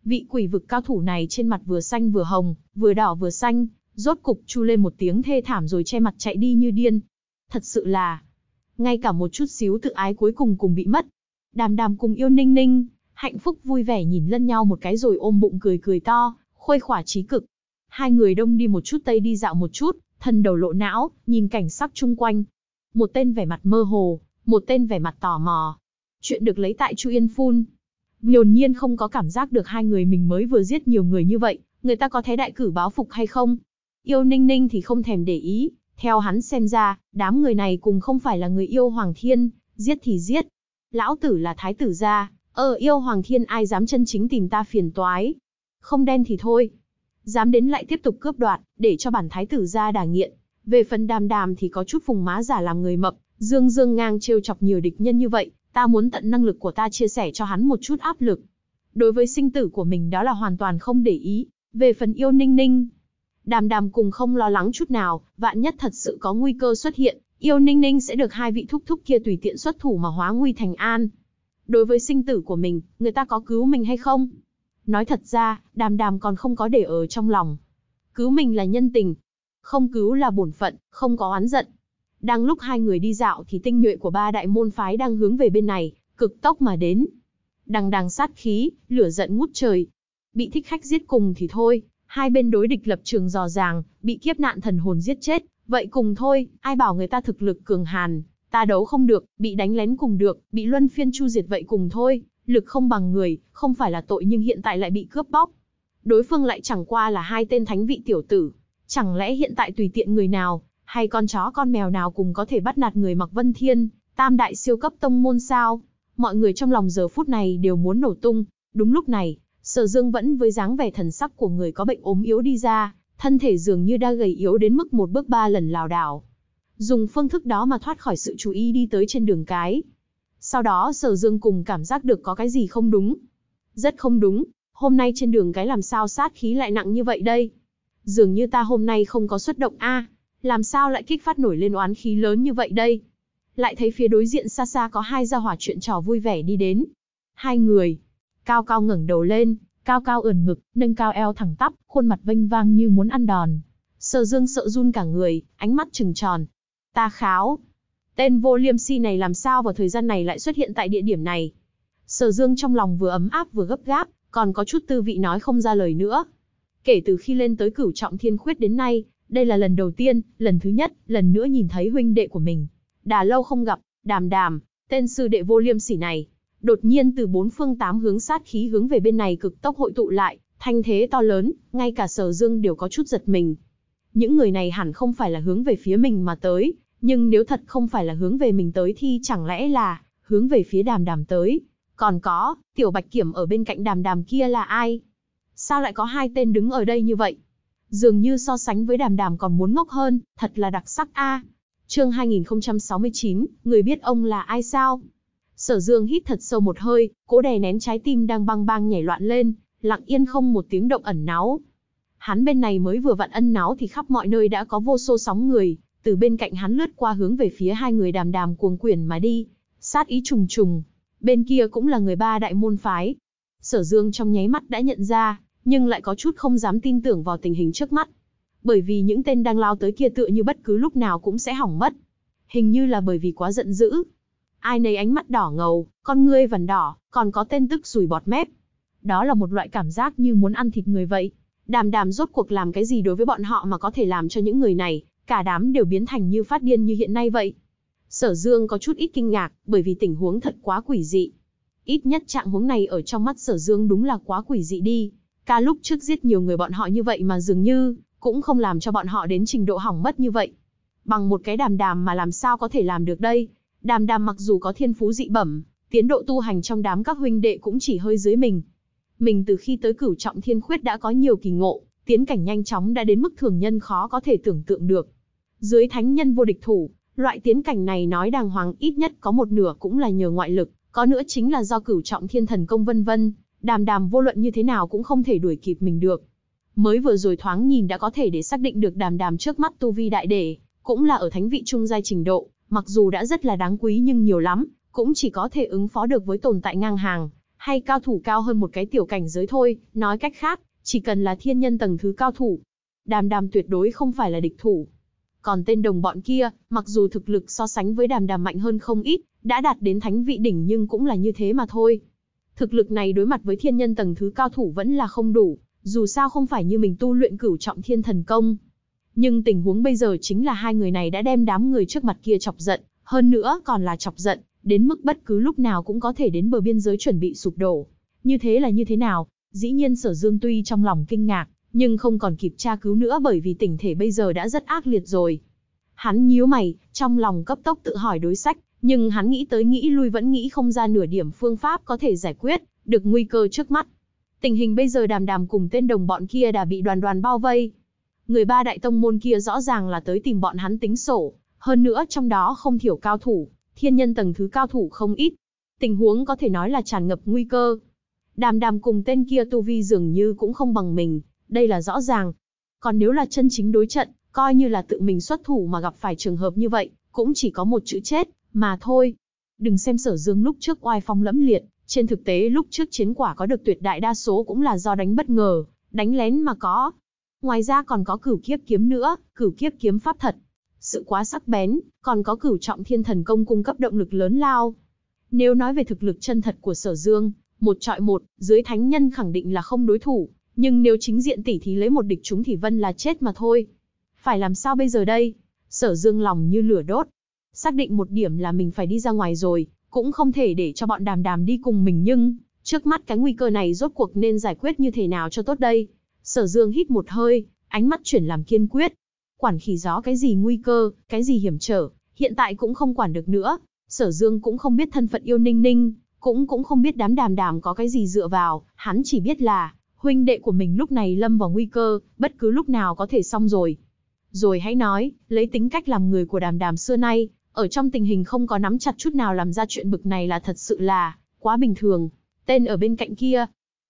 Vị quỷ vực cao thủ này trên mặt vừa xanh vừa hồng, vừa đỏ vừa xanh, Rốt cục chu lên một tiếng thê thảm rồi che mặt chạy đi như điên. Thật sự là, ngay cả một chút xíu tự ái cuối cùng cùng bị mất. Đàm đàm cùng yêu ninh ninh, hạnh phúc vui vẻ nhìn lẫn nhau một cái rồi ôm bụng cười cười to, khuây khỏa trí cực. Hai người đông đi một chút tây đi dạo một chút, thân đầu lộ não, nhìn cảnh sắc chung quanh. Một tên vẻ mặt mơ hồ, một tên vẻ mặt tò mò. Chuyện được lấy tại Chu Yên Phun. Nhồn nhiên không có cảm giác được hai người mình mới vừa giết nhiều người như vậy, người ta có thế đại cử báo phục hay không? Yêu Ninh Ninh thì không thèm để ý, theo hắn xem ra, đám người này cùng không phải là người yêu Hoàng Thiên, giết thì giết. Lão tử là thái tử gia, ờ yêu Hoàng Thiên ai dám chân chính tìm ta phiền toái. Không đen thì thôi, dám đến lại tiếp tục cướp đoạt, để cho bản thái tử gia đả nghiện. Về phần đàm đàm thì có chút vùng má giả làm người mập, dương dương ngang trêu chọc nhiều địch nhân như vậy, ta muốn tận năng lực của ta chia sẻ cho hắn một chút áp lực. Đối với sinh tử của mình đó là hoàn toàn không để ý, về phần yêu ninh ninh, Đàm đàm cùng không lo lắng chút nào, vạn nhất thật sự có nguy cơ xuất hiện, yêu ninh ninh sẽ được hai vị thúc thúc kia tùy tiện xuất thủ mà hóa nguy thành an. Đối với sinh tử của mình, người ta có cứu mình hay không? Nói thật ra, đàm đàm còn không có để ở trong lòng. Cứu mình là nhân tình. Không cứu là bổn phận, không có oán giận. Đang lúc hai người đi dạo thì tinh nhuệ của ba đại môn phái đang hướng về bên này, cực tốc mà đến. Đằng đằng sát khí, lửa giận ngút trời. Bị thích khách giết cùng thì thôi, hai bên đối địch lập trường rõ ràng, bị kiếp nạn thần hồn giết chết, vậy cùng thôi, ai bảo người ta thực lực cường hàn, ta đấu không được, bị đánh lén cùng được, bị luân phiên chu diệt vậy cùng thôi, lực không bằng người, không phải là tội nhưng hiện tại lại bị cướp bóc. Đối phương lại chẳng qua là hai tên thánh vị tiểu tử, chẳng lẽ hiện tại tùy tiện người nào, hay con chó con mèo nào cùng có thể bắt nạt người mặc vân thiên, tam đại siêu cấp tông môn sao? Mọi người trong lòng giờ phút này đều muốn nổ tung, đúng lúc này, Sở Dương vẫn với dáng vẻ thần sắc của người có bệnh ốm yếu đi ra, thân thể dường như đã gầy yếu đến mức một bước ba lần lảo đảo. Dùng phương thức đó mà thoát khỏi sự chú ý đi tới trên đường cái. Sau đó Sở Dương cùng cảm giác được có cái gì không đúng. Rất không đúng, hôm nay trên đường cái làm sao sát khí lại nặng như vậy đây? Dường như ta hôm nay không có xuất động a, làm sao lại kích phát nổi lên oán khí lớn như vậy đây? Lại thấy phía đối diện xa xa có hai gia hỏa chuyện trò vui vẻ đi đến. Hai người, cao cao ngẩng đầu lên, cao cao ưỡn ngực, nâng cao eo thẳng tắp, khuôn mặt vênh vang như muốn ăn đòn. Sở Dương sợ run cả người, ánh mắt trừng tròn. Ta kháo! Tên vô liêm si này làm sao vào thời gian này lại xuất hiện tại địa điểm này? Sở Dương trong lòng vừa ấm áp vừa gấp gáp, còn có chút tư vị nói không ra lời nữa. Kể từ khi lên tới cửu trọng thiên khuyết đến nay, đây là lần đầu tiên, lần thứ nhất, lần nữa nhìn thấy huynh đệ của mình. Đã lâu không gặp, đàm đàm, tên sư đệ vô liêm sỉ này, Đột nhiên từ bốn phương tám hướng sát khí hướng về bên này cực tốc hội tụ lại, thanh thế to lớn, ngay cả sở dương đều có chút giật mình. Những người này hẳn không phải là hướng về phía mình mà tới, nhưng nếu thật không phải là hướng về mình tới thì chẳng lẽ là hướng về phía đàm đàm tới. Còn có, tiểu bạch kiểm ở bên cạnh đàm đàm kia là ai? Sao lại có hai tên đứng ở đây như vậy? Dường như so sánh với đàm đàm còn muốn ngốc hơn, thật là đặc sắc a. À. Chương 2069, người biết ông là ai sao? Sở Dương hít thật sâu một hơi, cố đè nén trái tim đang băng băng nhảy loạn lên, lặng yên không một tiếng động ẩn náu. Hắn bên này mới vừa vặn ân náu thì khắp mọi nơi đã có vô số sóng người, từ bên cạnh hắn lướt qua hướng về phía hai người đàm đàm cuồng quyển mà đi, sát ý trùng trùng. Bên kia cũng là người ba đại môn phái. Sở Dương trong nháy mắt đã nhận ra, nhưng lại có chút không dám tin tưởng vào tình hình trước mắt. Bởi vì những tên đang lao tới kia tựa như bất cứ lúc nào cũng sẽ hỏng mất. Hình như là bởi vì quá giận dữ, Ai nấy ánh mắt đỏ ngầu, con ngươi vằn đỏ, còn có tên tức rủi bọt mép. Đó là một loại cảm giác như muốn ăn thịt người vậy. Đàm đàm rốt cuộc làm cái gì đối với bọn họ mà có thể làm cho những người này, cả đám đều biến thành như phát điên như hiện nay vậy. Sở Dương có chút ít kinh ngạc, bởi vì tình huống thật quá quỷ dị. Ít nhất trạng huống này ở trong mắt Sở Dương đúng là quá quỷ dị đi. Ca lúc trước giết nhiều người bọn họ như vậy mà dường như, cũng không làm cho bọn họ đến trình độ hỏng mất như vậy. Bằng một cái đàm đàm mà làm sao có thể làm được đây, Đàm đàm mặc dù có thiên phú dị bẩm, tiến độ tu hành trong đám các huynh đệ cũng chỉ hơi dưới mình. Mình từ khi tới cửu trọng thiên khuyết đã có nhiều kỳ ngộ, tiến cảnh nhanh chóng đã đến mức thường nhân khó có thể tưởng tượng được. Dưới thánh nhân vô địch thủ, loại tiến cảnh này nói đàng hoàng ít nhất có một nửa cũng là nhờ ngoại lực, có nữa chính là do cửu trọng thiên thần công vân vân, đàm đàm vô luận như thế nào cũng không thể đuổi kịp mình được. Mới vừa rồi thoáng nhìn đã có thể để xác định được đàm đàm trước mắt tu vi đại đệ, cũng là ở thánh vị trung giai trình độ, mặc dù đã rất là đáng quý nhưng nhiều lắm, cũng chỉ có thể ứng phó được với tồn tại ngang hàng, hay cao thủ cao hơn một cái tiểu cảnh giới thôi, nói cách khác, chỉ cần là thiên nhân tầng thứ cao thủ. Đàm đàm tuyệt đối không phải là địch thủ. Còn tên đồng bọn kia, mặc dù thực lực so sánh với đàm đàm mạnh hơn không ít, đã đạt đến thánh vị đỉnh nhưng cũng là như thế mà thôi. Thực lực này đối mặt với thiên nhân tầng thứ cao thủ vẫn là không đủ, dù sao không phải như mình tu luyện cửu trọng thiên thần công, nhưng tình huống bây giờ chính là hai người này đã đem đám người trước mặt kia chọc giận, hơn nữa còn là chọc giận, đến mức bất cứ lúc nào cũng có thể đến bờ biên giới chuẩn bị sụp đổ. Như thế là như thế nào? Dĩ nhiên sở dương tuy trong lòng kinh ngạc, nhưng không còn kịp tra cứu nữa bởi vì tình thể bây giờ đã rất ác liệt rồi. Hắn nhíu mày, trong lòng cấp tốc tự hỏi đối sách, nhưng hắn nghĩ tới nghĩ lui vẫn nghĩ không ra nửa điểm phương pháp có thể giải quyết, được nguy cơ trước mắt. Tình hình bây giờ đàm đàm cùng tên đồng bọn kia đã bị đoàn đoàn bao vây, người ba đại tông môn kia rõ ràng là tới tìm bọn hắn tính sổ, hơn nữa trong đó không thiểu cao thủ, thiên nhân tầng thứ cao thủ không ít. Tình huống có thể nói là tràn ngập nguy cơ. Đàm đàm cùng tên kia tu vi dường như cũng không bằng mình, đây là rõ ràng. Còn nếu là chân chính đối trận, coi như là tự mình xuất thủ mà gặp phải trường hợp như vậy, cũng chỉ có một chữ chết, mà thôi. Đừng xem sở dương lúc trước oai phong lẫm liệt, trên thực tế lúc trước chiến quả có được tuyệt đại đa số cũng là do đánh bất ngờ, đánh lén mà có, Ngoài ra còn có cửu kiếp kiếm nữa, cửu kiếp kiếm pháp thật. Sự quá sắc bén, còn có cửu trọng thiên thần công cung cấp động lực lớn lao. Nếu nói về thực lực chân thật của sở dương, một trọi một, dưới thánh nhân khẳng định là không đối thủ, nhưng nếu chính diện tỷ thí lấy một địch chúng thì Vân là chết mà thôi. Phải làm sao bây giờ đây? Sở dương lòng như lửa đốt. Xác định một điểm là mình phải đi ra ngoài rồi, cũng không thể để cho bọn đàm đàm đi cùng mình nhưng, trước mắt cái nguy cơ này rốt cuộc nên giải quyết như thế nào cho tốt đây? Sở Dương hít một hơi, ánh mắt chuyển làm kiên quyết. Quản khỉ gió cái gì nguy cơ, cái gì hiểm trở, hiện tại cũng không quản được nữa. Sở Dương cũng không biết thân phận yêu Ninh Ninh, cũng cũng không biết đám đàm đàm có cái gì dựa vào, hắn chỉ biết là huynh đệ của mình lúc này lâm vào nguy cơ, bất cứ lúc nào có thể xong rồi. Rồi hãy nói, lấy tính cách làm người của đàm đàm xưa nay, ở trong tình hình không có nắm chặt chút nào làm ra chuyện bực này là thật sự là quá bình thường. Tên ở bên cạnh kia,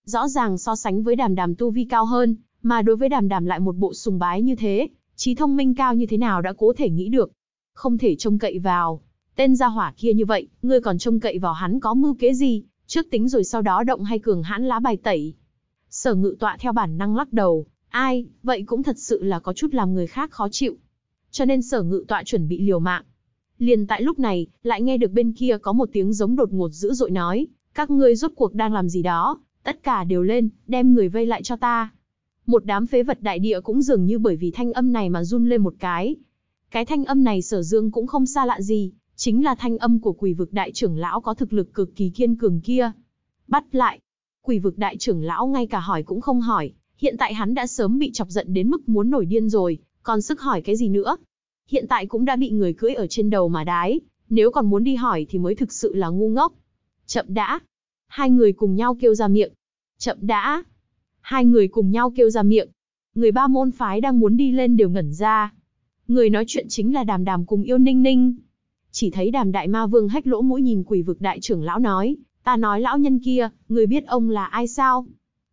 rõ ràng so sánh với đàm đàm tu vi cao hơn, mà đối với đàm đàm lại một bộ sùng bái như thế, trí thông minh cao như thế nào đã cố thể nghĩ được. Không thể trông cậy vào, tên gia hỏa kia như vậy, ngươi còn trông cậy vào hắn có mưu kế gì, trước tính rồi sau đó động hay cường hãn lá bài tẩy. Sở ngự tọa theo bản năng lắc đầu, ai, vậy cũng thật sự là có chút làm người khác khó chịu. Cho nên sở ngự tọa chuẩn bị liều mạng. Liền tại lúc này, lại nghe được bên kia có một tiếng giống đột ngột dữ dội nói, các ngươi rốt cuộc đang làm gì đó, Tất cả đều lên, đem người vây lại cho ta. Một đám phế vật đại địa cũng dường như bởi vì thanh âm này mà run lên một cái. Cái thanh âm này sở dương cũng không xa lạ gì, chính là thanh âm của quỷ vực đại trưởng lão có thực lực cực kỳ kiên cường kia. Bắt lại, quỷ vực đại trưởng lão ngay cả hỏi cũng không hỏi, hiện tại hắn đã sớm bị chọc giận đến mức muốn nổi điên rồi, còn sức hỏi cái gì nữa. Hiện tại cũng đã bị người cưỡi ở trên đầu mà đái, nếu còn muốn đi hỏi thì mới thực sự là ngu ngốc. Chậm đã, Hai người cùng nhau kêu ra miệng. Chậm đã. Hai người cùng nhau kêu ra miệng. Người ba môn phái đang muốn đi lên đều ngẩn ra. Người nói chuyện chính là đàm đàm cùng yêu ninh ninh. Chỉ thấy đàm đại ma vương hách lỗ mũi nhìn quỷ vực đại trưởng lão nói. Ta nói lão nhân kia, người biết ông là ai sao?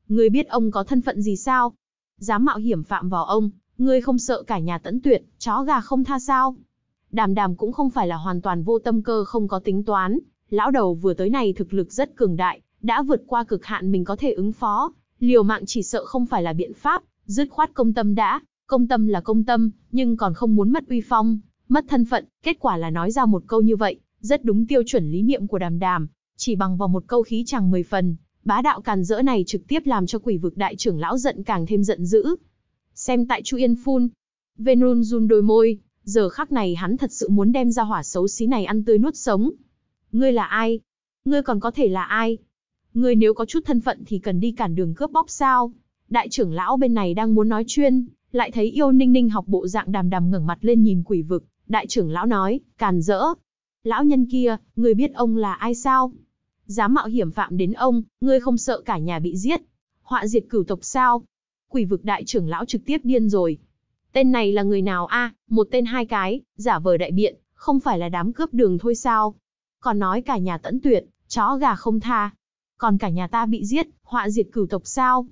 Người biết ông có thân phận gì sao? Dám mạo hiểm phạm vào ông, ngươi không sợ cả nhà tẫn tuyệt, chó gà không tha sao? Đàm đàm cũng không phải là hoàn toàn vô tâm cơ không có tính toán, lão đầu vừa tới này thực lực rất cường đại, đã vượt qua cực hạn mình có thể ứng phó, liều mạng chỉ sợ không phải là biện pháp, dứt khoát công tâm đã, công tâm là công tâm, nhưng còn không muốn mất uy phong, mất thân phận, kết quả là nói ra một câu như vậy, rất đúng tiêu chuẩn lý niệm của đàm đàm, chỉ bằng vào một câu khí chẳng mười phần, bá đạo càn rỡ này trực tiếp làm cho quỷ vực đại trưởng lão giận càng thêm giận dữ. Xem tại Chu Yên Phun, Venun run đôi môi, giờ khắc này hắn thật sự muốn đem ra hỏa xấu xí này ăn tươi nuốt sống, Ngươi là ai? Ngươi còn có thể là ai? Ngươi nếu có chút thân phận thì cần đi cản đường cướp bóc sao? Đại trưởng lão bên này đang muốn nói chuyên, lại thấy yêu ninh ninh học bộ dạng đàm đàm ngẩng mặt lên nhìn quỷ vực. Đại trưởng lão nói, càn rỡ. Lão nhân kia, ngươi biết ông là ai sao? Dám mạo hiểm phạm đến ông, ngươi không sợ cả nhà bị giết. Họa diệt cửu tộc sao? Quỷ vực đại trưởng lão trực tiếp điên rồi. Tên này là người nào a? một tên hai cái, giả vờ đại biện, không phải là đám cướp đường thôi sao? còn nói cả nhà tẫn tuyệt, chó gà không tha. Còn cả nhà ta bị giết, họa diệt cửu tộc sao?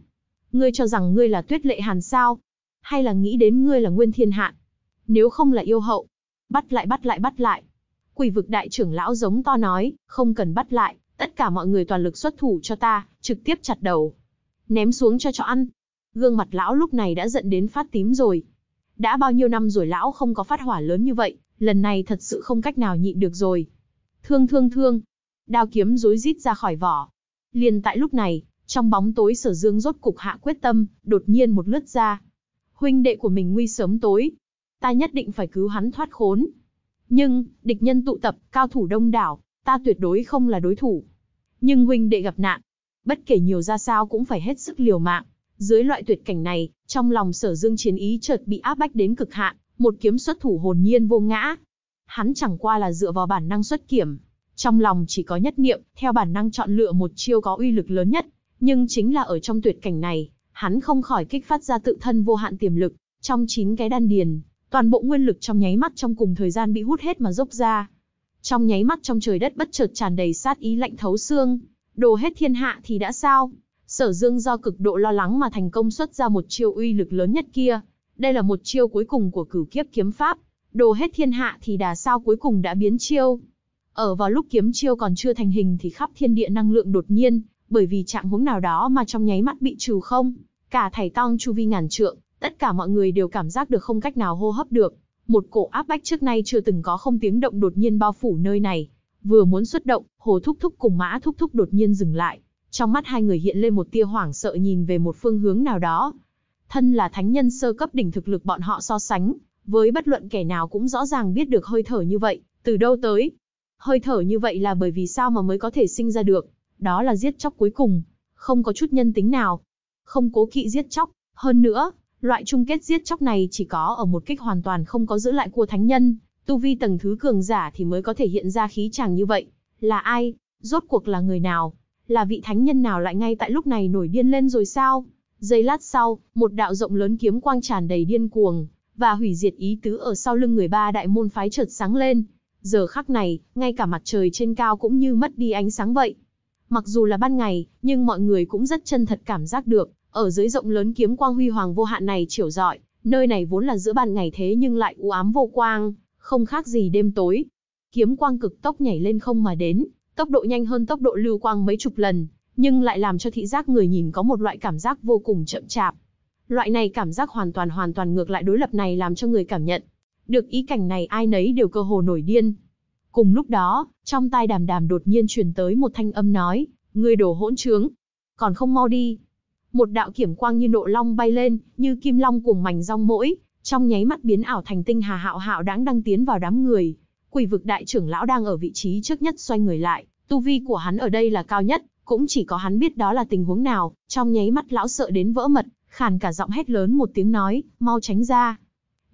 Ngươi cho rằng ngươi là tuyết lệ hàn sao? Hay là nghĩ đến ngươi là nguyên thiên hạn? Nếu không là yêu hậu. Bắt lại bắt lại bắt lại. Quỷ vực đại trưởng lão giống to nói, không cần bắt lại, tất cả mọi người toàn lực xuất thủ cho ta, trực tiếp chặt đầu. Ném xuống cho chó ăn. Gương mặt lão lúc này đã giận đến phát tím rồi. Đã bao nhiêu năm rồi lão không có phát hỏa lớn như vậy, lần này thật sự không cách nào nhịn được rồi. Thương thương thương. Đao kiếm rối rít ra khỏi vỏ. Liền tại lúc này, trong bóng tối sở dương rốt cục hạ quyết tâm, đột nhiên một lướt ra. Huynh đệ của mình nguy sớm tối. Ta nhất định phải cứu hắn thoát khốn. Nhưng, địch nhân tụ tập, cao thủ đông đảo, ta tuyệt đối không là đối thủ. Nhưng huynh đệ gặp nạn. Bất kể nhiều ra sao cũng phải hết sức liều mạng. Dưới loại tuyệt cảnh này, trong lòng sở dương chiến ý chợt bị áp bách đến cực hạn, một kiếm xuất thủ hồn nhiên vô ngã, hắn chẳng qua là dựa vào bản năng xuất kiểm. Trong lòng chỉ có nhất niệm, theo bản năng chọn lựa một chiêu có uy lực lớn nhất, nhưng chính là ở trong tuyệt cảnh này, hắn không khỏi kích phát ra tự thân vô hạn tiềm lực, trong chín cái đan điền, toàn bộ nguyên lực trong nháy mắt trong cùng thời gian bị hút hết mà dốc ra. Trong nháy mắt trong trời đất bất chợt tràn đầy sát ý lạnh thấu xương, đồ hết thiên hạ thì đã sao? Sở Dương do cực độ lo lắng mà thành công xuất ra một chiêu uy lực lớn nhất kia, đây là một chiêu cuối cùng của Cửu Kiếp kiếm pháp, Đồ hết thiên hạ thì đà sao cuối cùng đã biến chiêu. Ở vào lúc kiếm chiêu còn chưa thành hình thì khắp thiên địa năng lượng đột nhiên, bởi vì trạng huống nào đó mà trong nháy mắt bị trừ không. Cả thảy tong chu vi ngàn trượng, tất cả mọi người đều cảm giác được không cách nào hô hấp được. Một cổ áp bách trước nay chưa từng có không tiếng động đột nhiên bao phủ nơi này. Vừa muốn xuất động, hồ thúc thúc cùng mã thúc thúc đột nhiên dừng lại. Trong mắt hai người hiện lên một tia hoảng sợ nhìn về một phương hướng nào đó. Thân là thánh nhân sơ cấp đỉnh thực lực bọn họ so sánh, với bất luận kẻ nào cũng rõ ràng biết được hơi thở như vậy, từ đâu tới. Hơi thở như vậy là bởi vì sao mà mới có thể sinh ra được, đó là giết chóc cuối cùng, không có chút nhân tính nào, không cố kỵ giết chóc, hơn nữa, loại chung kết giết chóc này chỉ có ở một kích hoàn toàn không có giữ lại của thánh nhân, tu vi tầng thứ cường giả thì mới có thể hiện ra khí chàng như vậy, là ai, rốt cuộc là người nào, là vị thánh nhân nào lại ngay tại lúc này nổi điên lên rồi sao? Giây lát sau, một đạo rộng lớn kiếm quang tràn đầy điên cuồng, và hủy diệt ý tứ ở sau lưng người ba đại môn phái chợt sáng lên. Giờ khắc này, ngay cả mặt trời trên cao cũng như mất đi ánh sáng vậy. Mặc dù là ban ngày, nhưng mọi người cũng rất chân thật cảm giác được, ở dưới rộng lớn kiếm quang huy hoàng vô hạn này chiều rọi, nơi này vốn là giữa ban ngày thế nhưng lại u ám vô quang, không khác gì đêm tối. Kiếm quang cực tốc nhảy lên không mà đến, tốc độ nhanh hơn tốc độ lưu quang mấy chục lần, nhưng lại làm cho thị giác người nhìn có một loại cảm giác vô cùng chậm chạp, Loại này cảm giác hoàn toàn hoàn toàn ngược lại đối lập này làm cho người cảm nhận. Được ý cảnh này ai nấy đều cơ hồ nổi điên. Cùng lúc đó, trong tai đàm đàm đột nhiên truyền tới một thanh âm nói, người đổ hỗn trướng, còn không mau đi. Một đạo kiểm quang như nộ long bay lên, như kim long cùng mảnh rong mỗi, trong nháy mắt biến ảo thành tinh hà hạo hạo đáng đăng tiến vào đám người. Quỷ vực đại trưởng lão đang ở vị trí trước nhất xoay người lại, tu vi của hắn ở đây là cao nhất, cũng chỉ có hắn biết đó là tình huống nào, trong nháy mắt lão sợ đến vỡ mật, khàn cả giọng hét lớn một tiếng nói, mau tránh ra.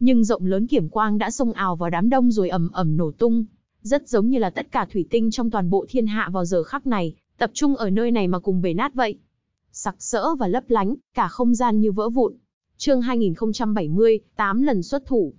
Nhưng rộng lớn kiểm quang đã xông ào vào đám đông rồi ầm ầm nổ tung, rất giống như là tất cả thủy tinh trong toàn bộ thiên hạ vào giờ khắc này, tập trung ở nơi này mà cùng bể nát vậy. Sặc sỡ và lấp lánh, cả không gian như vỡ vụn. Chương 2070, 8 lần xuất thủ.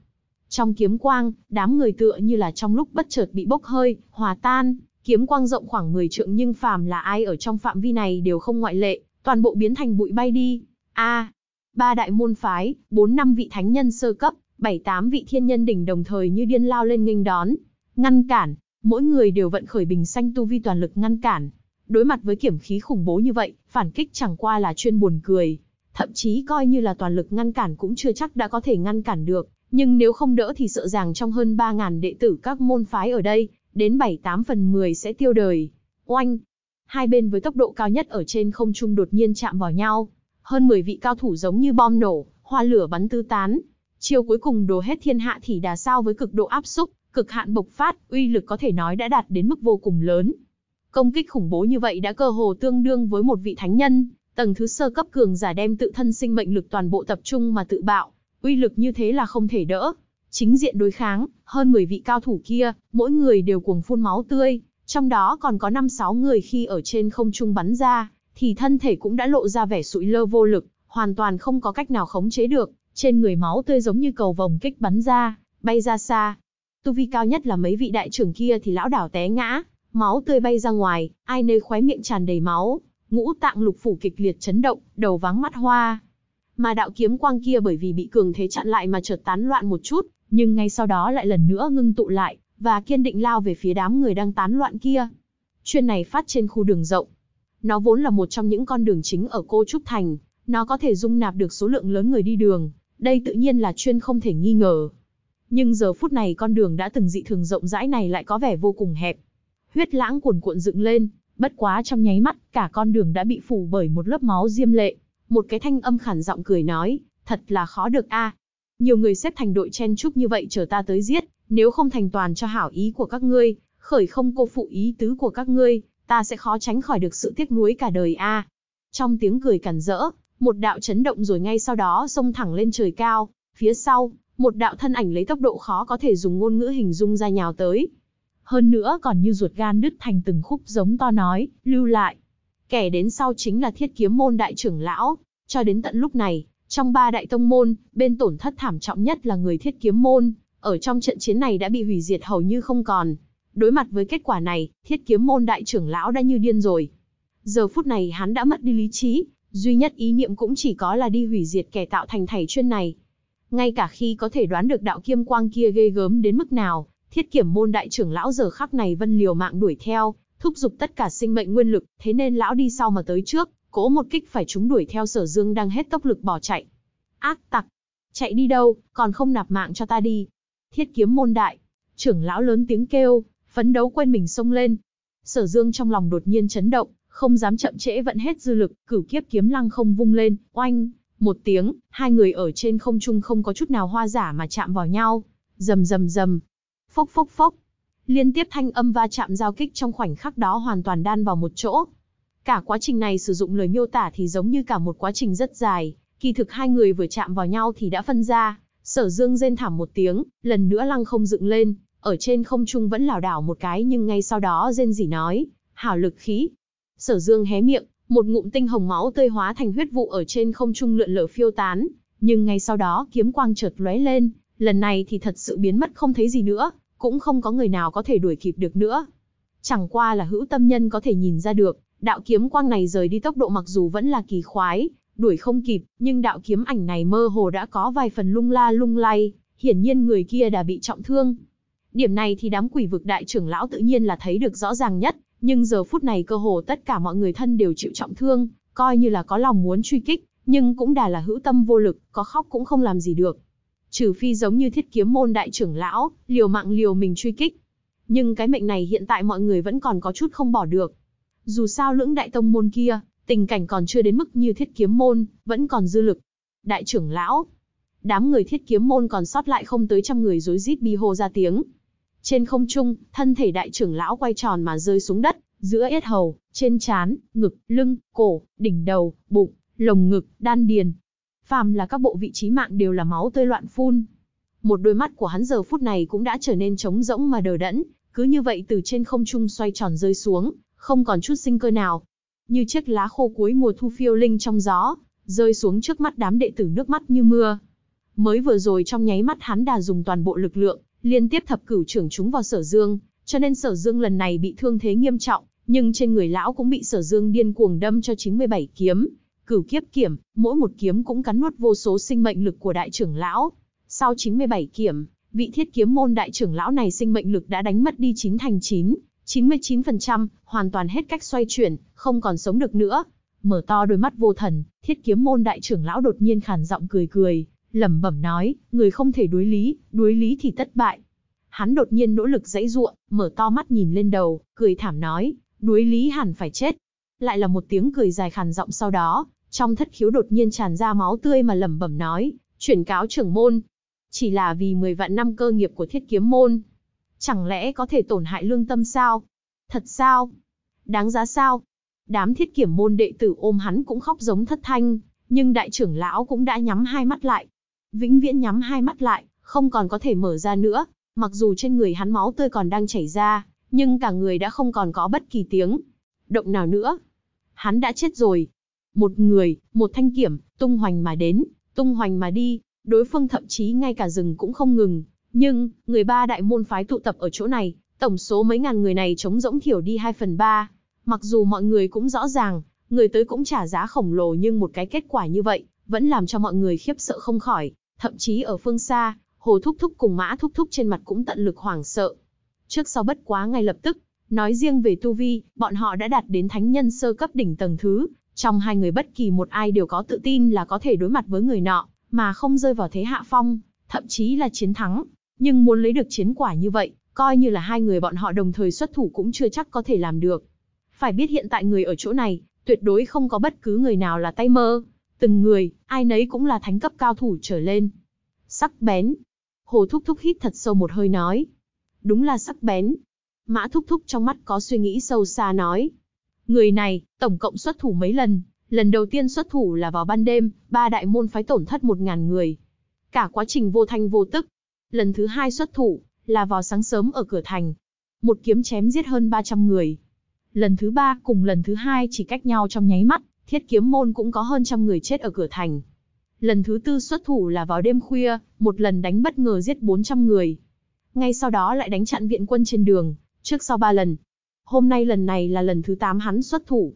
Trong kiếm quang, đám người tựa như là trong lúc bất chợt bị bốc hơi, hòa tan, kiếm quang rộng khoảng 10 trượng nhưng phàm là ai ở trong phạm vi này đều không ngoại lệ, toàn bộ biến thành bụi bay đi. A. ba đại môn phái, bốn năm vị thánh nhân sơ cấp, bảy tám vị thiên nhân đỉnh đồng thời như điên lao lên nghênh đón, ngăn cản, mỗi người đều vận khởi bình xanh tu vi toàn lực ngăn cản. Đối mặt với kiểm khí khủng bố như vậy, phản kích chẳng qua là chuyên buồn cười, thậm chí coi như là toàn lực ngăn cản cũng chưa chắc đã có thể ngăn cản được, nhưng nếu không đỡ thì sợ rằng trong hơn 3000 đệ tử các môn phái ở đây, đến 7-8 phần 10 sẽ tiêu đời. Oanh! Hai bên với tốc độ cao nhất ở trên không trung đột nhiên chạm vào nhau, hơn 10 vị cao thủ giống như bom nổ, hoa lửa bắn tứ tán. Chiêu cuối cùng đổ hết thiên hạ thì đà sao với cực độ áp xúc, cực hạn bộc phát, uy lực có thể nói đã đạt đến mức vô cùng lớn. Công kích khủng bố như vậy đã cơ hồ tương đương với một vị thánh nhân, tầng thứ sơ cấp cường giả đem tự thân sinh mệnh lực toàn bộ tập trung mà tự bạo, uy lực như thế là không thể đỡ. Chính diện đối kháng, hơn 10 vị cao thủ kia, mỗi người đều cuồng phun máu tươi, trong đó còn có 5-6 người khi ở trên không trung bắn ra, thì thân thể cũng đã lộ ra vẻ sụi lơ vô lực, hoàn toàn không có cách nào khống chế được, trên người máu tươi giống như cầu vòng kích bắn ra, bay ra xa. Tu vi cao nhất là mấy vị đại trưởng kia thì lão đảo té ngã, máu tươi bay ra ngoài, ai nơi khóe miệng tràn đầy máu, ngũ tạng lục phủ kịch liệt chấn động, đầu váng mắt hoa. Mà đạo kiếm quang kia bởi vì bị cường thế chặn lại mà chợt tán loạn một chút, nhưng ngay sau đó lại lần nữa ngưng tụ lại, và kiên định lao về phía đám người đang tán loạn kia. Chuyên này phát trên khu đường rộng, nó vốn là một trong những con đường chính ở Cô Trúc Thành, nó có thể dung nạp được số lượng lớn người đi đường, đây tự nhiên là chuyên không thể nghi ngờ. Nhưng giờ phút này con đường đã từng dị thường rộng rãi này lại có vẻ vô cùng hẹp. Huyết lãng cuồn cuộn dựng lên, bất quá trong nháy mắt, cả con đường đã bị phủ bởi một lớp máu diêm lệ. Một cái thanh âm khản giọng cười nói, thật là khó được a. À. Nhiều người xếp thành đội chen chúc như vậy chờ ta tới giết, nếu không thành toàn cho hảo ý của các ngươi, khởi không cô phụ ý tứ của các ngươi, ta sẽ khó tránh khỏi được sự tiếc nuối cả đời a. Trong tiếng cười cản rỡ, một đạo chấn động rồi ngay sau đó xông thẳng lên trời cao, phía sau, một đạo thân ảnh lấy tốc độ khó có thể dùng ngôn ngữ hình dung ra nhào tới. Hơn nữa còn như ruột gan đứt thành từng khúc giống to nói, lưu lại. Kẻ đến sau chính là thiết kiếm môn đại trưởng lão, cho đến tận lúc này, trong ba đại tông môn, bên tổn thất thảm trọng nhất là người thiết kiếm môn, ở trong trận chiến này đã bị hủy diệt hầu như không còn, Đối mặt với kết quả này, thiết kiếm môn đại trưởng lão đã như điên rồi. Giờ phút này hắn đã mất đi lý trí, duy nhất ý niệm cũng chỉ có là đi hủy diệt kẻ tạo thành thầy chuyên này. Ngay cả khi có thể đoán được đạo kiêm quang kia ghê gớm đến mức nào, thiết kiểm môn đại trưởng lão giờ khắc này vân liều mạng đuổi theo, thúc giục tất cả sinh mệnh nguyên lực, thế nên lão đi sau mà tới trước, cố một kích phải chúng đuổi theo sở dương đang hết tốc lực bỏ chạy. Ác tặc! Chạy đi đâu, còn không nạp mạng cho ta đi. Thiết kiếm môn đại, trưởng lão lớn tiếng kêu, phấn đấu quên mình xông lên. Sở Dương trong lòng đột nhiên chấn động, không dám chậm trễ vận hết dư lực, cửu kiếp kiếm lăng không vung lên, oanh, một tiếng, hai người ở trên không trung không có chút nào hoa giả mà chạm vào nhau, rầm rầm rầm, phốc phốc phốc. Liên tiếp thanh âm va chạm giao kích trong khoảnh khắc đó hoàn toàn đan vào một chỗ. Cả quá trình này sử dụng lời miêu tả thì giống như cả một quá trình rất dài, kỳ thực hai người vừa chạm vào nhau thì đã phân ra, sở dương rên thảm một tiếng, lần nữa lăng không dựng lên, ở trên không trung vẫn lảo đảo một cái nhưng ngay sau đó rên rỉ nói, hảo lực khí. Sở Dương hé miệng, một ngụm tinh hồng máu tươi hóa thành huyết vụ ở trên không trung lượn lờ phiêu tán, nhưng ngay sau đó kiếm quang chợt lóe lên, lần này thì thật sự biến mất không thấy gì nữa, cũng không có người nào có thể đuổi kịp được nữa. Chẳng qua là hữu tâm nhân có thể nhìn ra được, đạo kiếm quang này rời đi tốc độ mặc dù vẫn là kỳ khoái, đuổi không kịp, nhưng đạo kiếm ảnh này mơ hồ đã có vài phần lung la lung lay, hiển nhiên người kia đã bị trọng thương. Điểm này thì đám quỷ vực đại trưởng lão tự nhiên là thấy được rõ ràng nhất, nhưng giờ phút này cơ hồ tất cả mọi người thân đều chịu trọng thương, coi như là có lòng muốn truy kích, nhưng cũng đà là hữu tâm vô lực, có khóc cũng không làm gì được. Trừ phi giống như thiết kiếm môn đại trưởng lão, liều mạng liều mình truy kích. Nhưng cái mệnh này hiện tại mọi người vẫn còn có chút không bỏ được. Dù sao lưỡng đại tông môn kia, tình cảnh còn chưa đến mức như thiết kiếm môn, vẫn còn dư lực. Đại trưởng lão, đám người thiết kiếm môn còn sót lại không tới trăm người rối rít bi hô ra tiếng. Trên không trung, thân thể đại trưởng lão quay tròn mà rơi xuống đất, giữa yết hầu, trên trán, ngực, lưng, cổ, đỉnh đầu, bụng, lồng ngực, đan điền. Phàm là các bộ vị trí mạng đều là máu tươi loạn phun. Một đôi mắt của hắn giờ phút này cũng đã trở nên trống rỗng mà đờ đẫn, cứ như vậy từ trên không trung xoay tròn rơi xuống, không còn chút sinh cơ nào. Như chiếc lá khô cuối mùa thu phiêu linh trong gió, rơi xuống trước mắt đám đệ tử nước mắt như mưa. Mới vừa rồi trong nháy mắt hắn đã dùng toàn bộ lực lượng, liên tiếp thập cửu trưởng chúng vào sở dương, cho nên sở dương lần này bị thương thế nghiêm trọng, nhưng trên người lão cũng bị sở dương điên cuồng đâm cho 97 kiếm. Cửu kiếp kiểm, mỗi một kiếm cũng cắn nuốt vô số sinh mệnh lực của đại trưởng lão. Sau 97 kiểm, vị thiết kiếm môn đại trưởng lão này sinh mệnh lực đã đánh mất đi 9 thành 9, 99%, hoàn toàn hết cách xoay chuyển, không còn sống được nữa. Mở to đôi mắt vô thần, thiết kiếm môn đại trưởng lão đột nhiên khàn giọng cười cười, lẩm bẩm nói, người không thể đối lý, đối lý thì tất bại. Hắn đột nhiên nỗ lực dãy ruộng, mở to mắt nhìn lên đầu, cười thảm nói, đối lý hẳn phải chết. Lại là một tiếng cười dài khàn giọng sau đó, trong thất khiếu đột nhiên tràn ra máu tươi mà lẩm bẩm nói, chuyển cáo trưởng môn. Chỉ là vì 10 vạn năm cơ nghiệp của thiết kiếm môn. Chẳng lẽ có thể tổn hại lương tâm sao? Thật sao? Đáng giá sao? Đám thiết kiểm môn đệ tử ôm hắn cũng khóc giống thất thanh, nhưng đại trưởng lão cũng đã nhắm hai mắt lại, vĩnh viễn nhắm hai mắt lại, không còn có thể mở ra nữa, mặc dù trên người hắn máu tươi còn đang chảy ra, nhưng cả người đã không còn có bất kỳ tiếng động nào nữa. Hắn đã chết rồi. Một người, một thanh kiểm, tung hoành mà đến, tung hoành mà đi, đối phương thậm chí ngay cả rừng cũng không ngừng. Nhưng, người ba đại môn phái tụ tập ở chỗ này, tổng số mấy ngàn người này chống rỗng thiểu đi 2 phần 3. Mặc dù mọi người cũng rõ ràng, người tới cũng trả giá khổng lồ nhưng một cái kết quả như vậy, vẫn làm cho mọi người khiếp sợ không khỏi thậm chí ở phương xa, Hồ Thúc Thúc cùng Mã Thúc Thúc trên mặt cũng tận lực hoảng sợ. Trước sau bất quá ngay lập tức, nói riêng về tu vi, bọn họ đã đạt đến thánh nhân sơ cấp đỉnh tầng thứ, trong hai người bất kỳ một ai đều có tự tin là có thể đối mặt với người nọ, mà không rơi vào thế hạ phong, thậm chí là chiến thắng. Nhưng muốn lấy được chiến quả như vậy, coi như là hai người bọn họ đồng thời xuất thủ cũng chưa chắc có thể làm được. Phải biết hiện tại người ở chỗ này, tuyệt đối không có bất cứ người nào là tay mơ. Từng người, ai nấy cũng là thánh cấp cao thủ trở lên. Sắc bén. Hồ Thúc Thúc hít thật sâu một hơi nói. Đúng là sắc bén. Mã Thúc Thúc trong mắt có suy nghĩ sâu xa nói. Người này, tổng cộng xuất thủ mấy lần. Lần đầu tiên xuất thủ là vào ban đêm, ba đại môn phái tổn thất một ngàn người. Cả quá trình vô thanh vô tức. Lần thứ hai xuất thủ, là vào sáng sớm ở cửa thành. Một kiếm chém giết hơn 300 người. Lần thứ ba cùng lần thứ hai chỉ cách nhau trong nháy mắt thiết kiếm môn cũng có hơn trăm người chết ở cửa thành. Lần thứ tư xuất thủ là vào đêm khuya, một lần đánh bất ngờ giết 400 người. Ngay sau đó lại đánh chặn viện quân trên đường, trước sau ba lần. Hôm nay lần này là lần thứ 8 hắn xuất thủ.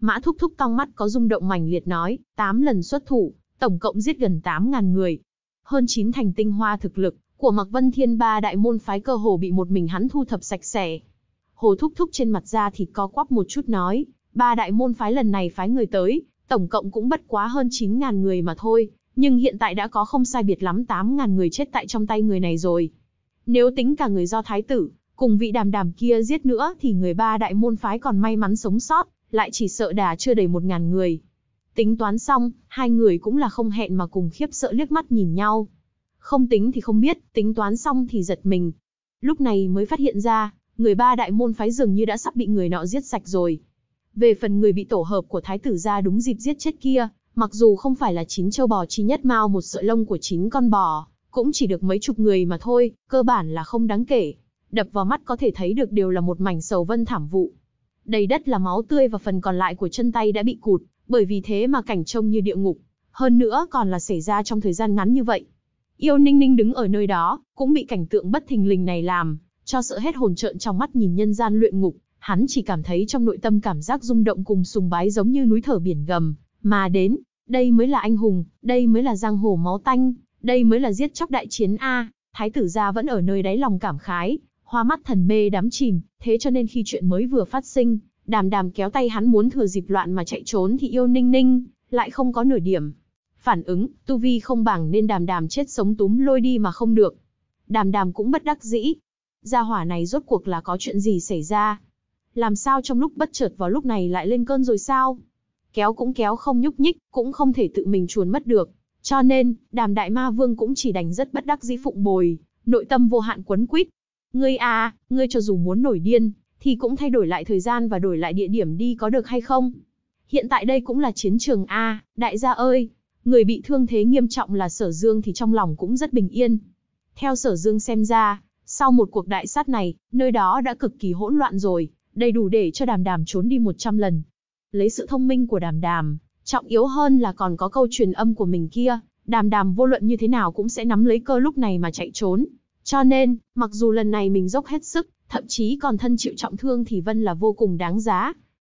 Mã Thúc Thúc tong mắt có rung động mảnh liệt nói, 8 lần xuất thủ, tổng cộng giết gần 8.000 người. Hơn 9 thành tinh hoa thực lực, của Mạc Vân Thiên ba đại môn phái cơ hồ bị một mình hắn thu thập sạch sẽ. Hồ Thúc Thúc trên mặt da thì co quắp một chút nói, Ba đại môn phái lần này phái người tới, tổng cộng cũng bất quá hơn 9.000 người mà thôi, nhưng hiện tại đã có không sai biệt lắm 8.000 người chết tại trong tay người này rồi. Nếu tính cả người do thái tử, cùng vị đàm đàm kia giết nữa thì người ba đại môn phái còn may mắn sống sót, lại chỉ sợ đà chưa đầy 1.000 người. Tính toán xong, hai người cũng là không hẹn mà cùng khiếp sợ liếc mắt nhìn nhau. Không tính thì không biết, tính toán xong thì giật mình. Lúc này mới phát hiện ra, người ba đại môn phái dường như đã sắp bị người nọ giết sạch rồi. Về phần người bị tổ hợp của thái tử gia đúng dịp giết chết kia, mặc dù không phải là chín châu bò chi nhất mao một sợi lông của chín con bò, cũng chỉ được mấy chục người mà thôi, cơ bản là không đáng kể. Đập vào mắt có thể thấy được đều là một mảnh sầu vân thảm vụ. Đầy đất là máu tươi và phần còn lại của chân tay đã bị cụt, bởi vì thế mà cảnh trông như địa ngục. Hơn nữa còn là xảy ra trong thời gian ngắn như vậy. Yêu Ninh Ninh đứng ở nơi đó, cũng bị cảnh tượng bất thình lình này làm, cho sợ hết hồn trợn trong mắt nhìn nhân gian luyện ngục, hắn chỉ cảm thấy trong nội tâm cảm giác rung động cùng sùng bái giống như núi thở biển gầm, mà đến, đây mới là anh hùng, đây mới là giang hồ máu tanh, đây mới là giết chóc đại chiến A, thái tử gia vẫn ở nơi đáy lòng cảm khái, hoa mắt thần mê đắm chìm, thế cho nên khi chuyện mới vừa phát sinh, đàm đàm kéo tay hắn muốn thừa dịp loạn mà chạy trốn thì yêu ninh ninh, lại không có nửa điểm. Phản ứng, tu vi không bằng nên đàm đàm chết sống túm lôi đi mà không được. Đàm đàm cũng bất đắc dĩ. Gia hỏa này rốt cuộc là có chuyện gì xảy ra, làm sao trong lúc bất chợt vào lúc này lại lên cơn rồi sao? Kéo cũng kéo không nhúc nhích, cũng không thể tự mình chuồn mất được. Cho nên, đàm đại ma vương cũng chỉ đành rất bất đắc dĩ phụng bồi, nội tâm vô hạn quấn quýt. Ngươi à, ngươi cho dù muốn nổi điên, thì cũng thay đổi lại thời gian và đổi lại địa điểm đi có được hay không? Hiện tại đây cũng là chiến trường A, đại gia ơi, người bị thương thế nghiêm trọng là sở dương thì trong lòng cũng rất bình yên. Theo sở dương xem ra, sau một cuộc đại sát này, nơi đó đã cực kỳ hỗn loạn rồi, đầy đủ để cho đàm đàm trốn đi 100 lần. Lấy sự thông minh của đàm đàm, trọng yếu hơn là còn có câu truyền âm của mình kia, đàm đàm vô luận như thế nào cũng sẽ nắm lấy cơ lúc này mà chạy trốn. Cho nên, mặc dù lần này mình dốc hết sức, thậm chí còn thân chịu trọng thương thì Vân là vô cùng đáng giá.